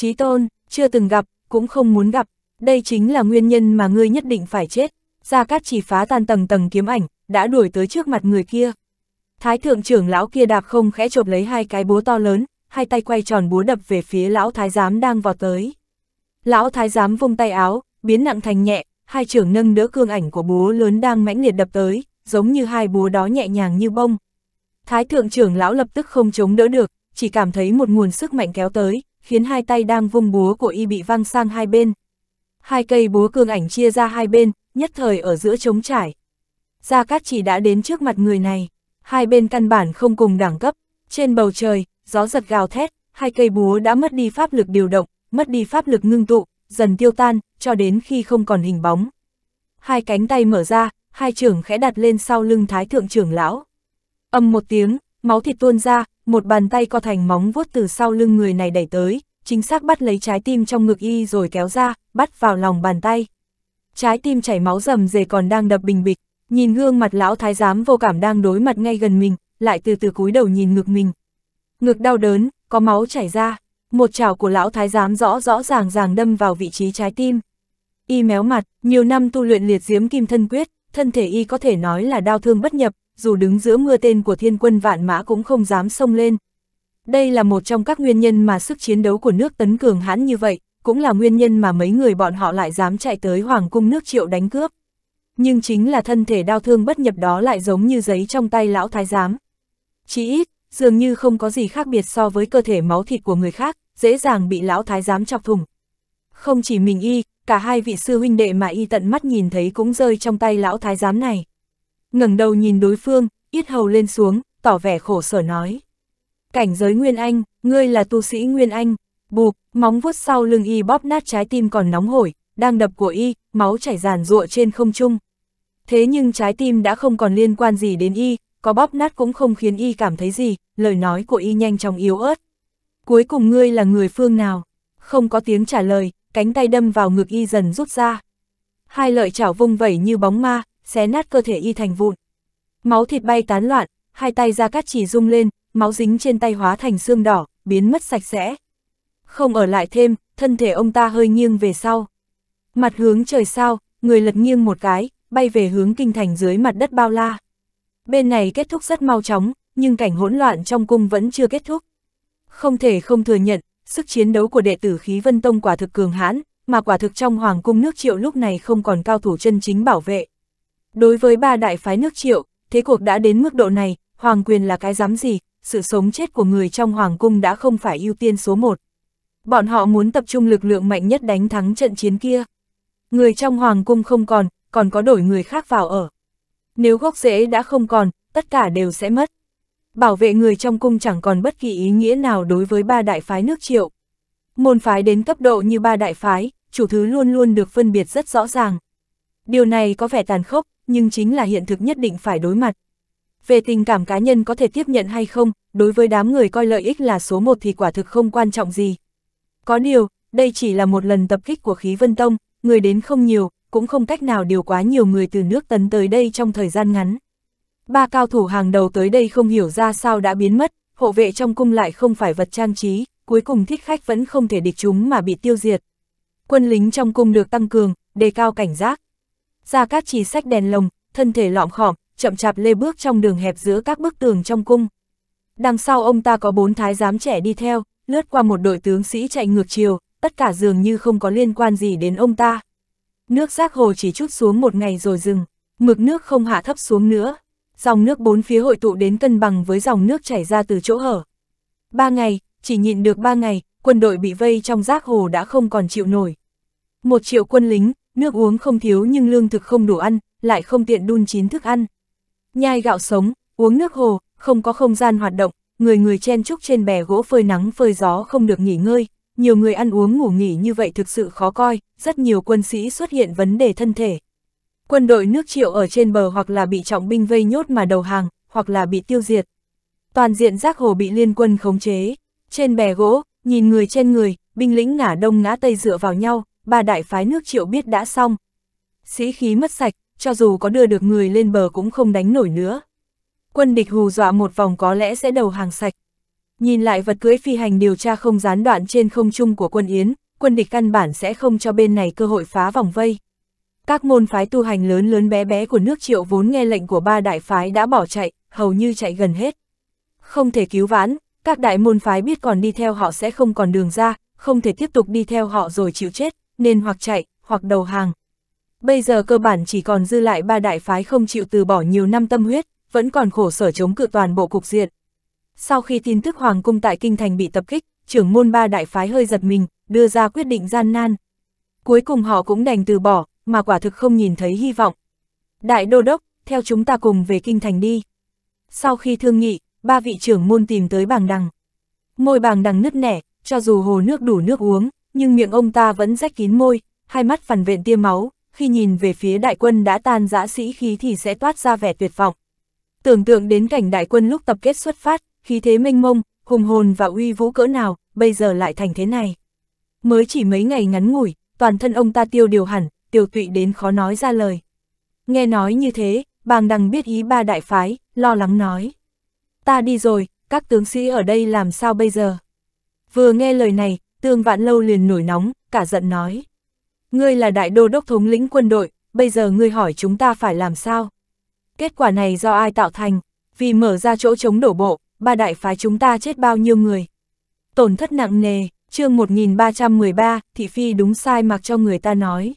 Speaker 1: Chí tôn, chưa từng gặp, cũng không muốn gặp, đây chính là nguyên nhân mà ngươi nhất định phải chết. Gia Cát chỉ phá tan tầng tầng kiếm ảnh, đã đuổi tới trước mặt người kia. Thái thượng trưởng lão kia đạp không khẽ chộp lấy hai cái búa to lớn, hai tay quay tròn búa đập về phía lão thái giám đang vọt tới. Lão thái giám vung tay áo, biến nặng thành nhẹ, hai trưởng nâng đỡ cương ảnh của búa lớn đang mãnh liệt đập tới, giống như hai búa đó nhẹ nhàng như bông. Thái thượng trưởng lão lập tức không chống đỡ được, chỉ cảm thấy một nguồn sức mạnh kéo tới, khiến hai tay đang vung búa của y bị văng sang hai bên. Hai cây búa cương ảnh chia ra hai bên, nhất thời ở giữa trống trải. Gia Cát chỉ đã đến trước mặt người này, hai bên căn bản không cùng đẳng cấp, trên bầu trời, gió giật gào thét, hai cây búa đã mất đi pháp lực điều động, mất đi pháp lực ngưng tụ, dần tiêu tan, cho đến khi không còn hình bóng. Hai cánh tay mở ra, hai trưởng khẽ đặt lên sau lưng thái thượng trưởng lão. Âm một tiếng, máu thịt tuôn ra, một bàn tay co thành móng vuốt từ sau lưng người này đẩy tới, chính xác bắt lấy trái tim trong ngực y rồi kéo ra, bắt vào lòng bàn tay. Trái tim chảy máu rầm rề còn đang đập bình bịch, nhìn gương mặt lão thái giám vô cảm đang đối mặt ngay gần mình, lại từ từ cúi đầu nhìn ngực mình. Ngực đau đớn, có máu chảy ra, một chảo của lão thái giám rõ rõ ràng ràng đâm vào vị trí trái tim. Y méo mặt, nhiều năm tu luyện liệt diếm kim thân quyết, thân thể y có thể nói là đau thương bất nhập, dù đứng giữa mưa tên của thiên quân vạn mã cũng không dám xông lên. Đây là một trong các nguyên nhân mà sức chiến đấu của nước tấn cường hãn như vậy, cũng là nguyên nhân mà mấy người bọn họ lại dám chạy tới hoàng cung nước triệu đánh cướp. Nhưng chính là thân thể đau thương bất nhập đó lại giống như giấy trong tay lão thái giám. Chỉ ít, dường như không có gì khác biệt so với cơ thể máu thịt của người khác, dễ dàng bị lão thái giám chọc thùng. Không chỉ mình y, cả hai vị sư huynh đệ mà y tận mắt nhìn thấy cũng rơi trong tay lão thái giám này ngẩng đầu nhìn đối phương, yết hầu lên xuống, tỏ vẻ khổ sở nói. Cảnh giới Nguyên Anh, ngươi là tu sĩ Nguyên Anh, buộc, móng vuốt sau lưng y bóp nát trái tim còn nóng hổi, đang đập của y, máu chảy ràn rụa trên không trung. Thế nhưng trái tim đã không còn liên quan gì đến y, có bóp nát cũng không khiến y cảm thấy gì, lời nói của y nhanh chóng yếu ớt. Cuối cùng ngươi là người phương nào? Không có tiếng trả lời, cánh tay đâm vào ngực y dần rút ra. Hai lợi chảo vung vẩy như bóng ma, xé nát cơ thể y thành vụn. Máu thịt bay tán loạn, hai tay ra cát chỉ rung lên, máu dính trên tay hóa thành xương đỏ, biến mất sạch sẽ. Không ở lại thêm, thân thể ông ta hơi nghiêng về sau. Mặt hướng trời sao, người lật nghiêng một cái, bay về hướng kinh thành dưới mặt đất bao la. Bên này kết thúc rất mau chóng, nhưng cảnh hỗn loạn trong cung vẫn chưa kết thúc. Không thể không thừa nhận, sức chiến đấu của đệ tử khí vân tông quả thực cường hãn, mà quả thực trong hoàng cung nước triệu lúc này không còn cao thủ chân chính bảo vệ. Đối với ba đại phái nước triệu, thế cuộc đã đến mức độ này, hoàng quyền là cái dám gì, sự sống chết của người trong hoàng cung đã không phải ưu tiên số một. Bọn họ muốn tập trung lực lượng mạnh nhất đánh thắng trận chiến kia. Người trong hoàng cung không còn, còn có đổi người khác vào ở. Nếu gốc rễ đã không còn, tất cả đều sẽ mất. Bảo vệ người trong cung chẳng còn bất kỳ ý nghĩa nào đối với ba đại phái nước triệu. Môn phái đến cấp độ như ba đại phái, chủ thứ luôn luôn được phân biệt rất rõ ràng. Điều này có vẻ tàn khốc, nhưng chính là hiện thực nhất định phải đối mặt. Về tình cảm cá nhân có thể tiếp nhận hay không, đối với đám người coi lợi ích là số một thì quả thực không quan trọng gì. Có điều, đây chỉ là một lần tập kích của khí vân tông, người đến không nhiều, cũng không cách nào điều quá nhiều người từ nước tấn tới đây trong thời gian ngắn. Ba cao thủ hàng đầu tới đây không hiểu ra sao đã biến mất, hộ vệ trong cung lại không phải vật trang trí, cuối cùng thích khách vẫn không thể địch chúng mà bị tiêu diệt. Quân lính trong cung được tăng cường, đề cao cảnh giác ra các chỉ sách đèn lồng, thân thể lọm khọm, chậm chạp lê bước trong đường hẹp giữa các bức tường trong cung. Đằng sau ông ta có bốn thái giám trẻ đi theo, lướt qua một đội tướng sĩ chạy ngược chiều, tất cả dường như không có liên quan gì đến ông ta. Nước rác hồ chỉ chút xuống một ngày rồi dừng, mực nước không hạ thấp xuống nữa. Dòng nước bốn phía hội tụ đến cân bằng với dòng nước chảy ra từ chỗ hở. Ba ngày, chỉ nhịn được ba ngày, quân đội bị vây trong rác hồ đã không còn chịu nổi. Một triệu quân lính, nước uống không thiếu nhưng lương thực không đủ ăn, lại không tiện đun chín thức ăn. Nhai gạo sống, uống nước hồ, không có không gian hoạt động, người người chen chúc trên bè gỗ phơi nắng phơi gió không được nghỉ ngơi, nhiều người ăn uống ngủ nghỉ như vậy thực sự khó coi, rất nhiều quân sĩ xuất hiện vấn đề thân thể. Quân đội nước triệu ở trên bờ hoặc là bị trọng binh vây nhốt mà đầu hàng, hoặc là bị tiêu diệt. Toàn diện giác hồ bị liên quân khống chế, trên bè gỗ, nhìn người trên người, binh lĩnh ngả đông ngã tây dựa vào nhau, ba đại phái nước triệu biết đã xong. Sĩ khí mất sạch, cho dù có đưa được người lên bờ cũng không đánh nổi nữa. Quân địch hù dọa một vòng có lẽ sẽ đầu hàng sạch. Nhìn lại vật cưỡi phi hành điều tra không gián đoạn trên không trung của quân Yến, quân địch căn bản sẽ không cho bên này cơ hội phá vòng vây. Các môn phái tu hành lớn lớn bé bé của nước triệu vốn nghe lệnh của ba đại phái đã bỏ chạy, hầu như chạy gần hết. Không thể cứu vãn, các đại môn phái biết còn đi theo họ sẽ không còn đường ra, không thể tiếp tục đi theo họ rồi chịu chết, nên hoặc chạy, hoặc đầu hàng. Bây giờ cơ bản chỉ còn dư lại ba đại phái không chịu từ bỏ nhiều năm tâm huyết, vẫn còn khổ sở chống cự toàn bộ cục diện. Sau khi tin tức Hoàng cung tại Kinh Thành bị tập kích, trưởng môn ba đại phái hơi giật mình, đưa ra quyết định gian nan. Cuối cùng họ cũng đành từ bỏ, mà quả thực không nhìn thấy hy vọng. Đại đô đốc, theo chúng ta cùng về Kinh Thành đi. Sau khi thương nghị, ba vị trưởng môn tìm tới bàng đằng. Môi bàng đằng nứt nẻ, cho dù hồ nước đủ nước uống, nhưng miệng ông ta vẫn rách kín môi, hai mắt phản vện tia máu, khi nhìn về phía đại quân đã tan dã sĩ khí thì sẽ toát ra vẻ tuyệt vọng. Tưởng tượng đến cảnh đại quân lúc tập kết xuất phát, khí thế mênh mông, hùng hồn và uy vũ cỡ nào, bây giờ lại thành thế này. Mới chỉ mấy ngày ngắn ngủi, toàn thân ông ta tiêu điều hẳn, tiêu tụy đến khó nói ra lời. Nghe nói như thế, bàng đằng biết ý ba đại phái, lo lắng nói. Ta đi rồi, các tướng sĩ ở đây làm sao bây giờ? Vừa nghe lời này, Tương Vạn Lâu liền nổi nóng, cả giận nói. Ngươi là đại đô đốc thống lĩnh quân đội, bây giờ ngươi hỏi chúng ta phải làm sao? Kết quả này do ai tạo thành? Vì mở ra chỗ chống đổ bộ, ba đại phái chúng ta chết bao nhiêu người? Tổn thất nặng nề, chương 1313, thị phi đúng sai mặc cho người ta nói.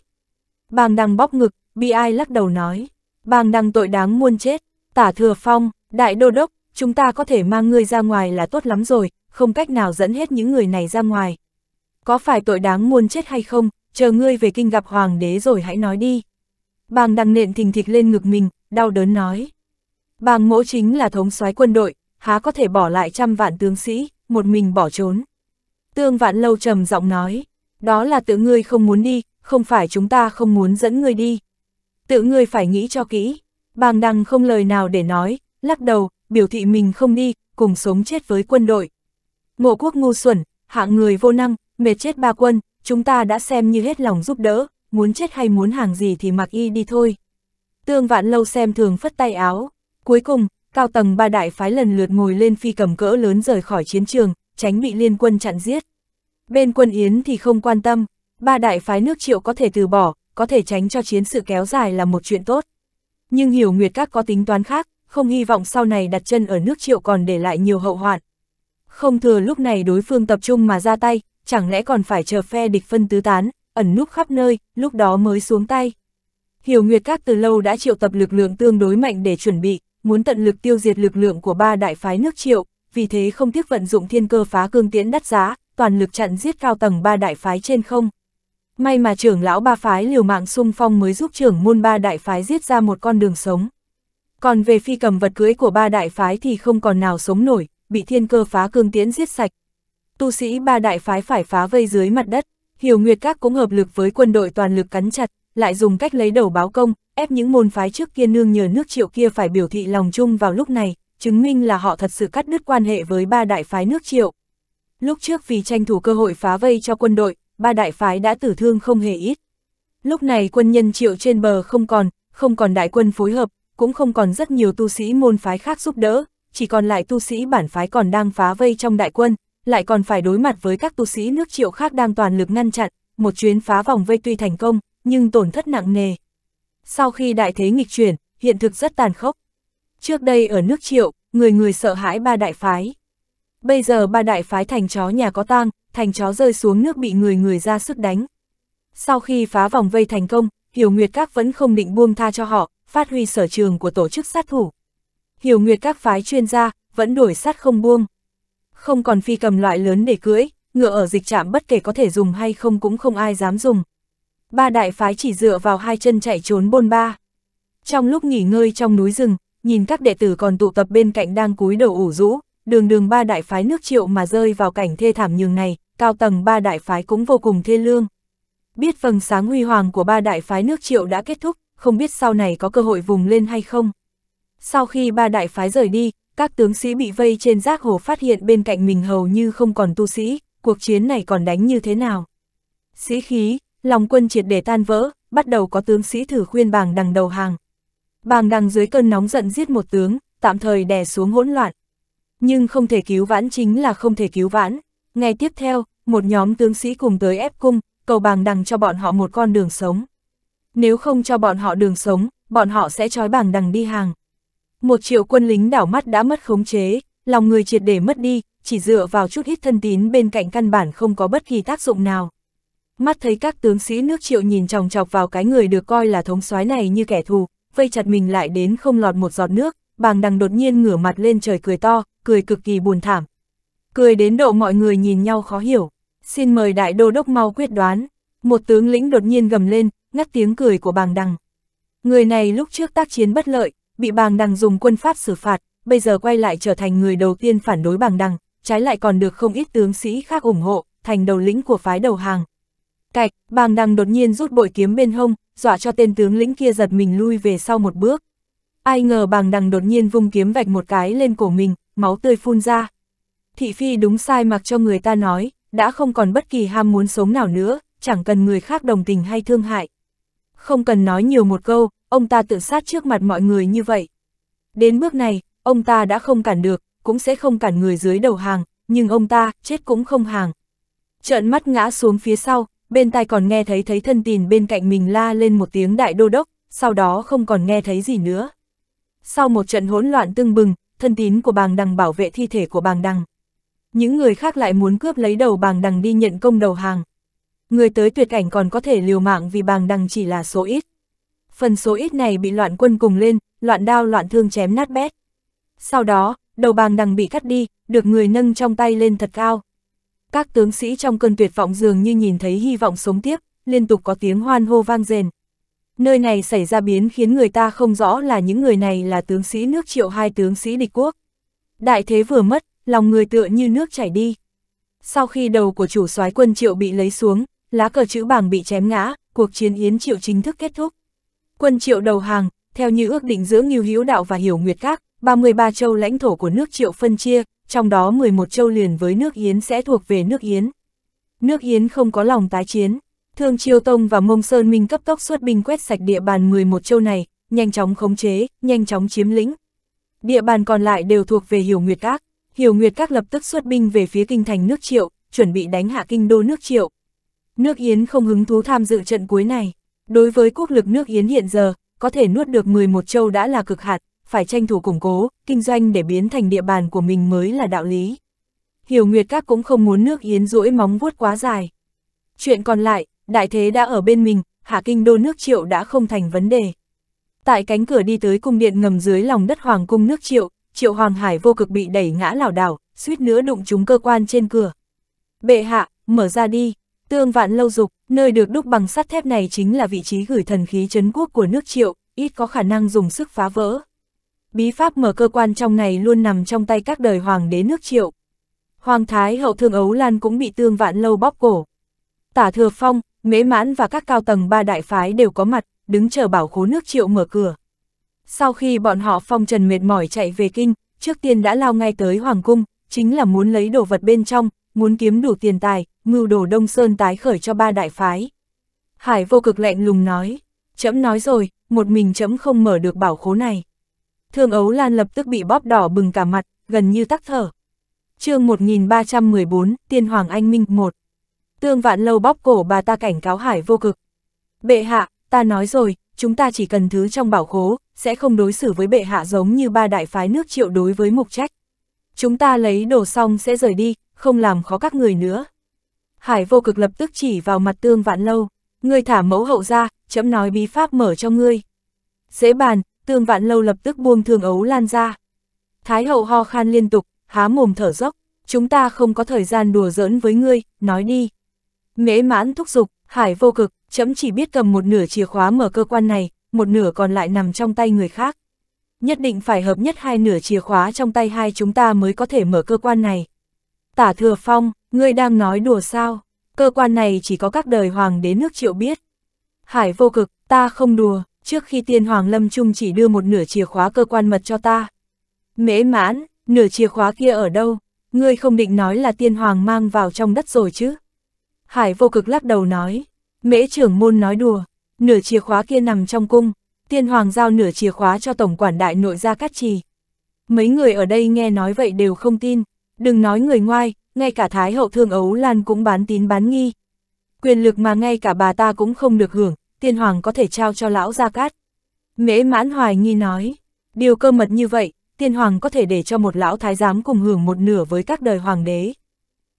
Speaker 1: Bàng đằng bóp ngực, bị ai lắc đầu nói. Bàng đằng tội đáng muôn chết, tả thừa phong, đại đô đốc, chúng ta có thể mang ngươi ra ngoài là tốt lắm rồi, không cách nào dẫn hết những người này ra ngoài, có phải tội đáng muôn chết hay không, chờ ngươi về kinh gặp hoàng đế rồi hãy nói đi. Bàng đằng nện thình thịch lên ngực mình, đau đớn nói. Bàng mỗ chính là thống soái quân đội, há có thể bỏ lại trăm vạn tướng sĩ, một mình bỏ trốn. Tương vạn lâu trầm giọng nói, đó là tự ngươi không muốn đi, không phải chúng ta không muốn dẫn ngươi đi. Tự ngươi phải nghĩ cho kỹ, bàng đằng không lời nào để nói, lắc đầu, biểu thị mình không đi, cùng sống chết với quân đội. Ngộ quốc ngu xuẩn, hạng người vô năng, mệt chết ba quân, chúng ta đã xem như hết lòng giúp đỡ, muốn chết hay muốn hàng gì thì mặc y đi thôi. Tương vạn lâu xem thường phất tay áo. Cuối cùng, cao tầng ba đại phái lần lượt ngồi lên phi cầm cỡ lớn rời khỏi chiến trường, tránh bị liên quân chặn giết. Bên quân Yến thì không quan tâm, ba đại phái nước triệu có thể từ bỏ, có thể tránh cho chiến sự kéo dài là một chuyện tốt. Nhưng hiểu nguyệt các có tính toán khác, không hy vọng sau này đặt chân ở nước triệu còn để lại nhiều hậu hoạn. Không thừa lúc này đối phương tập trung mà ra tay, chẳng lẽ còn phải chờ phe địch phân tứ tán, ẩn núp khắp nơi, lúc đó mới xuống tay. Hiểu Nguyệt Các từ lâu đã triệu tập lực lượng tương đối mạnh để chuẩn bị, muốn tận lực tiêu diệt lực lượng của ba đại phái nước triệu, vì thế không tiếc vận dụng thiên cơ phá cương tiễn đắt giá, toàn lực chặn giết cao tầng ba đại phái trên không. May mà trưởng lão ba phái liều mạng xung phong mới giúp trưởng môn ba đại phái giết ra một con đường sống. Còn về phi cầm vật cưới của ba đại phái thì không còn nào sống nổi, bị thiên cơ phá cương tiễn giết sạch, tu sĩ ba đại phái phải phá vây dưới mặt đất, Hiểu Nguyệt Các cũng hợp lực với quân đội toàn lực cắn chặt, lại dùng cách lấy đầu báo công, ép những môn phái trước kia nương nhờ nước triệu kia phải biểu thị lòng chung vào lúc này, chứng minh là họ thật sự cắt đứt quan hệ với ba đại phái nước triệu. Lúc trước vì tranh thủ cơ hội phá vây cho quân đội, ba đại phái đã tử thương không hề ít. Lúc này quân nhân triệu trên bờ không còn, không còn đại quân phối hợp, cũng không còn rất nhiều tu sĩ môn phái khác giúp đỡ, chỉ còn lại tu sĩ bản phái còn đang phá vây trong đại quân, lại còn phải đối mặt với các tu sĩ nước triệu khác đang toàn lực ngăn chặn, một chuyến phá vòng vây tuy thành công, nhưng tổn thất nặng nề. Sau khi đại thế nghịch chuyển, hiện thực rất tàn khốc. Trước đây ở nước triệu, người người sợ hãi ba đại phái. Bây giờ ba đại phái thành chó nhà có tang, thành chó rơi xuống nước bị người người ra sức đánh. Sau khi phá vòng vây thành công, Hiểu Nguyệt Các vẫn không định buông tha cho họ, phát huy sở trường của tổ chức sát thủ. Hiểu Nguyệt Các phái chuyên gia, vẫn đổi sát không buông không còn phi cầm loại lớn để cưỡi, ngựa ở dịch trạm bất kể có thể dùng hay không cũng không ai dám dùng. Ba đại phái chỉ dựa vào hai chân chạy trốn bôn ba. Trong lúc nghỉ ngơi trong núi rừng, nhìn các đệ tử còn tụ tập bên cạnh đang cúi đầu ủ rũ, đường đường ba đại phái nước triệu mà rơi vào cảnh thê thảm nhường này, cao tầng ba đại phái cũng vô cùng thê lương. Biết phần sáng huy hoàng của ba đại phái nước triệu đã kết thúc, không biết sau này có cơ hội vùng lên hay không. Sau khi ba đại phái rời đi, các tướng sĩ bị vây trên giác hồ phát hiện bên cạnh mình hầu như không còn tu sĩ, cuộc chiến này còn đánh như thế nào. Sĩ khí, lòng quân triệt để tan vỡ, bắt đầu có tướng sĩ thử khuyên bàng đằng đầu hàng. Bàng đằng dưới cơn nóng giận giết một tướng, tạm thời đè xuống hỗn loạn. Nhưng không thể cứu vãn chính là không thể cứu vãn. Ngay tiếp theo, một nhóm tướng sĩ cùng tới ép cung, cầu bàng đằng cho bọn họ một con đường sống. Nếu không cho bọn họ đường sống, bọn họ sẽ trói bàng đằng đi hàng. Một triệu quân lính đảo mắt đã mất khống chế, lòng người triệt để mất đi, chỉ dựa vào chút ít thân tín bên cạnh căn bản không có bất kỳ tác dụng nào. Mắt thấy các tướng sĩ nước triệu nhìn chòng chọc vào cái người được coi là thống soái này như kẻ thù, vây chặt mình lại đến không lọt một giọt nước, bàng đằng đột nhiên ngửa mặt lên trời cười to, cười cực kỳ buồn thảm. Cười đến độ mọi người nhìn nhau khó hiểu. Xin mời đại đô đốc mau quyết đoán. Một tướng lĩnh đột nhiên gầm lên, ngắt tiếng cười của bàng đằng. Người này lúc trước tác chiến bất lợi, bị bàng đằng dùng quân pháp xử phạt, bây giờ quay lại trở thành người đầu tiên phản đối bàng đằng, trái lại còn được không ít tướng sĩ khác ủng hộ, thành đầu lĩnh của phái đầu hàng. Cạch, bàng đằng đột nhiên rút bội kiếm bên hông, dọa cho tên tướng lĩnh kia giật mình lui về sau một bước. Ai ngờ bàng đằng đột nhiên vung kiếm vạch một cái lên cổ mình, máu tươi phun ra. Thị phi đúng sai mặc cho người ta nói, đã không còn bất kỳ ham muốn sống nào nữa, chẳng cần người khác đồng tình hay thương hại. Không cần nói nhiều một câu, ông ta tự sát trước mặt mọi người như vậy. Đến bước này, ông ta đã không cản được, cũng sẽ không cản người dưới đầu hàng, nhưng ông ta chết cũng không hàng. Trợn mắt ngã xuống phía sau, bên tai còn nghe thấy thấy thân tìn bên cạnh mình la lên một tiếng đại đô đốc, sau đó không còn nghe thấy gì nữa. Sau một trận hỗn loạn tương bừng, thân tín của bàng đằng bảo vệ thi thể của bàng đằng. Những người khác lại muốn cướp lấy đầu bàng đằng đi nhận công đầu hàng. Người tới tuyệt cảnh còn có thể liều mạng vì bàng đằng chỉ là số ít phần số ít này bị loạn quân cùng lên, loạn đao loạn thương chém nát bét. Sau đó, đầu bàng đằng bị cắt đi, được người nâng trong tay lên thật cao. Các tướng sĩ trong cơn tuyệt vọng dường như nhìn thấy hy vọng sống tiếp, liên tục có tiếng hoan hô vang rền. Nơi này xảy ra biến khiến người ta không rõ là những người này là tướng sĩ nước triệu hai tướng sĩ địch quốc. Đại thế vừa mất, lòng người tựa như nước chảy đi. Sau khi đầu của chủ soái quân triệu bị lấy xuống, lá cờ chữ bảng bị chém ngã, cuộc chiến yến triệu chính thức kết thúc. Quân triệu đầu hàng, theo như ước định giữa Ngưu Hữu Đạo và Hiểu Nguyệt Các, 33 châu lãnh thổ của nước triệu phân chia, trong đó 11 châu liền với nước Yến sẽ thuộc về nước Yến. Nước Yến không có lòng tái chiến, Thương Chiêu Tông và Mông Sơn Minh cấp tốc xuất binh quét sạch địa bàn 11 châu này, nhanh chóng khống chế, nhanh chóng chiếm lĩnh. Địa bàn còn lại đều thuộc về Hiểu Nguyệt Các, Hiểu Nguyệt Các lập tức xuất binh về phía kinh thành nước Triệu, chuẩn bị đánh hạ kinh đô nước Triệu. Nước Yến không hứng thú tham dự trận cuối này. Đối với quốc lực nước Yến hiện giờ, có thể nuốt được 11 châu đã là cực hạt, phải tranh thủ củng cố, kinh doanh để biến thành địa bàn của mình mới là đạo lý. Hiểu Nguyệt Các cũng không muốn nước Yến rỗi móng vuốt quá dài. Chuyện còn lại, đại thế đã ở bên mình, hạ kinh đô nước triệu đã không thành vấn đề. Tại cánh cửa đi tới cung điện ngầm dưới lòng đất hoàng cung nước triệu, triệu hoàng hải vô cực bị đẩy ngã lảo đảo, suýt nữa đụng trúng cơ quan trên cửa. Bệ hạ, mở ra đi. Tương vạn lâu dục, nơi được đúc bằng sắt thép này chính là vị trí gửi thần khí chấn quốc của nước triệu, ít có khả năng dùng sức phá vỡ. Bí pháp mở cơ quan trong này luôn nằm trong tay các đời hoàng đế nước triệu. Hoàng thái hậu thương Ấu Lan cũng bị tương vạn lâu bóp cổ. Tả thừa phong, mễ mãn và các cao tầng ba đại phái đều có mặt, đứng chờ bảo khố nước triệu mở cửa. Sau khi bọn họ phong trần mệt mỏi chạy về kinh, trước tiên đã lao ngay tới hoàng cung, chính là muốn lấy đồ vật bên trong, muốn kiếm đủ tiền tài, mưu đồ Đông Sơn tái khởi cho ba đại phái. Hải vô cực lạnh lùng nói, chấm nói rồi, một mình chấm không mở được bảo khố này. Thương Ấu Lan lập tức bị bóp đỏ bừng cả mặt, gần như tắc thở. chương 1314, Tiên Hoàng Anh Minh 1 Tương Vạn Lâu bóp cổ bà ta cảnh cáo Hải vô cực. Bệ hạ, ta nói rồi, chúng ta chỉ cần thứ trong bảo khố, sẽ không đối xử với bệ hạ giống như ba đại phái nước triệu đối với mục trách. Chúng ta lấy đồ xong sẽ rời đi, không làm khó các người nữa. Hải vô cực lập tức chỉ vào mặt tương vạn lâu, ngươi thả mẫu hậu ra, chấm nói bí pháp mở cho ngươi. Dễ bàn, tương vạn lâu lập tức buông thương ấu lan ra. Thái hậu ho khan liên tục, há mồm thở dốc, chúng ta không có thời gian đùa giỡn với ngươi, nói đi. Mễ mãn thúc giục, hải vô cực, chấm chỉ biết cầm một nửa chìa khóa mở cơ quan này, một nửa còn lại nằm trong tay người khác. Nhất định phải hợp nhất hai nửa chìa khóa trong tay hai chúng ta mới có thể mở cơ quan này. Tả thừa phong, ngươi đang nói đùa sao? Cơ quan này chỉ có các đời hoàng đế nước triệu biết. Hải vô cực, ta không đùa, trước khi tiên hoàng lâm trung chỉ đưa một nửa chìa khóa cơ quan mật cho ta. Mễ mãn, nửa chìa khóa kia ở đâu? Ngươi không định nói là tiên hoàng mang vào trong đất rồi chứ? Hải vô cực lắc đầu nói, mễ trưởng môn nói đùa, nửa chìa khóa kia nằm trong cung, tiên hoàng giao nửa chìa khóa cho tổng quản đại nội gia cát trì. Mấy người ở đây nghe nói vậy đều không tin, Đừng nói người ngoài, ngay cả Thái hậu thương ấu lan cũng bán tín bán nghi. Quyền lực mà ngay cả bà ta cũng không được hưởng, tiên hoàng có thể trao cho lão Gia Cát. Mễ mãn hoài nghi nói, điều cơ mật như vậy, tiên hoàng có thể để cho một lão thái giám cùng hưởng một nửa với các đời hoàng đế.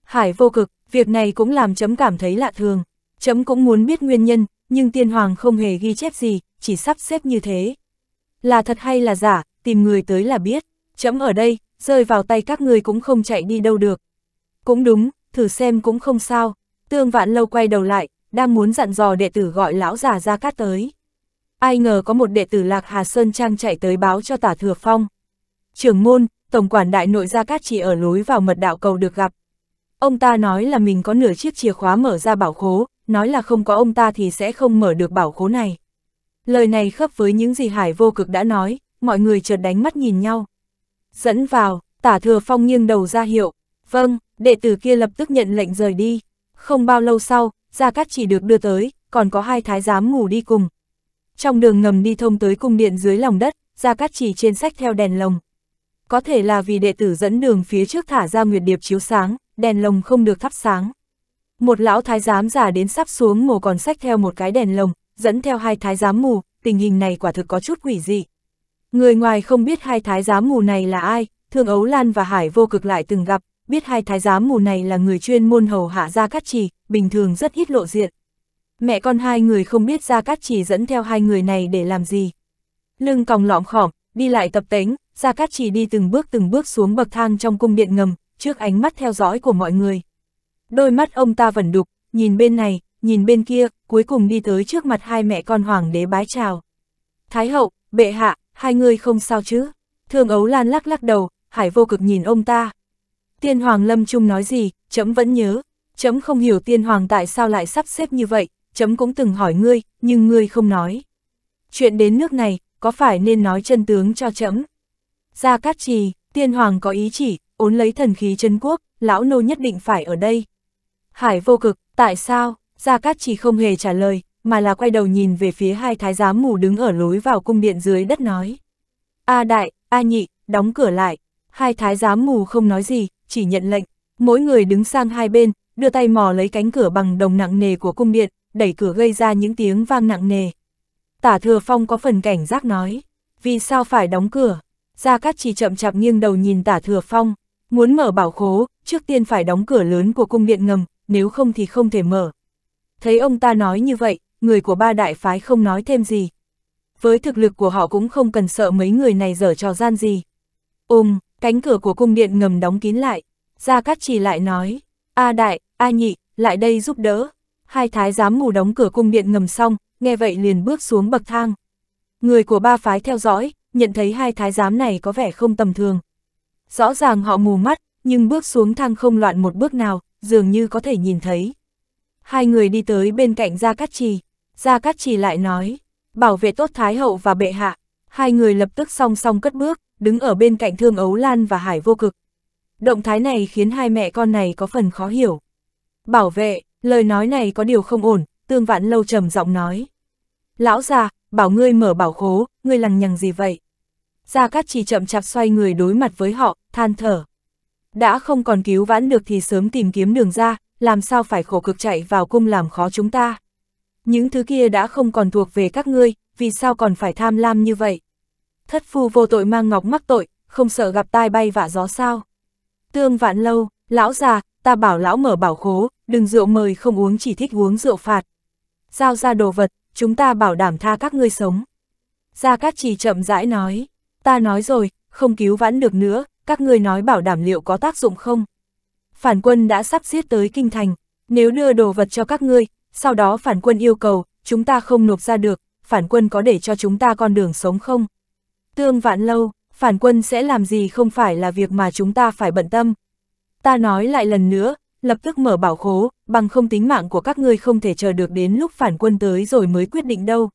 Speaker 1: Hải vô cực, việc này cũng làm chấm cảm thấy lạ thường. Chấm cũng muốn biết nguyên nhân, nhưng tiên hoàng không hề ghi chép gì, chỉ sắp xếp như thế. Là thật hay là giả, tìm người tới là biết. Chấm ở đây, rơi vào tay các người cũng không chạy đi đâu được. Cũng đúng, thử xem cũng không sao. Tương vạn lâu quay đầu lại, đang muốn dặn dò đệ tử gọi lão già ra cát tới. Ai ngờ có một đệ tử Lạc Hà Sơn Trang chạy tới báo cho tả thừa phong. Trưởng môn, tổng quản đại nội gia cát chỉ ở lối vào mật đạo cầu được gặp. Ông ta nói là mình có nửa chiếc chìa khóa mở ra bảo khố, nói là không có ông ta thì sẽ không mở được bảo khố này. Lời này khớp với những gì Hải vô cực đã nói, mọi người chợt đánh mắt nhìn nhau dẫn vào, tả thừa phong nghiêng đầu ra hiệu, vâng, đệ tử kia lập tức nhận lệnh rời đi. Không bao lâu sau, Gia Cát chỉ được đưa tới, còn có hai thái giám ngủ đi cùng. Trong đường ngầm đi thông tới cung điện dưới lòng đất, Gia Cát chỉ trên sách theo đèn lồng. Có thể là vì đệ tử dẫn đường phía trước thả ra nguyệt điệp chiếu sáng, đèn lồng không được thắp sáng. Một lão thái giám già đến sắp xuống mồ còn sách theo một cái đèn lồng, dẫn theo hai thái giám mù, tình hình này quả thực có chút quỷ dị. Người ngoài không biết hai thái giám mù này là ai, Thương Ấu Lan và Hải vô cực lại từng gặp, biết hai thái giám mù này là người chuyên môn hầu hạ Gia Cát Trì, bình thường rất ít lộ diện. Mẹ con hai người không biết Gia Cát Trì dẫn theo hai người này để làm gì. Lưng còng lõm khỏm, đi lại tập tính, Gia Cát Trì đi từng bước từng bước xuống bậc thang trong cung điện ngầm, trước ánh mắt theo dõi của mọi người. Đôi mắt ông ta vẫn đục, nhìn bên này, nhìn bên kia, cuối cùng đi tới trước mặt hai mẹ con hoàng đế bái chào. Thái hậu, bệ hạ, hai người không sao chứ? Thương Ấu Lan lắc lắc đầu, Hải vô cực nhìn ông ta. Tiên Hoàng Lâm Trung nói gì, chấm vẫn nhớ. Chấm không hiểu Tiên Hoàng tại sao lại sắp xếp như vậy, chấm cũng từng hỏi ngươi, nhưng ngươi không nói. Chuyện đến nước này, có phải nên nói chân tướng cho chấm? Ra Cát Trì, Tiên Hoàng có ý chỉ, ốn lấy thần khí chân quốc, lão nô nhất định phải ở đây. Hải vô cực, tại sao? Ra Cát Trì không hề trả lời, mà là quay đầu nhìn về phía hai thái giám mù đứng ở lối vào cung điện dưới đất nói. A đại, A nhị, đóng cửa lại. Hai thái giám mù không nói gì, chỉ nhận lệnh. Mỗi người đứng sang hai bên, đưa tay mò lấy cánh cửa bằng đồng nặng nề của cung điện, đẩy cửa gây ra những tiếng vang nặng nề. Tả thừa phong có phần cảnh giác nói, vì sao phải đóng cửa? Gia Cát chỉ chậm chạp nghiêng đầu nhìn tả thừa phong, muốn mở bảo khố, trước tiên phải đóng cửa lớn của cung điện ngầm, nếu không thì không thể mở. Thấy ông ta nói như vậy, người của ba đại phái không nói thêm gì. Với thực lực của họ cũng không cần sợ mấy người này dở trò gian gì. Ôm, cánh cửa của cung điện ngầm đóng kín lại. Gia Cát Trì lại nói, A Đại, A Nhị, lại đây giúp đỡ. Hai thái giám mù đóng cửa cung điện ngầm xong, nghe vậy liền bước xuống bậc thang. Người của ba phái theo dõi, nhận thấy hai thái giám này có vẻ không tầm thường. Rõ ràng họ mù mắt, nhưng bước xuống thang không loạn một bước nào, dường như có thể nhìn thấy. Hai người đi tới bên cạnh Gia Cát Trì. Gia Cát Trì lại nói, bảo vệ tốt Thái Hậu và Bệ Hạ, hai người lập tức song song cất bước, đứng ở bên cạnh Thương Ấu Lan và Hải Vô Cực. Động thái này khiến hai mẹ con này có phần khó hiểu. Bảo vệ, lời nói này có điều không ổn, Tương Vạn Lâu trầm giọng nói. Lão già, bảo ngươi mở bảo khố, ngươi lằng nhằng gì vậy? Gia Cát Trì chậm chạp xoay người đối mặt với họ, than thở. Đã không còn cứu vãn được thì sớm tìm kiếm đường ra, làm sao phải khổ cực chạy vào cung làm khó chúng ta những thứ kia đã không còn thuộc về các ngươi, vì sao còn phải tham lam như vậy? Thất phu vô tội mang ngọc mắc tội, không sợ gặp tai bay vạ gió sao? Tương vạn lâu, lão già, ta bảo lão mở bảo khố, đừng rượu mời không uống chỉ thích uống rượu phạt. Giao ra đồ vật, chúng ta bảo đảm tha các ngươi sống. Gia Cát Trì chậm rãi nói, ta nói rồi, không cứu vãn được nữa, các ngươi nói bảo đảm liệu có tác dụng không? Phản quân đã sắp giết tới kinh thành, nếu đưa đồ vật cho các ngươi, sau đó phản quân yêu cầu, chúng ta không nộp ra được, phản quân có để cho chúng ta con đường sống không? Tương vạn lâu, phản quân sẽ làm gì không phải là việc mà chúng ta phải bận tâm. Ta nói lại lần nữa, lập tức mở bảo khố, bằng không tính mạng của các ngươi không thể chờ được đến lúc phản quân tới rồi mới quyết định đâu.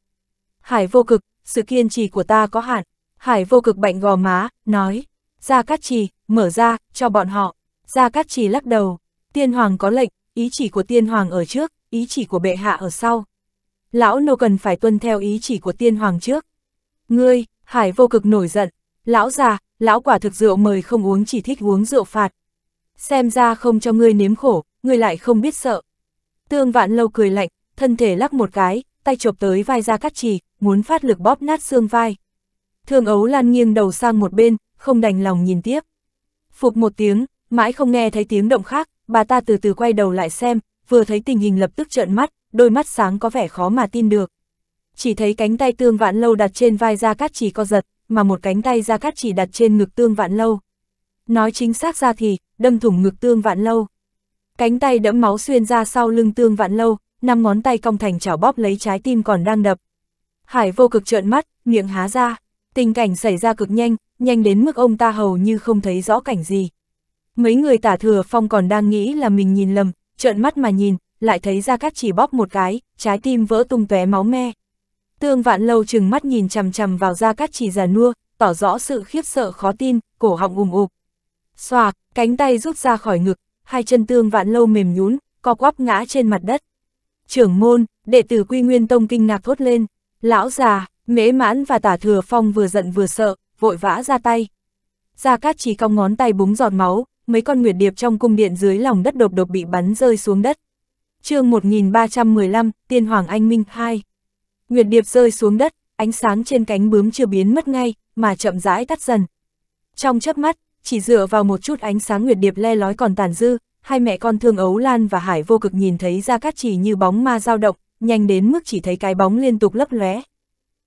Speaker 1: Hải vô cực, sự kiên trì của ta có hạn. Hải vô cực bệnh gò má, nói, ra Cát Trì, mở ra, cho bọn họ. ra Cát Trì lắc đầu, tiên hoàng có lệnh, ý chỉ của tiên hoàng ở trước, ý chỉ của bệ hạ ở sau. Lão nô cần phải tuân theo ý chỉ của tiên hoàng trước. Ngươi, hải vô cực nổi giận, lão già, lão quả thực rượu mời không uống chỉ thích uống rượu phạt. Xem ra không cho ngươi nếm khổ, ngươi lại không biết sợ. Tương vạn lâu cười lạnh, thân thể lắc một cái, tay chộp tới vai ra cắt trì, muốn phát lực bóp nát xương vai. Thương ấu lan nghiêng đầu sang một bên, không đành lòng nhìn tiếp. Phục một tiếng, mãi không nghe thấy tiếng động khác, bà ta từ từ quay đầu lại xem, vừa thấy tình hình lập tức trợn mắt, đôi mắt sáng có vẻ khó mà tin được. Chỉ thấy cánh tay tương vạn lâu đặt trên vai Gia Cát Chỉ co giật, mà một cánh tay Gia Cát Chỉ đặt trên ngực tương vạn lâu. Nói chính xác ra thì, đâm thủng ngực tương vạn lâu. Cánh tay đẫm máu xuyên ra sau lưng tương vạn lâu, năm ngón tay cong thành chảo bóp lấy trái tim còn đang đập. Hải vô cực trợn mắt, miệng há ra, tình cảnh xảy ra cực nhanh, nhanh đến mức ông ta hầu như không thấy rõ cảnh gì. Mấy người tả thừa phong còn đang nghĩ là mình nhìn lầm, trợn mắt mà nhìn, lại thấy Gia Cát chỉ bóp một cái, trái tim vỡ tung tóe máu me. Tương vạn lâu chừng mắt nhìn chằm chằm vào Gia Cát chỉ già nua, tỏ rõ sự khiếp sợ khó tin, cổ họng ùm ụp. Xoạc, cánh tay rút ra khỏi ngực, hai chân tương vạn lâu mềm nhún, co quắp ngã trên mặt đất. Trưởng môn, đệ tử Quy Nguyên Tông kinh ngạc thốt lên, lão già, mễ mãn và tả thừa phong vừa giận vừa sợ, vội vã ra tay. Gia Cát chỉ cong ngón tay búng giọt máu, mấy con nguyệt điệp trong cung điện dưới lòng đất đột đột bị bắn rơi xuống đất. chương 1315, Tiên Hoàng Anh Minh 2. Nguyệt điệp rơi xuống đất, ánh sáng trên cánh bướm chưa biến mất ngay, mà chậm rãi tắt dần. Trong chớp mắt, chỉ dựa vào một chút ánh sáng nguyệt điệp le lói còn tàn dư, hai mẹ con Thương Ấu Lan và Hải Vô Cực nhìn thấy ra cát chỉ như bóng ma dao động, nhanh đến mức chỉ thấy cái bóng liên tục lấp lóe.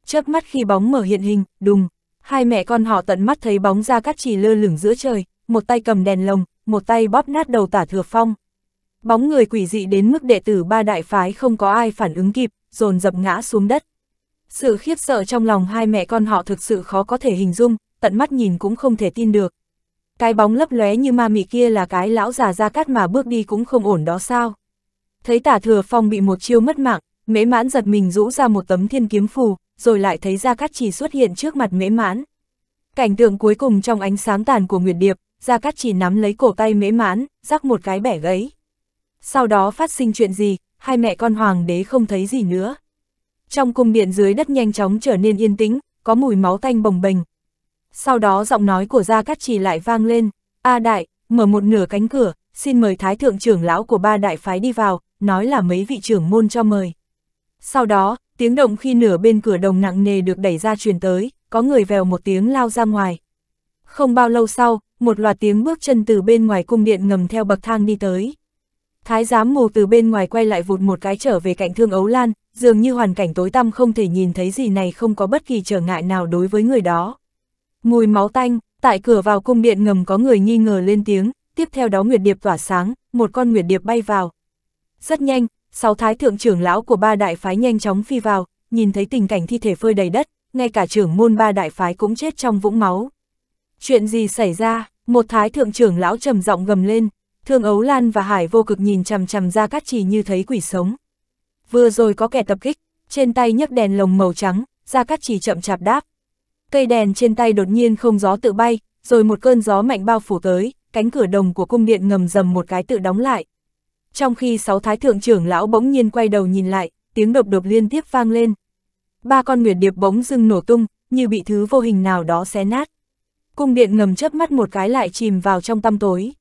Speaker 1: Chớp mắt khi bóng mở hiện hình, đùng, hai mẹ con họ tận mắt thấy bóng ra cát chỉ lơ lửng giữa trời, một tay cầm đèn lồng, một tay bóp nát đầu tả thừa phong. Bóng người quỷ dị đến mức đệ tử ba đại phái không có ai phản ứng kịp, dồn dập ngã xuống đất. Sự khiếp sợ trong lòng hai mẹ con họ thực sự khó có thể hình dung, tận mắt nhìn cũng không thể tin được. Cái bóng lấp lóe như ma mị kia là cái lão già ra cát mà bước đi cũng không ổn đó sao. Thấy tả thừa phong bị một chiêu mất mạng, mễ mãn giật mình rũ ra một tấm thiên kiếm phù, rồi lại thấy ra cát chỉ xuất hiện trước mặt mễ mãn. Cảnh tượng cuối cùng trong ánh sáng tàn của Nguyệt Điệp, Gia Cát chỉ nắm lấy cổ tay mễ mãn, rắc một cái bẻ gấy. Sau đó phát sinh chuyện gì, hai mẹ con hoàng đế không thấy gì nữa. Trong cung điện dưới đất nhanh chóng trở nên yên tĩnh, có mùi máu tanh bồng bềnh. Sau đó giọng nói của Gia Cát chỉ lại vang lên, A Đại, mở một nửa cánh cửa, xin mời Thái Thượng trưởng lão của ba đại phái đi vào, nói là mấy vị trưởng môn cho mời. Sau đó, tiếng động khi nửa bên cửa đồng nặng nề được đẩy ra truyền tới, có người vèo một tiếng lao ra ngoài. Không bao lâu sau, một loạt tiếng bước chân từ bên ngoài cung điện ngầm theo bậc thang đi tới. Thái giám mù từ bên ngoài quay lại vụt một cái trở về cạnh thương ấu lan, dường như hoàn cảnh tối tăm không thể nhìn thấy gì này không có bất kỳ trở ngại nào đối với người đó. Mùi máu tanh, tại cửa vào cung điện ngầm có người nghi ngờ lên tiếng, tiếp theo đó Nguyệt Điệp tỏa sáng, một con Nguyệt Điệp bay vào. Rất nhanh, sáu thái thượng trưởng lão của ba đại phái nhanh chóng phi vào, nhìn thấy tình cảnh thi thể phơi đầy đất, ngay cả trưởng môn ba đại phái cũng chết trong vũng máu. Chuyện gì xảy ra? Một thái thượng trưởng lão trầm giọng gầm lên, Thương Ấu Lan và Hải vô cực nhìn chằm chằm ra cát trì như thấy quỷ sống. Vừa rồi có kẻ tập kích, trên tay nhấc đèn lồng màu trắng, ra cát trì chậm chạp đáp. Cây đèn trên tay đột nhiên không gió tự bay, rồi một cơn gió mạnh bao phủ tới, cánh cửa đồng của cung điện ngầm dầm một cái tự đóng lại. Trong khi sáu thái thượng trưởng lão bỗng nhiên quay đầu nhìn lại, tiếng độc độc liên tiếp vang lên. Ba con nguyệt điệp bỗng dưng nổ tung, như bị thứ vô hình nào đó xé nát cung điện ngầm chớp mắt một cái lại chìm vào trong tăm tối.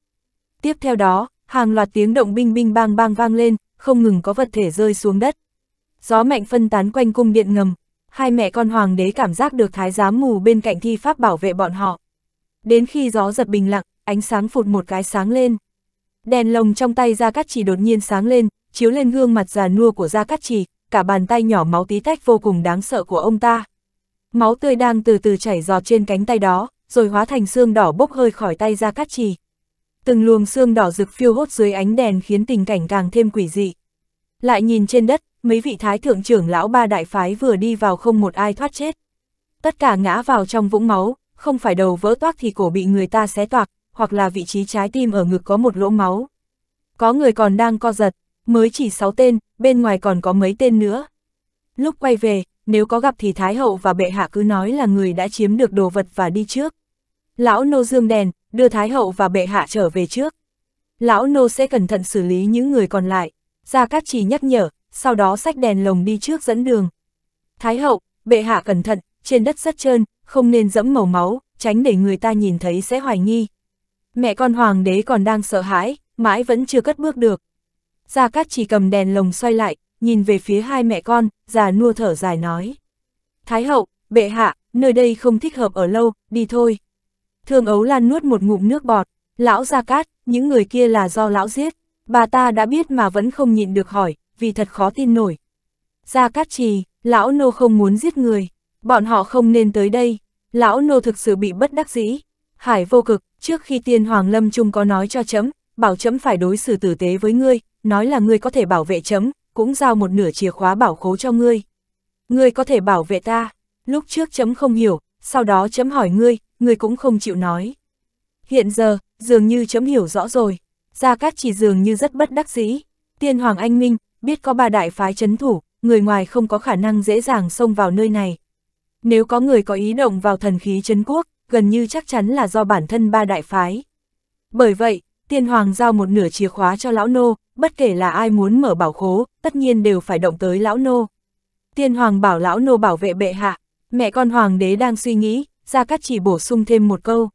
Speaker 1: Tiếp theo đó, hàng loạt tiếng động binh binh bang bang vang lên, không ngừng có vật thể rơi xuống đất. Gió mạnh phân tán quanh cung điện ngầm, hai mẹ con hoàng đế cảm giác được thái giám mù bên cạnh thi pháp bảo vệ bọn họ. Đến khi gió giật bình lặng, ánh sáng phụt một cái sáng lên. Đèn lồng trong tay Gia Cát Trì đột nhiên sáng lên, chiếu lên gương mặt già nua của Gia Cát Trì, cả bàn tay nhỏ máu tí tách vô cùng đáng sợ của ông ta. Máu tươi đang từ từ chảy giọt trên cánh tay đó, rồi hóa thành xương đỏ bốc hơi khỏi tay ra cát trì. Từng luồng xương đỏ rực phiêu hốt dưới ánh đèn khiến tình cảnh càng thêm quỷ dị. Lại nhìn trên đất, mấy vị thái thượng trưởng lão ba đại phái vừa đi vào không một ai thoát chết. Tất cả ngã vào trong vũng máu, không phải đầu vỡ toác thì cổ bị người ta xé toạc, hoặc là vị trí trái tim ở ngực có một lỗ máu. Có người còn đang co giật, mới chỉ sáu tên, bên ngoài còn có mấy tên nữa. Lúc quay về, nếu có gặp thì Thái Hậu và Bệ Hạ cứ nói là người đã chiếm được đồ vật và đi trước. Lão nô dương đèn, đưa Thái Hậu và bệ hạ trở về trước. Lão nô sẽ cẩn thận xử lý những người còn lại. Gia Cát Trì nhắc nhở, sau đó sách đèn lồng đi trước dẫn đường. Thái Hậu, bệ hạ cẩn thận, trên đất rất trơn, không nên dẫm màu máu, tránh để người ta nhìn thấy sẽ hoài nghi. Mẹ con hoàng đế còn đang sợ hãi, mãi vẫn chưa cất bước được. Gia Cát Trì cầm đèn lồng xoay lại, nhìn về phía hai mẹ con, già nua thở dài nói. Thái Hậu, bệ hạ, nơi đây không thích hợp ở lâu, đi thôi. Thường Ấu Lan nuốt một ngụm nước bọt, lão ra cát, những người kia là do lão giết, bà ta đã biết mà vẫn không nhịn được hỏi, vì thật khó tin nổi. Ra cát trì, lão nô không muốn giết người, bọn họ không nên tới đây, lão nô thực sự bị bất đắc dĩ. Hải vô cực, trước khi tiên Hoàng Lâm Trung có nói cho chấm, bảo chấm phải đối xử tử tế với ngươi, nói là ngươi có thể bảo vệ chấm, cũng giao một nửa chìa khóa bảo khố cho ngươi. Ngươi có thể bảo vệ ta, lúc trước chấm không hiểu, sau đó chấm hỏi ngươi, người cũng không chịu nói. Hiện giờ, dường như chấm hiểu rõ rồi, Gia Cát chỉ dường như rất bất đắc dĩ. Tiên Hoàng Anh Minh, biết có ba đại phái chấn thủ, người ngoài không có khả năng dễ dàng xông vào nơi này. Nếu có người có ý động vào thần khí chấn quốc, gần như chắc chắn là do bản thân ba đại phái. Bởi vậy, Tiên Hoàng giao một nửa chìa khóa cho Lão Nô, bất kể là ai muốn mở bảo khố, tất nhiên đều phải động tới Lão Nô. Tiên Hoàng bảo Lão Nô bảo vệ bệ hạ, mẹ con Hoàng đế đang suy nghĩ, Gia Cát chỉ bổ sung thêm một câu.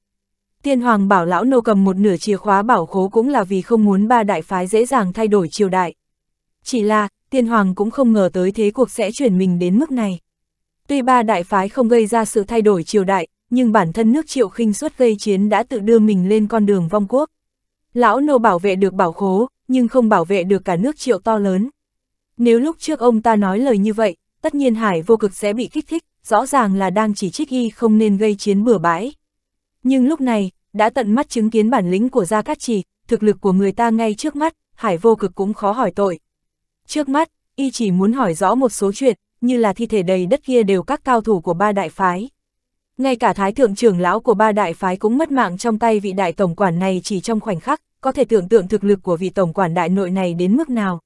Speaker 1: Tiên Hoàng bảo lão nô cầm một nửa chìa khóa bảo khố cũng là vì không muốn ba đại phái dễ dàng thay đổi triều đại. Chỉ là, Tiên Hoàng cũng không ngờ tới thế cuộc sẽ chuyển mình đến mức này. Tuy ba đại phái không gây ra sự thay đổi triều đại, nhưng bản thân nước triệu khinh suất gây chiến đã tự đưa mình lên con đường vong quốc. Lão nô bảo vệ được bảo khố, nhưng không bảo vệ được cả nước triệu to lớn. Nếu lúc trước ông ta nói lời như vậy, tất nhiên hải vô cực sẽ bị kích thích, rõ ràng là đang chỉ trích y không nên gây chiến bừa bãi. Nhưng lúc này, đã tận mắt chứng kiến bản lĩnh của Gia Cát Trì, thực lực của người ta ngay trước mắt, Hải vô cực cũng khó hỏi tội. Trước mắt, y chỉ muốn hỏi rõ một số chuyện, như là thi thể đầy đất kia đều các cao thủ của ba đại phái. Ngay cả thái thượng trưởng lão của ba đại phái cũng mất mạng trong tay vị đại tổng quản này chỉ trong khoảnh khắc, có thể tưởng tượng thực lực của vị tổng quản đại nội này đến mức nào.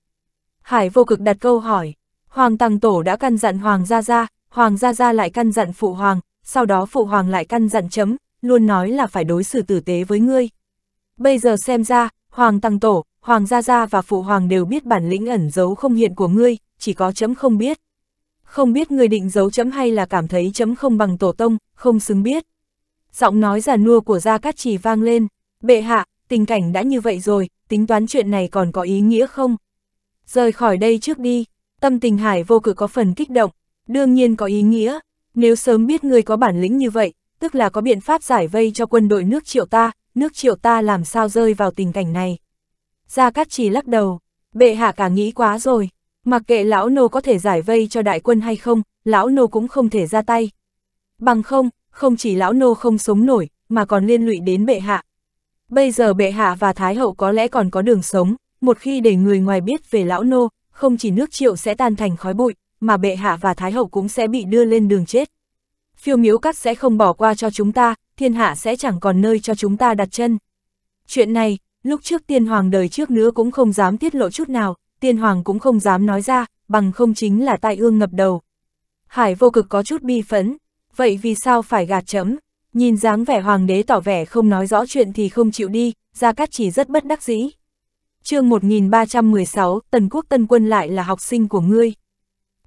Speaker 1: Hải vô cực đặt câu hỏi, Hoàng Tăng Tổ đã căn dặn Hoàng Gia Gia, Hoàng Gia Gia lại căn dặn Phụ Hoàng, sau đó Phụ Hoàng lại căn dặn chấm, luôn nói là phải đối xử tử tế với ngươi. Bây giờ xem ra, Hoàng Tăng Tổ, Hoàng Gia Gia và Phụ Hoàng đều biết bản lĩnh ẩn giấu không hiện của ngươi, chỉ có chấm không biết. Không biết ngươi định giấu chấm hay là cảm thấy chấm không bằng tổ tông, không xứng biết. Giọng nói già nua của Gia Cát Trì vang lên, bệ hạ, tình cảnh đã như vậy rồi, tính toán chuyện này còn có ý nghĩa không? Rời khỏi đây trước đi, tâm tình hải vô cử có phần kích động, đương nhiên có ý nghĩa, nếu sớm biết ngươi có bản lĩnh như vậy, tức là có biện pháp giải vây cho quân đội nước triệu ta, nước triệu ta làm sao rơi vào tình cảnh này. Gia Cát Trì lắc đầu, bệ hạ cả nghĩ quá rồi, mặc kệ lão nô có thể giải vây cho đại quân hay không, lão nô cũng không thể ra tay. Bằng không, không chỉ lão nô không sống nổi, mà còn liên lụy đến bệ hạ. Bây giờ bệ hạ và thái hậu có lẽ còn có đường sống, một khi để người ngoài biết về lão nô, không chỉ nước triệu sẽ tan thành khói bụi, mà bệ hạ và thái hậu cũng sẽ bị đưa lên đường chết. Phiêu miếu các sẽ không bỏ qua cho chúng ta, thiên hạ sẽ chẳng còn nơi cho chúng ta đặt chân. Chuyện này, lúc trước tiên hoàng đời trước nữa cũng không dám tiết lộ chút nào, tiên hoàng cũng không dám nói ra, bằng không chính là tai ương ngập đầu. Hải vô cực có chút bi phấn, vậy vì sao phải gạt chấm? Nhìn dáng vẻ hoàng đế tỏ vẻ không nói rõ chuyện thì không chịu đi, Gia Cát chỉ rất bất đắc dĩ. chương 1316, Tần Quốc Tân Quân lại là học sinh của ngươi.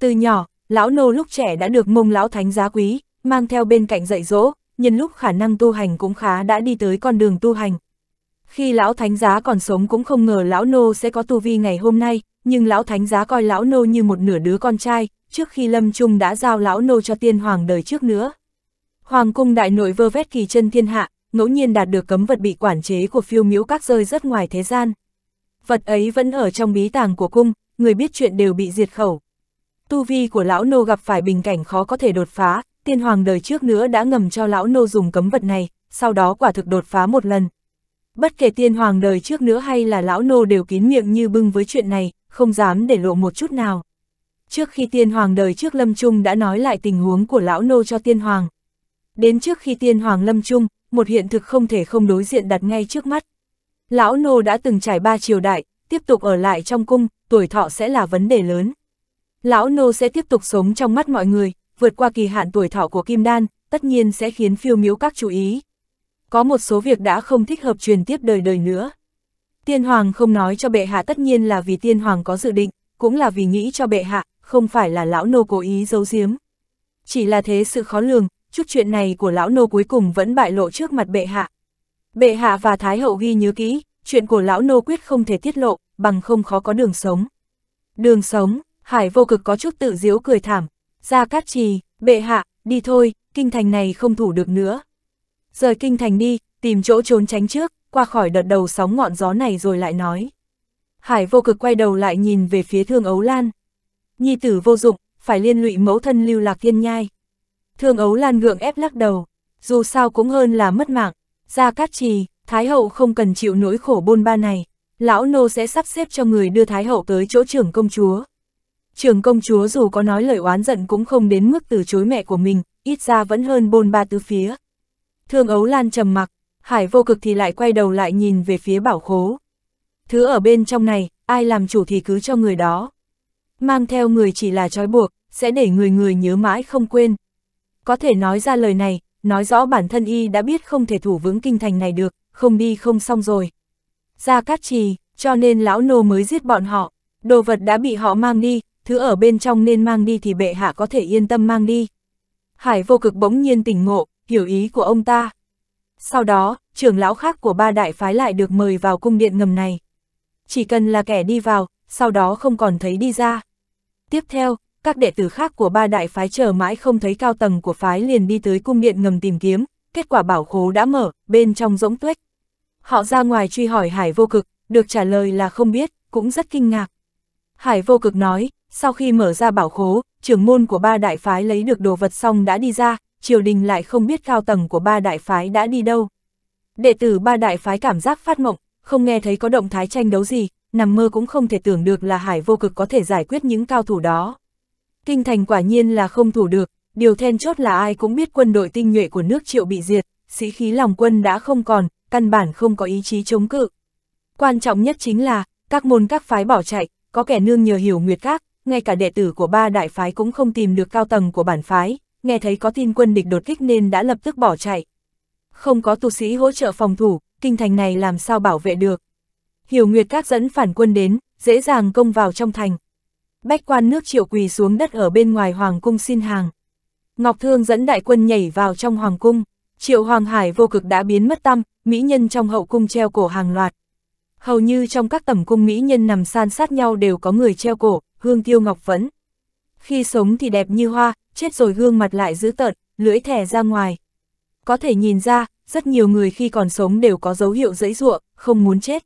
Speaker 1: Từ nhỏ, lão nô lúc trẻ đã được mông lão thánh giá quý, mang theo bên cạnh dạy dỗ, nhân lúc khả năng tu hành cũng khá đã đi tới con đường tu hành. Khi lão thánh giá còn sống cũng không ngờ lão nô sẽ có tu vi ngày hôm nay, nhưng lão thánh giá coi lão nô như một nửa đứa con trai, trước khi lâm trung đã giao lão nô cho tiên hoàng đời trước nữa. Hoàng cung đại nội vơ vét kỳ chân thiên hạ, ngẫu nhiên đạt được cấm vật bị quản chế của phiêu miễu các rơi rất ngoài thế gian. Vật ấy vẫn ở trong bí tàng của cung, người biết chuyện đều bị diệt khẩu. Tu vi của lão nô gặp phải bình cảnh khó có thể đột phá, tiên hoàng đời trước nữa đã ngầm cho lão nô dùng cấm vật này, sau đó quả thực đột phá một lần. Bất kể tiên hoàng đời trước nữa hay là lão nô đều kín miệng như bưng với chuyện này, không dám để lộ một chút nào. Trước khi tiên hoàng đời trước Lâm Trung đã nói lại tình huống của lão nô cho tiên hoàng. Đến trước khi tiên hoàng Lâm Trung, một hiện thực không thể không đối diện đặt ngay trước mắt. Lão nô đã từng trải ba triều đại, tiếp tục ở lại trong cung, tuổi thọ sẽ là vấn đề lớn. Lão nô sẽ tiếp tục sống trong mắt mọi người, vượt qua kỳ hạn tuổi thọ của kim đan, tất nhiên sẽ khiến phiêu miếu các chú ý. Có một số việc đã không thích hợp truyền tiếp đời đời nữa. Tiên hoàng không nói cho bệ hạ tất nhiên là vì tiên hoàng có dự định, cũng là vì nghĩ cho bệ hạ, không phải là lão nô cố ý giấu giếm. Chỉ là thế sự khó lường, chút chuyện này của lão nô cuối cùng vẫn bại lộ trước mặt bệ hạ. Bệ hạ và thái hậu ghi nhớ kỹ, chuyện của lão nô quyết không thể tiết lộ, bằng không khó có đường sống. Đường sống, Hải vô cực có chút tự diếu cười thảm. Ra cát trì, bệ hạ, đi thôi, kinh thành này không thủ được nữa. Rời kinh thành đi, tìm chỗ trốn tránh trước, qua khỏi đợt đầu sóng ngọn gió này rồi lại nói. Hải vô cực quay đầu lại nhìn về phía thương ấu lan. Nhi tử vô dụng, phải liên lụy mẫu thân lưu lạc thiên nhai. Thương ấu lan gượng ép lắc đầu, dù sao cũng hơn là mất mạng. Ra cát trì, Thái hậu không cần chịu nỗi khổ bôn ba này. Lão nô sẽ sắp xếp cho người đưa Thái hậu tới chỗ trưởng công chúa. Trường công chúa dù có nói lời oán giận cũng không đến mức từ chối mẹ của mình, ít ra vẫn hơn bôn ba tứ phía. Thương ấu lan trầm mặc, hải vô cực thì lại quay đầu lại nhìn về phía bảo khố. Thứ ở bên trong này, ai làm chủ thì cứ cho người đó. Mang theo người chỉ là trói buộc, sẽ để người người nhớ mãi không quên. Có thể nói ra lời này, nói rõ bản thân y đã biết không thể thủ vững kinh thành này được, không đi không xong rồi. Ra cát trì, cho nên lão nô mới giết bọn họ, đồ vật đã bị họ mang đi, thứ ở bên trong nên mang đi thì bệ hạ có thể yên tâm mang đi. Hải vô cực bỗng nhiên tỉnh ngộ, hiểu ý của ông ta. Sau đó, trưởng lão khác của ba đại phái lại được mời vào cung điện ngầm này. Chỉ cần là kẻ đi vào, sau đó không còn thấy đi ra. Tiếp theo, các đệ tử khác của ba đại phái chờ mãi không thấy cao tầng của phái liền đi tới cung điện ngầm tìm kiếm, kết quả bảo khố đã mở, bên trong rỗng tuếch. Họ ra ngoài truy hỏi Hải vô cực, được trả lời là không biết, cũng rất kinh ngạc. Hải vô cực nói, sau khi mở ra bảo khố, trưởng môn của ba đại phái lấy được đồ vật xong đã đi ra, triều đình lại không biết cao tầng của ba đại phái đã đi đâu. Đệ tử ba đại phái cảm giác phát mộng, không nghe thấy có động thái tranh đấu gì, nằm mơ cũng không thể tưởng được là hải vô cực có thể giải quyết những cao thủ đó. Kinh thành quả nhiên là không thủ được, điều then chốt là ai cũng biết quân đội tinh nhuệ của nước triệu bị diệt, sĩ khí lòng quân đã không còn, căn bản không có ý chí chống cự. Quan trọng nhất chính là, các môn các phái bỏ chạy, có kẻ nương nhờ hiểu nguyệt các, ngay cả đệ tử của ba đại phái cũng không tìm được cao tầng của bản phái, nghe thấy có tin quân địch đột kích nên đã lập tức bỏ chạy. Không có tu sĩ hỗ trợ phòng thủ, kinh thành này làm sao bảo vệ được. Hiểu Nguyệt Các dẫn phản quân đến, dễ dàng công vào trong thành. Bách quan nước triệu quỳ xuống đất ở bên ngoài Hoàng cung xin hàng. Ngọc Thương dẫn đại quân nhảy vào trong Hoàng cung. Triệu Hoàng Hải vô cực đã biến mất tâm, mỹ nhân trong hậu cung treo cổ hàng loạt. Hầu như trong các tầm cung mỹ nhân nằm san sát nhau đều có người treo cổ, hương tiêu ngọc phấn. Khi sống thì đẹp như hoa, chết rồi gương mặt lại dữ tợn, lưỡi thẻ ra ngoài. Có thể nhìn ra, rất nhiều người khi còn sống đều có dấu hiệu dẫy dụa, không muốn chết.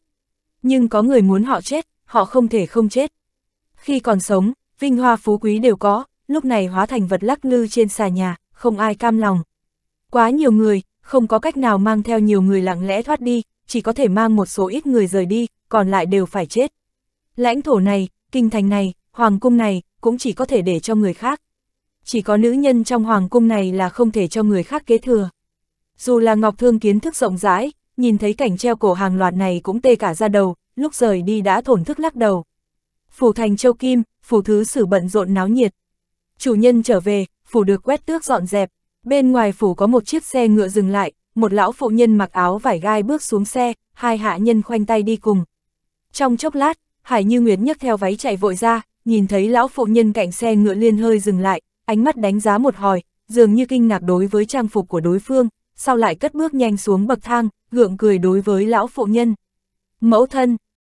Speaker 1: Nhưng có người muốn họ chết, họ không thể không chết. Khi còn sống, vinh hoa phú quý đều có, lúc này hóa thành vật lắc lư trên xà nhà, không ai cam lòng. Quá nhiều người, không có cách nào mang theo nhiều người lặng lẽ thoát đi, chỉ có thể mang một số ít người rời đi, còn lại đều phải chết. Lãnh thổ này, kinh thành này, hoàng cung này cũng chỉ có thể để cho người khác. Chỉ có nữ nhân trong hoàng cung này là không thể cho người khác kế thừa. Dù là Ngọc Thương kiến thức rộng rãi, nhìn thấy cảnh treo cổ hàng loạt này cũng tê cả ra đầu, lúc rời đi đã thổn thức lắc đầu. Phủ thành châu kim, phủ thứ sử bận rộn náo nhiệt. Chủ nhân trở về, phủ được quét tước dọn dẹp. Bên ngoài phủ có một chiếc xe ngựa dừng lại, một lão phụ nhân mặc áo vải gai bước xuống xe, hai hạ nhân khoanh tay đi cùng. Trong chốc lát, Hải Như Nguyệt nhấc theo váy chạy vội ra, nhìn thấy lão phụ nhân cạnh xe ngựa liên hơi dừng lại, ánh mắt đánh giá một hồi, dường như kinh ngạc đối với trang phục của đối phương, sau lại cất bước nhanh xuống bậc thang, gượng cười đối với lão phụ nhân. Mẫu thân,